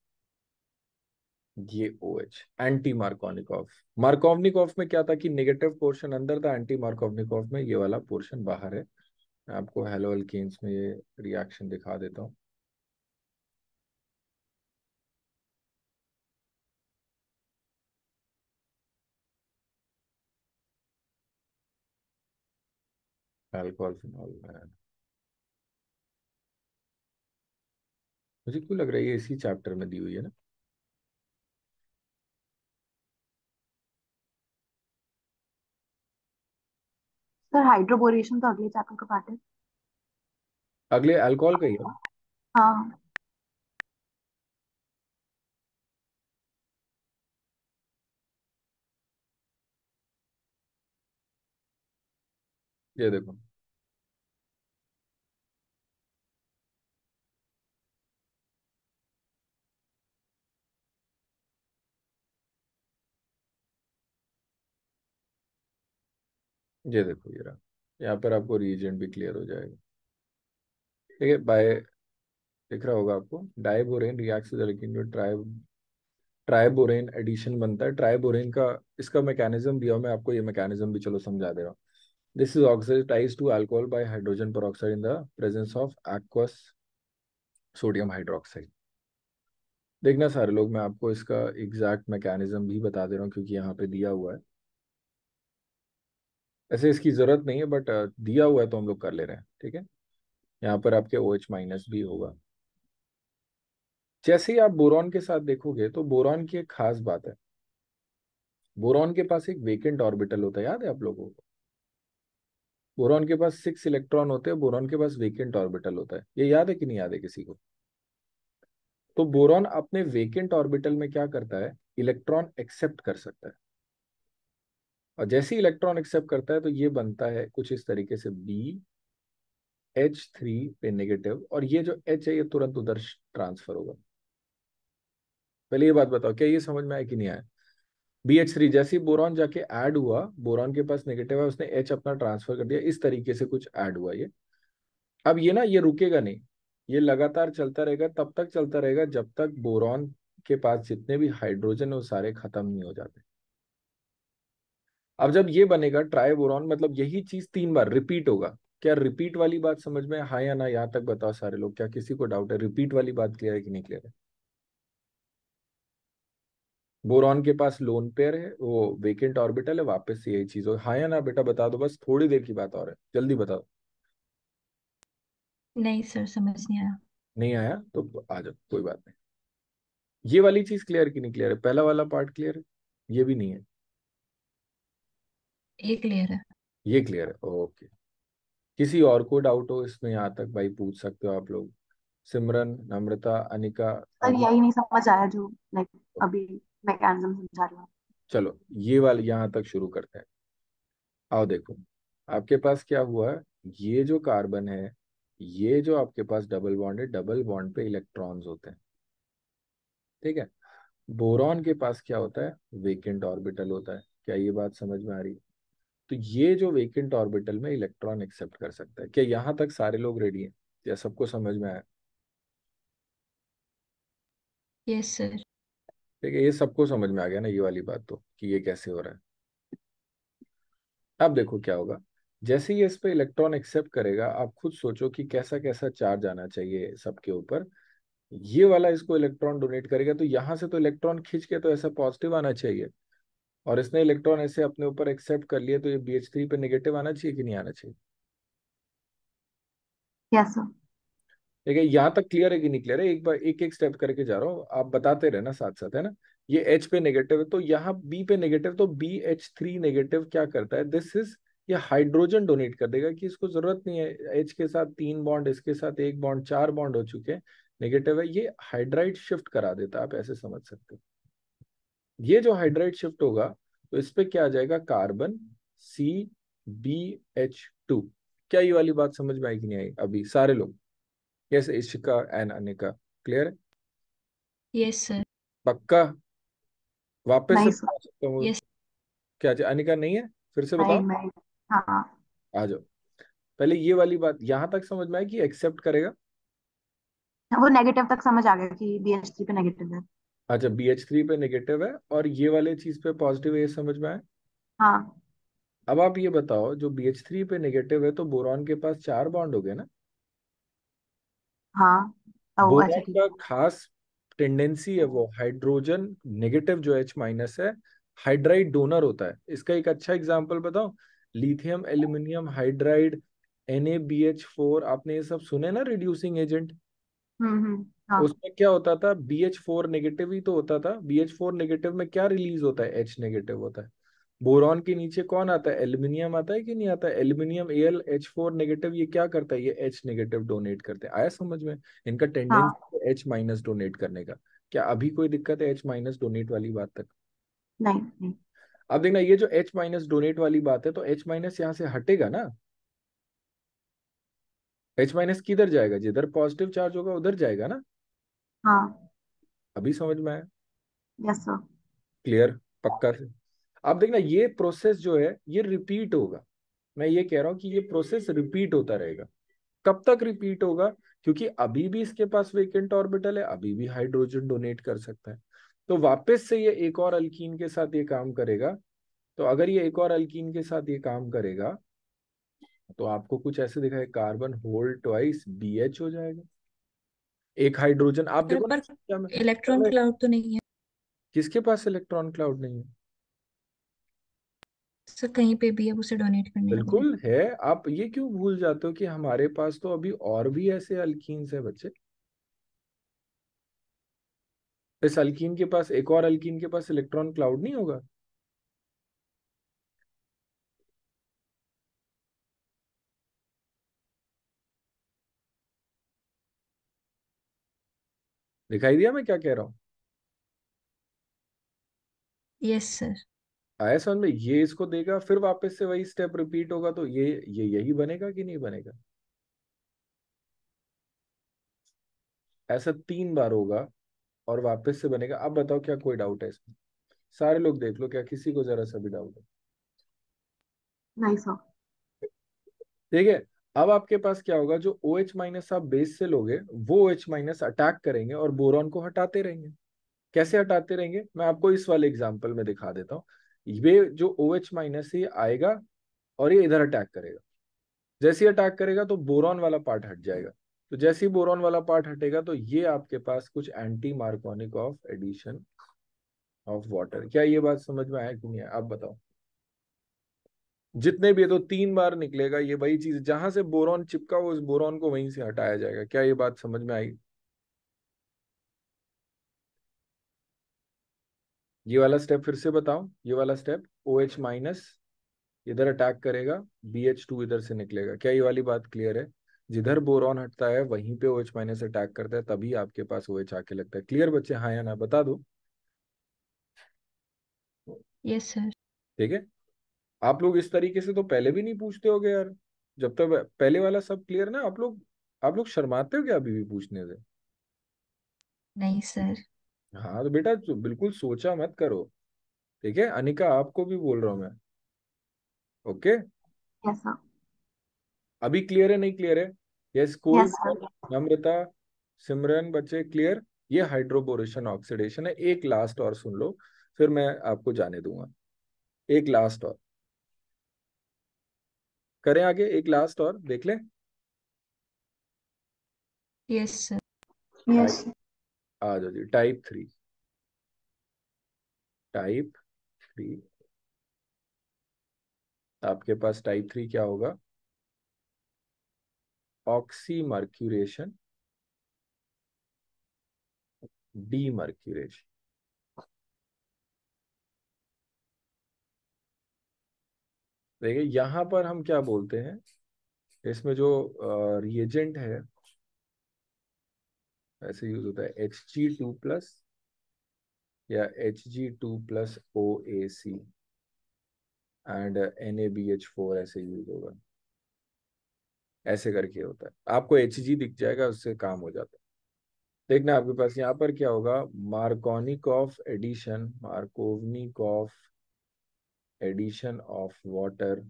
ये O H anti Markovnikov Markovnikov में क्या था कि नेगेटिव पोर्शन अंदर था एंटी मार्कोवनिकॉफ में ये वाला पोर्शन बाहर है मैं आपको हेलो अल्केन्स में ये रिएक्शन दिखा देता हूँ अल्कोहल फिनॉल eh. मुझे क्यों लग रहा है ये इसी चैप्टर में दी हुई है ना सर हाइड्रोबोरेशन तो अगले चैप्टर का पार्ट है अगले अल्कोहल का ही है हाँ ये देखो ये देखो ये रहा यहाँ पर आपको रीजन भी क्लियर हो जाएगा ठीक है बाय दिख रहा होगा आपको डायबोरेन रियाक्स से लेकिन ट्राइब ट्राइबोरेन एडिशन बनता है ट्राइबोरेन का इसका मैकेनिज्म दिया मैं आपको ये मैकेनिज्म भी चलो समझा दे रहा हूँ This is oxidized to alcohol by hydrogen peroxide in the presence of aqueous sodium hydroxide देखना सारे लोग मैं आपको इसका एग्जैक्ट मैकेनिज्म भी बता दे रहा हूँ क्योंकि यहाँ पे दिया हुआ है ऐसे इसकी ज़रूरत नहीं है बट uh, दिया हुआ है तो हम लोग कर ले रहे हैं ठीक है यहाँ पर आपके ओ एच माइनस भी होगा जैसे ही आप बोरॉन के साथ देखोगे तो बोरॉन की एक खास बात है बोरॉन के पास एक वेकेंट ऑर्बिटल होता है याद है आप लोगों को बोरॉन के पास सिक्स इलेक्ट्रॉन होते हैं बोरॉन के पास वेकेंट ऑर्बिटल होता है ये याद है कि नहीं याद है किसी को तो बोरॉन अपने वेकेंट ऑर्बिटल में क्या करता है इलेक्ट्रॉन एक्सेप्ट कर सकता है और जैसे ही इलेक्ट्रॉन एक्सेप्ट करता है तो ये बनता है कुछ इस तरीके से बी एच थ्री पे नेगेटिव और ये जो एच है ये तुरंत उधर ट्रांसफर होगा पहले ये बात बताओ क्या ये समझ में आया कि नहीं आया बी एच थ्री जैसे बोरॉन जाके ऐड हुआ बोरॉन के पास नेगेटिव है उसने एच अपना ट्रांसफर कर दिया इस तरीके से कुछ ऐड हुआ ये अब ये ना ये रुकेगा नहीं ये लगातार चलता रहेगा तब तक चलता रहेगा जब तक बोरॉन के पास जितने भी हाइड्रोजन है वो सारे खत्म नहीं हो जाते अब जब ये बनेगा ट्राई बोरॉन मतलब यही चीज तीन बार रिपीट होगा क्या रिपीट वाली बात समझ में हाँ या ना यहाँ तक बताओ सारे लोग क्या किसी को डाउट है रिपीट वाली बात क्लियर है कि नहीं क्लियर है बोरॉन के पास लोन पेयर है वो वेकेंट ऑर्बिटल है वापस से यही चीज हो हाँ या ना बेटा बता दो बस थोड़ी देर की बात और है जल्दी बता दो नहीं सर समझ नहीं आया नहीं आया तो आ जाओ कोई बात नहीं ये वाली चीज क्लियर की नहीं क्लियर है पहला वाला पार्ट क्लियर है ये भी नहीं है ये क्लियर है ये क्लियर है ओके किसी और को डाउट हो इसमें यहाँ तक भाई पूछ सकते हो आप लोग सिमरन नम्रता अनिका सर यही नहीं समझ आया जो लाइक अभी मैकेनिज्म समझा रही हूँ चलो ये वाले यहाँ तक शुरू करते हैं आओ देखो आपके पास क्या हुआ ये जो कार्बन है ये जो आपके पास डबल बॉन्ड है डबल बॉन्ड पे इलेक्ट्रॉन्स होते हैं ठीक है बोरॉन के पास क्या होता है वेकेंट ऑर्बिटल होता है क्या ये बात समझ में आ रही है तो ये जो वेकेंट ऑर्बिटल में इलेक्ट्रॉन एक्सेप्ट कर सकता है क्या यहाँ तक सारे लोग रेडी हैं या सबको समझ में आया यस सर है ये सबको समझ में आ गया ना ये वाली बात तो कि ये कैसे हो रहा है अब देखो क्या होगा जैसे ही इस पर इलेक्ट्रॉन एक्सेप्ट करेगा आप खुद सोचो कि कैसा कैसा चार्ज आना चाहिए सबके ऊपर ये वाला इसको इलेक्ट्रॉन डोनेट करेगा तो यहां से तो इलेक्ट्रॉन खींच के तो ऐसा पॉजिटिव आना चाहिए और इसने इलेक्ट्रॉन ऐसे अपने ऊपर एक्सेप्ट कर लिया तो ये बी पे नेगेटिव आना चाहिए कि नहीं आना चाहिए yes, sir. ठीक है यहाँ तक क्लियर है कि नहीं क्लियर है एक बार एक एक स्टेप करके जा रहा हूँ आप बताते रहे ना साथ साथ है ना ये एच पे नेगेटिव है तो यहाँ बी पे नेगेटिव तो बी एच थ्री नेगेटिव क्या करता है दिस इज ये हाइड्रोजन डोनेट कर देगा कि इसको जरूरत नहीं है एच के साथ तीन बॉन्ड इसके साथ एक बॉन्ड चार बॉन्ड हो चुके हैं नेगेटिव है ये हाइड्राइड शिफ्ट करा देता है आप ऐसे समझ सकते हो ये जो हाइड्राइड शिफ्ट होगा तो इस पे क्या आ जाएगा carbon C B H two क्या ये वाली बात समझ में आई कि नहीं आई अभी सारे लोग Yes, Ishika and Anika. Clear? Yes sir पक्का वापस nice. से सकता हूँ yes. क्या अनिका नहीं है फिर से बताओ हाँ. आ जाओ पहले ये वाली बात यहाँ तक समझ में आई कि एक्सेप्ट करेगा वो नेगेटिव तक समझ आ गया कि थ्री पे नेगेटिव है अच्छा बी एच थ्री पे नेगेटिव है और ये वाले चीज पे पॉजिटिव है ये समझ में आए हाँ अब आप ये बताओ जो बी एच थ्री पे नेगेटिव है तो बोरॉन के पास चार बॉन्ड हो गए ना हाँ ओ अच्छा ठीक है का खास टेंडेंसी है वो हाइड्रोजन नेगेटिव जो एच माइनस है हाइड्राइड डोनर होता है इसका एक अच्छा एग्जांपल बताओ लिथियम एल्यूमिनियम हाइड्राइड NaBH4 आपने ये सब सुने ना रिड्यूसिंग हम्म, एजेंट हम्म हाँ उसमें क्या होता था BH4 नेगेटिव ही तो होता था BH4 नेगेटिव में क्या रिलीज होता है H नेगेटिव होता है बोरॉन के नीचे कौन आता है एल्यूमिनियम आता है कि नहीं आता है A L H four negative ये क्या करता है ये एच नेगेटिव डोनेट करते हैं आया समझ में इनका टेंडेंस हाँ। एच माइनस डोनेट करने का क्या अभी कोई दिक्कत है एच माइनस डोनेट वाली बात तक नहीं अब देखना ये जो एच माइनस डोनेट वाली बात है तो एच माइनस यहाँ से हटेगा ना एच माइनस किधर जाएगा जिधर पॉजिटिव चार्ज होगा उधर जाएगा ना हाँ अभी समझ में आया क्लियर पक्का से आप देखना ये प्रोसेस जो है ये रिपीट होगा मैं ये कह रहा हूँ कि ये प्रोसेस रिपीट होता रहेगा कब तक रिपीट होगा क्योंकि अभी भी इसके पास वेकेंट ऑर्बिटल है अभी भी हाइड्रोजन डोनेट कर सकता है तो वापस से ये एक और अल्किन के साथ ये काम करेगा तो अगर ये एक और अल्किन के साथ ये काम करेगा तो आपको कुछ ऐसे दिखाए carbon hold twice B H हो जाएगा एक हाइड्रोजन आप देखो इलेक्ट्रॉन क्लाउड तो नहीं है किसके पास इलेक्ट्रॉन क्लाउड नहीं है सर कहीं पे भी अब उसे डोनेट करने का बिल्कुल है आप ये क्यों भूल जाते हो कि हमारे पास तो अभी और भी ऐसे अल्कीन्स है बच्चे इस अल्कीन के पास एक और अल्कीन के पास इलेक्ट्रॉन क्लाउड नहीं होगा दिखाई दिया मैं क्या कह रहा हूं यस सर आया समझ में ये इसको देगा फिर वापस से वही स्टेप रिपीट होगा तो ये ये यही बनेगा कि नहीं बनेगा ऐसा तीन बार होगा और वापस से बनेगा अब बताओ क्या कोई डाउट है इसमें सारे लोग देख लो क्या किसी को जरा सा भी डाउट है ठीक है अब आपके पास क्या होगा जो ओ एच माइनस आप बेस से लोगे वो ओ एच माइनस अटैक करेंगे और बोरॉन को हटाते रहेंगे कैसे हटाते रहेंगे मैं आपको इस वाले एग्जाम्पल में दिखा देता हूँ ये जो ओ एच माइनस ये आएगा और ये इधर अटैक करेगा जैसे अटैक करेगा तो बोरॉन वाला पार्ट हट जाएगा तो जैसे ही बोरॉन वाला पार्ट हटेगा तो ये आपके पास कुछ anti Markovnikov addition of water क्या ये बात समझ में आया कि नहीं आप बताओ जितने भी है तो तीन बार निकलेगा ये वही चीज जहां से बोरॉन चिपका वो उस बोरॉन को वहीं से हटाया जाएगा क्या ये बात समझ में आई ये वाला स्टेप फिर से बताऊं ये वाला स्टेप ओ एच माइनस इधर अटैक करेगा बी एच टू इधर से निकलेगा क्या ये वाली बात क्लियर है जिधर बोरॉन हटता है वहीं पे ओ एच माइनस अटैक करता है तभी आपके पास ओ एच आके लगता है क्लियर बच्चे हाँ या ना बता दो यस सर ठीक है आप लोग इस तरीके से तो पहले भी नहीं पूछते हो यार जब तक तो पहले वाला सब क्लियर ना आप लोग आप लोग शर्माते हो क्या अभी भी पूछने से नहीं सर हाँ तो बेटा तो बिल्कुल सोचा मत करो ठीक है अनिका आपको भी बोल रहा हूं मैं ओके yes, अभी क्लियर है नहीं क्लियर है ये स्कूल नम्रता सिमरन बच्चे क्लियर ये हाइड्रोबोरेशन ऑक्सीडेशन है एक लास्ट और सुन लो फिर मैं आपको जाने दूंगा एक लास्ट और करें आगे एक लास्ट और देख ले यस सर यस आ जाओ जी टाइप थ्री टाइप थ्री आपके पास टाइप थ्री क्या होगा ऑक्सी मर्क्यूरेशन डी मर्क्यूरेशन देखिए यहां पर हम क्या बोलते हैं इसमें जो रिएजेंट है ऐसे यूज होता है एच जी टू प्लस या H G two plus O A C and N A B H four ऐसे यूज होगा ऐसे करके होता है आपको एच जी दिख जाएगा उससे काम हो जाता है देखना आपके पास यहाँ पर क्या होगा Markovnikov addition of addition of water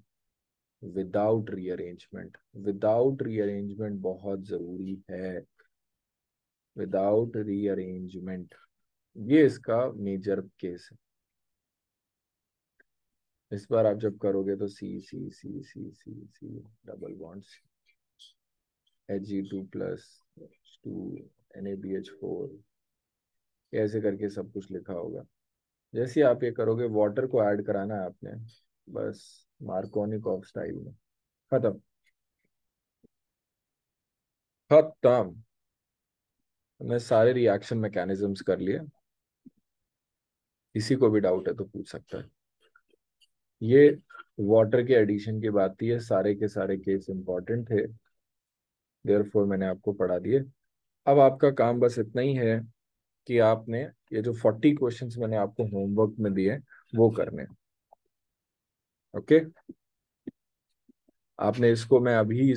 without rearrangement without rearrangement बहुत ज़रूरी है विदाउट रीअरेंजमेंट ये इसका मेजर केस है इस बार आप जब करोगे तो C C C C C C double bond H G two plus two N A B H four ऐसे करके सब कुछ लिखा होगा जैसे आप ये करोगे वाटर को ऐड कराना है आपने बस मार्कोनिक ऑफ स्टाइल में खत्म खत्म मैं सारे रिएक्शन मैकेनिज्म कर लिए किसी को भी डाउट है तो पूछ सकता है ये वाटर के एडिशन की बात थी है सारे के सारे केस इंपॉर्टेंट थे देयरफॉर मैंने आपको पढ़ा दिए अब आपका काम बस इतना ही है कि आपने ये जो फोर्टी क्वेश्चंस मैंने आपको होमवर्क में दिए वो करने ओके okay? आपने इसको मैं अभी